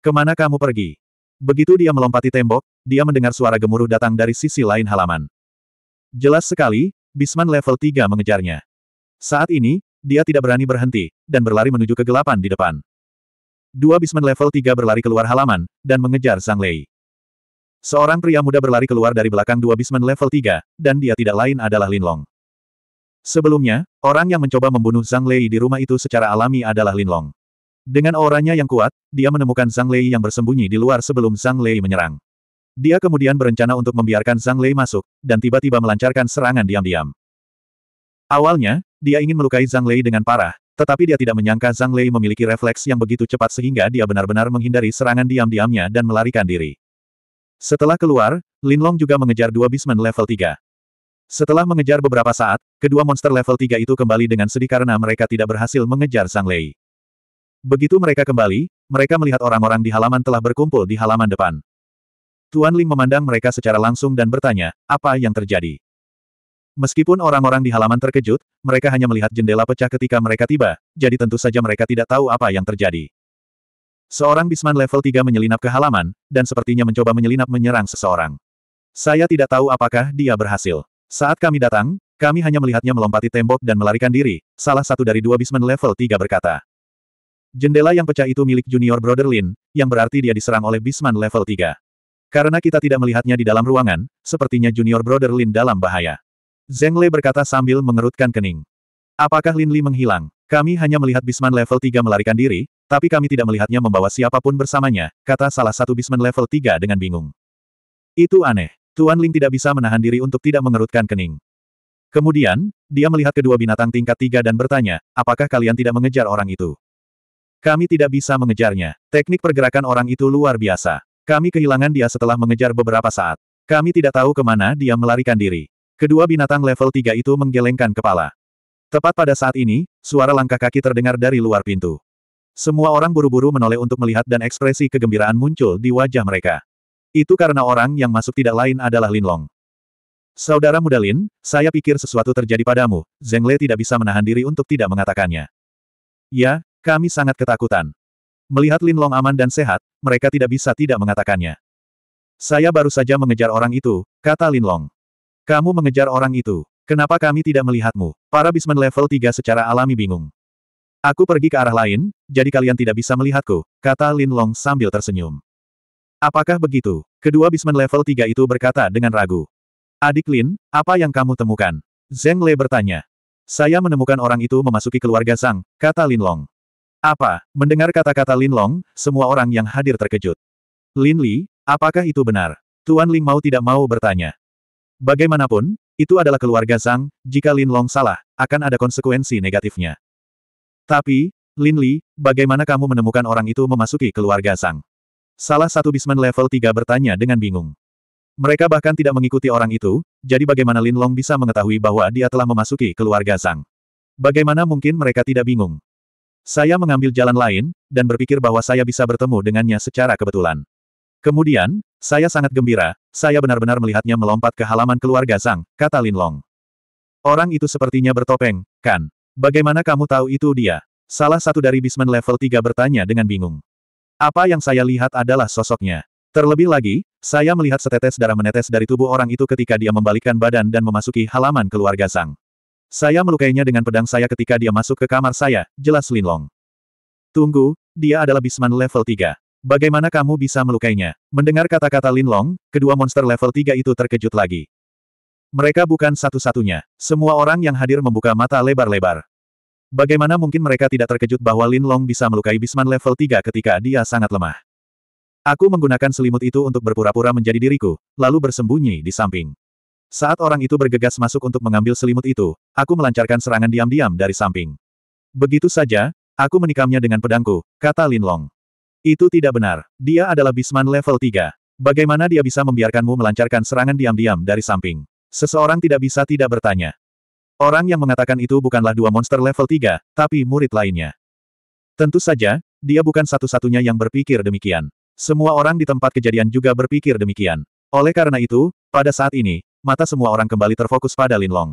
Kemana kamu pergi? Begitu dia melompati tembok, dia mendengar suara gemuruh datang dari sisi lain halaman. Jelas sekali, Bisman level 3 mengejarnya. Saat ini, dia tidak berani berhenti, dan berlari menuju kegelapan di depan. Dua Bisman level 3 berlari keluar halaman, dan mengejar Zhang Lei. Seorang pria muda berlari keluar dari belakang dua Bisman level 3, dan dia tidak lain adalah Lin Long. Sebelumnya, orang yang mencoba membunuh Zhang Lei di rumah itu secara alami adalah Lin Long. Dengan auranya yang kuat, dia menemukan Zhang Lei yang bersembunyi di luar sebelum Zhang Lei menyerang. Dia kemudian berencana untuk membiarkan Zhang Lei masuk, dan tiba-tiba melancarkan serangan diam-diam. Awalnya, dia ingin melukai Zhang Lei dengan parah, tetapi dia tidak menyangka Zhang Lei memiliki refleks yang begitu cepat sehingga dia benar-benar menghindari serangan diam-diamnya dan melarikan diri. Setelah keluar, Lin Long juga mengejar dua bisman level 3. Setelah mengejar beberapa saat, kedua monster level 3 itu kembali dengan sedih karena mereka tidak berhasil mengejar sang Lei. Begitu mereka kembali, mereka melihat orang-orang di halaman telah berkumpul di halaman depan. Tuan Ling memandang mereka secara langsung dan bertanya, apa yang terjadi? Meskipun orang-orang di halaman terkejut, mereka hanya melihat jendela pecah ketika mereka tiba, jadi tentu saja mereka tidak tahu apa yang terjadi. Seorang bisman level 3 menyelinap ke halaman, dan sepertinya mencoba menyelinap menyerang seseorang. Saya tidak tahu apakah dia berhasil. Saat kami datang, kami hanya melihatnya melompati tembok dan melarikan diri, salah satu dari dua bisman level 3 berkata. Jendela yang pecah itu milik junior brother Lin, yang berarti dia diserang oleh bisman level 3. Karena kita tidak melihatnya di dalam ruangan, sepertinya junior brother Lin dalam bahaya. Zheng Lei berkata sambil mengerutkan kening. Apakah Lin Li menghilang? Kami hanya melihat bisman level 3 melarikan diri, tapi kami tidak melihatnya membawa siapapun bersamanya, kata salah satu bisman level 3 dengan bingung. Itu aneh. Tuan Ling tidak bisa menahan diri untuk tidak mengerutkan kening. Kemudian, dia melihat kedua binatang tingkat tiga dan bertanya, apakah kalian tidak mengejar orang itu? Kami tidak bisa mengejarnya. Teknik pergerakan orang itu luar biasa. Kami kehilangan dia setelah mengejar beberapa saat. Kami tidak tahu kemana dia melarikan diri. Kedua binatang level tiga itu menggelengkan kepala. Tepat pada saat ini, suara langkah kaki terdengar dari luar pintu. Semua orang buru-buru menoleh untuk melihat dan ekspresi kegembiraan muncul di wajah mereka. Itu karena orang yang masuk tidak lain adalah Lin Long. Saudara muda Lin, saya pikir sesuatu terjadi padamu. Zheng Le tidak bisa menahan diri untuk tidak mengatakannya. Ya, kami sangat ketakutan. Melihat Lin Long aman dan sehat, mereka tidak bisa tidak mengatakannya. Saya baru saja mengejar orang itu, kata Lin Long. Kamu mengejar orang itu. Kenapa kami tidak melihatmu? Para bisman level 3 secara alami bingung. Aku pergi ke arah lain, jadi kalian tidak bisa melihatku, kata Lin Long sambil tersenyum. Apakah begitu? Kedua bisman level 3 itu berkata dengan ragu. Adik Lin, apa yang kamu temukan? Zeng Le bertanya. Saya menemukan orang itu memasuki keluarga Sang, kata Lin Long. Apa? Mendengar kata-kata Lin Long, semua orang yang hadir terkejut. Lin Li, apakah itu benar? Tuan Ling mau tidak mau bertanya. Bagaimanapun, itu adalah keluarga Sang. jika Lin Long salah, akan ada konsekuensi negatifnya. Tapi, Lin Li, bagaimana kamu menemukan orang itu memasuki keluarga Sang? Salah satu bisman level 3 bertanya dengan bingung. Mereka bahkan tidak mengikuti orang itu, jadi bagaimana Lin Long bisa mengetahui bahwa dia telah memasuki keluarga Zhang? Bagaimana mungkin mereka tidak bingung? Saya mengambil jalan lain, dan berpikir bahwa saya bisa bertemu dengannya secara kebetulan. Kemudian, saya sangat gembira, saya benar-benar melihatnya melompat ke halaman keluarga Zhang, kata Lin Long. Orang itu sepertinya bertopeng, kan? Bagaimana kamu tahu itu dia? Salah satu dari Bisman level 3 bertanya dengan bingung. Apa yang saya lihat adalah sosoknya. Terlebih lagi, saya melihat setetes darah menetes dari tubuh orang itu ketika dia membalikkan badan dan memasuki halaman keluarga Sang. Saya melukainya dengan pedang saya ketika dia masuk ke kamar saya, jelas Linlong. Tunggu, dia adalah Bisman level 3. Bagaimana kamu bisa melukainya? Mendengar kata-kata Linlong, kedua monster level 3 itu terkejut lagi. Mereka bukan satu-satunya. Semua orang yang hadir membuka mata lebar-lebar. Bagaimana mungkin mereka tidak terkejut bahwa Lin Long bisa melukai Bisman level 3 ketika dia sangat lemah? Aku menggunakan selimut itu untuk berpura-pura menjadi diriku, lalu bersembunyi di samping. Saat orang itu bergegas masuk untuk mengambil selimut itu, aku melancarkan serangan diam-diam dari samping. Begitu saja, aku menikamnya dengan pedangku, kata Lin Long. Itu tidak benar, dia adalah Bisman level 3. Bagaimana dia bisa membiarkanmu melancarkan serangan diam-diam dari samping? Seseorang tidak bisa tidak bertanya. Orang yang mengatakan itu bukanlah dua monster level 3, tapi murid lainnya. Tentu saja, dia bukan satu-satunya yang berpikir demikian. Semua orang di tempat kejadian juga berpikir demikian. Oleh karena itu, pada saat ini, mata semua orang kembali terfokus pada Lin Long.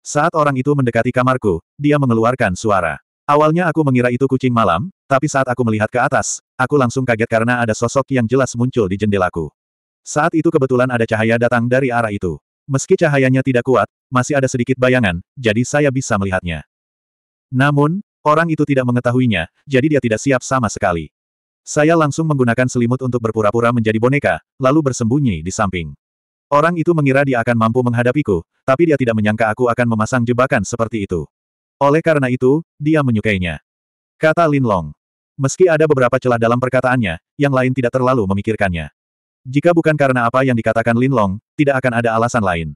Saat orang itu mendekati kamarku, dia mengeluarkan suara. Awalnya aku mengira itu kucing malam, tapi saat aku melihat ke atas, aku langsung kaget karena ada sosok yang jelas muncul di jendelaku. Saat itu kebetulan ada cahaya datang dari arah itu. Meski cahayanya tidak kuat, masih ada sedikit bayangan, jadi saya bisa melihatnya. Namun, orang itu tidak mengetahuinya, jadi dia tidak siap sama sekali. Saya langsung menggunakan selimut untuk berpura-pura menjadi boneka, lalu bersembunyi di samping. Orang itu mengira dia akan mampu menghadapiku, tapi dia tidak menyangka aku akan memasang jebakan seperti itu. Oleh karena itu, dia menyukainya. Kata Lin Long. Meski ada beberapa celah dalam perkataannya, yang lain tidak terlalu memikirkannya. Jika bukan karena apa yang dikatakan Lin Long, tidak akan ada alasan lain.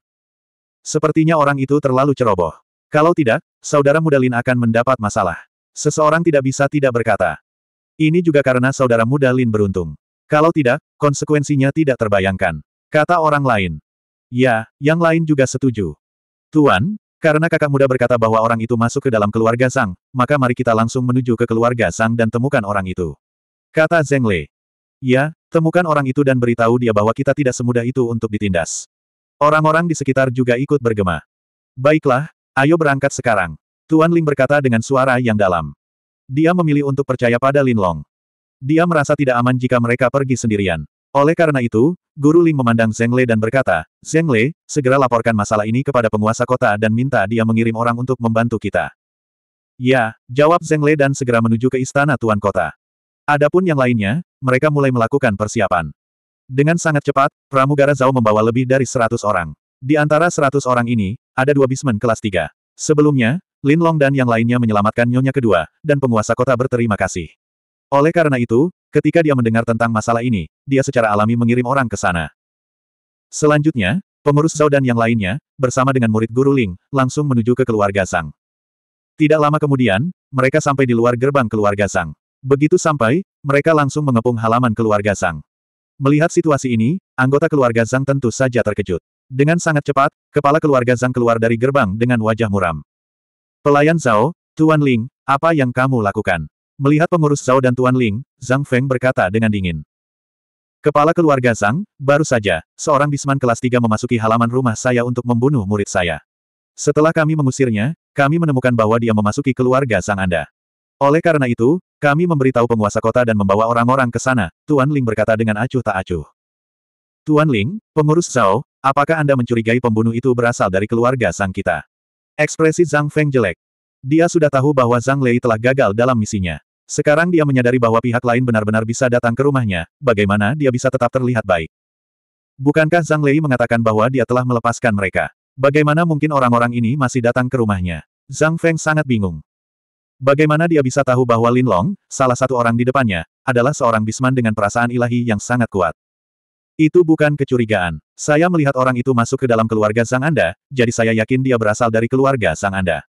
Sepertinya orang itu terlalu ceroboh. Kalau tidak, saudara muda Lin akan mendapat masalah. Seseorang tidak bisa tidak berkata. Ini juga karena saudara muda Lin beruntung. Kalau tidak, konsekuensinya tidak terbayangkan. Kata orang lain. Ya, yang lain juga setuju. Tuan, karena kakak muda berkata bahwa orang itu masuk ke dalam keluarga Sang, maka mari kita langsung menuju ke keluarga Sang dan temukan orang itu. Kata Zheng Le. Ya, temukan orang itu dan beritahu dia bahwa kita tidak semudah itu untuk ditindas. Orang-orang di sekitar juga ikut bergema. Baiklah, ayo berangkat sekarang. Tuan Ling berkata dengan suara yang dalam. Dia memilih untuk percaya pada Lin Long. Dia merasa tidak aman jika mereka pergi sendirian. Oleh karena itu, Guru Ling memandang Zheng Le dan berkata, Zheng Le, segera laporkan masalah ini kepada penguasa kota dan minta dia mengirim orang untuk membantu kita. Ya, jawab Zheng Le dan segera menuju ke istana Tuan Kota. Adapun yang lainnya, mereka mulai melakukan persiapan. Dengan sangat cepat, pramugara Zhao membawa lebih dari seratus orang. Di antara seratus orang ini, ada dua bismen kelas tiga. Sebelumnya, Lin Long dan yang lainnya menyelamatkan nyonya kedua, dan penguasa kota berterima kasih. Oleh karena itu, ketika dia mendengar tentang masalah ini, dia secara alami mengirim orang ke sana. Selanjutnya, pengurus Zhao dan yang lainnya, bersama dengan murid guru Ling, langsung menuju ke keluarga Sang. Tidak lama kemudian, mereka sampai di luar gerbang keluarga Sang. Begitu sampai, mereka langsung mengepung halaman keluarga Sang. Melihat situasi ini, anggota keluarga Zhang tentu saja terkejut. Dengan sangat cepat, kepala keluarga Zhang keluar dari gerbang dengan wajah muram. Pelayan Zhao, Tuan Ling, apa yang kamu lakukan? Melihat pengurus Zhao dan Tuan Ling, Zhang Feng berkata dengan dingin. Kepala keluarga Zhang, baru saja, seorang bisman kelas 3 memasuki halaman rumah saya untuk membunuh murid saya. Setelah kami mengusirnya, kami menemukan bahwa dia memasuki keluarga Zhang Anda. Oleh karena itu, kami memberitahu penguasa kota dan membawa orang-orang ke sana, Tuan Ling berkata dengan acuh tak acuh. Tuan Ling, pengurus Zhao, apakah Anda mencurigai pembunuh itu berasal dari keluarga Sang kita? Ekspresi Zhang Feng jelek. Dia sudah tahu bahwa Zhang Lei telah gagal dalam misinya. Sekarang dia menyadari bahwa pihak lain benar-benar bisa datang ke rumahnya, bagaimana dia bisa tetap terlihat baik. Bukankah Zhang Lei mengatakan bahwa dia telah melepaskan mereka? Bagaimana mungkin orang-orang ini masih datang ke rumahnya? Zhang Feng sangat bingung. Bagaimana dia bisa tahu bahwa Lin Long, salah satu orang di depannya, adalah seorang bisman dengan perasaan ilahi yang sangat kuat? Itu bukan kecurigaan. Saya melihat orang itu masuk ke dalam keluarga Zhang Anda, jadi saya yakin dia berasal dari keluarga Zhang Anda.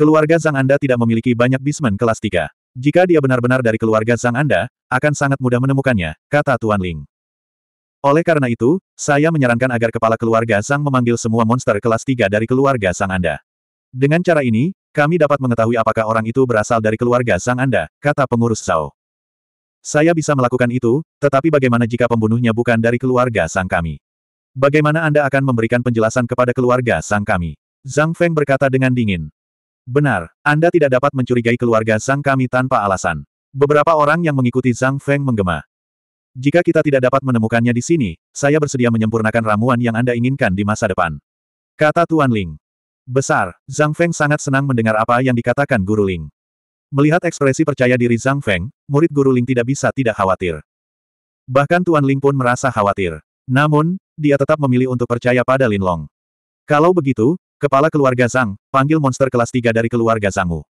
Keluarga Zhang Anda tidak memiliki banyak bisman kelas 3. Jika dia benar-benar dari keluarga Zhang Anda, akan sangat mudah menemukannya, kata Tuan Ling. Oleh karena itu, saya menyarankan agar kepala keluarga Zhang memanggil semua monster kelas 3 dari keluarga Zhang Anda. Dengan cara ini, kami dapat mengetahui apakah orang itu berasal dari keluarga sang Anda, kata pengurus Zhao. Saya bisa melakukan itu, tetapi bagaimana jika pembunuhnya bukan dari keluarga sang kami? Bagaimana Anda akan memberikan penjelasan kepada keluarga sang kami? Zhang Feng berkata dengan dingin. Benar, Anda tidak dapat mencurigai keluarga sang kami tanpa alasan. Beberapa orang yang mengikuti Zhang Feng menggema. Jika kita tidak dapat menemukannya di sini, saya bersedia menyempurnakan ramuan yang Anda inginkan di masa depan. Kata Tuan Ling. Besar, Zhang Feng sangat senang mendengar apa yang dikatakan Guru Ling. Melihat ekspresi percaya diri Zhang Feng, murid Guru Ling tidak bisa tidak khawatir. Bahkan Tuan Ling pun merasa khawatir. Namun, dia tetap memilih untuk percaya pada Lin Long. Kalau begitu, kepala keluarga Zhang, panggil monster kelas 3 dari keluarga Zhangmu.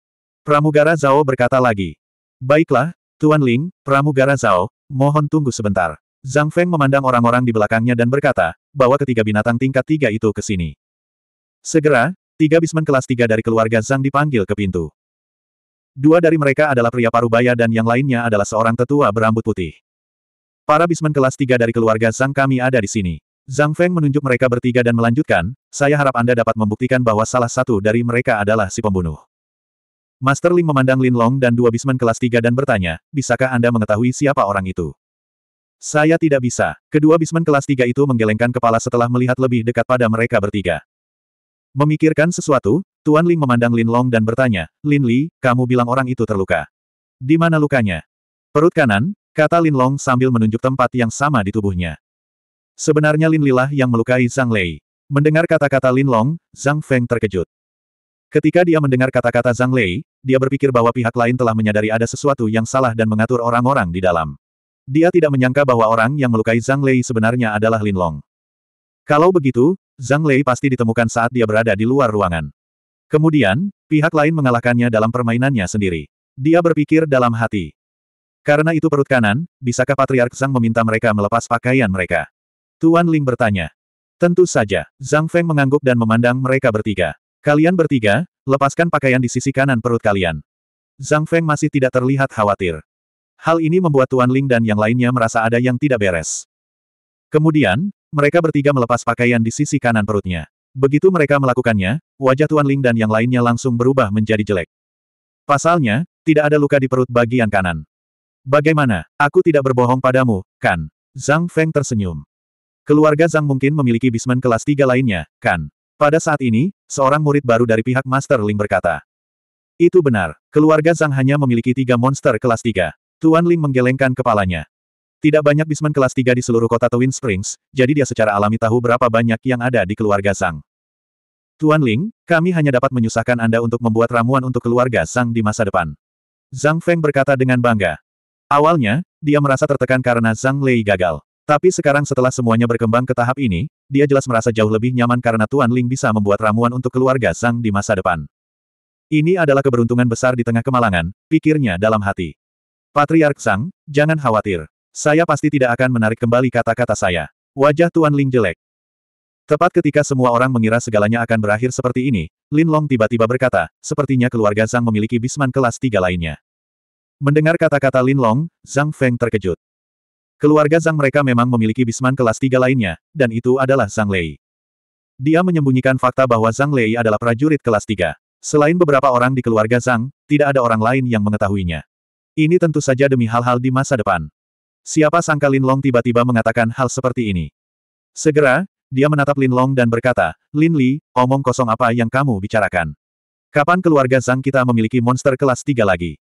Pramugara Zhao berkata lagi. Baiklah, Tuan Ling, Pramugara Zhao, mohon tunggu sebentar. Zhang Feng memandang orang-orang di belakangnya dan berkata, bahwa ketiga binatang tingkat tiga itu ke sini. Segera, Tiga bisman kelas tiga dari keluarga Zhang dipanggil ke pintu. Dua dari mereka adalah pria parubaya dan yang lainnya adalah seorang tetua berambut putih. Para bisman kelas tiga dari keluarga Zhang kami ada di sini. Zhang Feng menunjuk mereka bertiga dan melanjutkan, saya harap Anda dapat membuktikan bahwa salah satu dari mereka adalah si pembunuh. Master Ling memandang Lin Long dan dua bisman kelas tiga dan bertanya, bisakah Anda mengetahui siapa orang itu? Saya tidak bisa. Kedua bisman kelas tiga itu menggelengkan kepala setelah melihat lebih dekat pada mereka bertiga. Memikirkan sesuatu, Tuan Ling memandang Lin Long dan bertanya, Lin Li, kamu bilang orang itu terluka. Di mana lukanya? Perut kanan, kata Lin Long sambil menunjuk tempat yang sama di tubuhnya. Sebenarnya Lin Lilah yang melukai Zhang Lei. Mendengar kata-kata Lin Long, Zhang Feng terkejut. Ketika dia mendengar kata-kata Zhang Lei, dia berpikir bahwa pihak lain telah menyadari ada sesuatu yang salah dan mengatur orang-orang di dalam. Dia tidak menyangka bahwa orang yang melukai Zhang Lei sebenarnya adalah Lin Long. Kalau begitu, Zhang Lei pasti ditemukan saat dia berada di luar ruangan. Kemudian, pihak lain mengalahkannya dalam permainannya sendiri. Dia berpikir dalam hati. Karena itu perut kanan, bisakah Patriark Zhang meminta mereka melepas pakaian mereka? Tuan Ling bertanya. Tentu saja, Zhang Feng mengangguk dan memandang mereka bertiga. Kalian bertiga, lepaskan pakaian di sisi kanan perut kalian. Zhang Feng masih tidak terlihat khawatir. Hal ini membuat Tuan Ling dan yang lainnya merasa ada yang tidak beres. Kemudian, mereka bertiga melepas pakaian di sisi kanan perutnya. Begitu mereka melakukannya, wajah Tuan Ling dan yang lainnya langsung berubah menjadi jelek. Pasalnya, tidak ada luka di perut bagian kanan. Bagaimana, aku tidak berbohong padamu, kan? Zhang Feng tersenyum. Keluarga Zhang mungkin memiliki bisman kelas tiga lainnya, kan? Pada saat ini, seorang murid baru dari pihak Master Ling berkata. Itu benar, keluarga Zhang hanya memiliki tiga monster kelas tiga. Tuan Ling menggelengkan kepalanya. Tidak banyak bisman kelas 3 di seluruh kota Twin Springs, jadi dia secara alami tahu berapa banyak yang ada di keluarga Sang. Tuan Ling, kami hanya dapat menyusahkan Anda untuk membuat ramuan untuk keluarga Sang di masa depan. Zhang Feng berkata dengan bangga. Awalnya, dia merasa tertekan karena Zhang Lei gagal. Tapi sekarang setelah semuanya berkembang ke tahap ini, dia jelas merasa jauh lebih nyaman karena Tuan Ling bisa membuat ramuan untuk keluarga Sang di masa depan. Ini adalah keberuntungan besar di tengah kemalangan, pikirnya dalam hati. Patriark Sang, jangan khawatir. Saya pasti tidak akan menarik kembali kata-kata saya. Wajah Tuan Ling jelek. Tepat ketika semua orang mengira segalanya akan berakhir seperti ini, Lin Long tiba-tiba berkata, sepertinya keluarga Zhang memiliki bisman kelas tiga lainnya. Mendengar kata-kata Lin Long, Zhang Feng terkejut. Keluarga Zhang mereka memang memiliki bisman kelas tiga lainnya, dan itu adalah Zhang Lei. Dia menyembunyikan fakta bahwa Zhang Lei adalah prajurit kelas tiga. Selain beberapa orang di keluarga Zhang, tidak ada orang lain yang mengetahuinya. Ini tentu saja demi hal-hal di masa depan. Siapa sangka Lin Long tiba-tiba mengatakan hal seperti ini. Segera, dia menatap Lin Long dan berkata, Lin Li, omong kosong apa yang kamu bicarakan? Kapan keluarga Zhang kita memiliki monster kelas tiga lagi?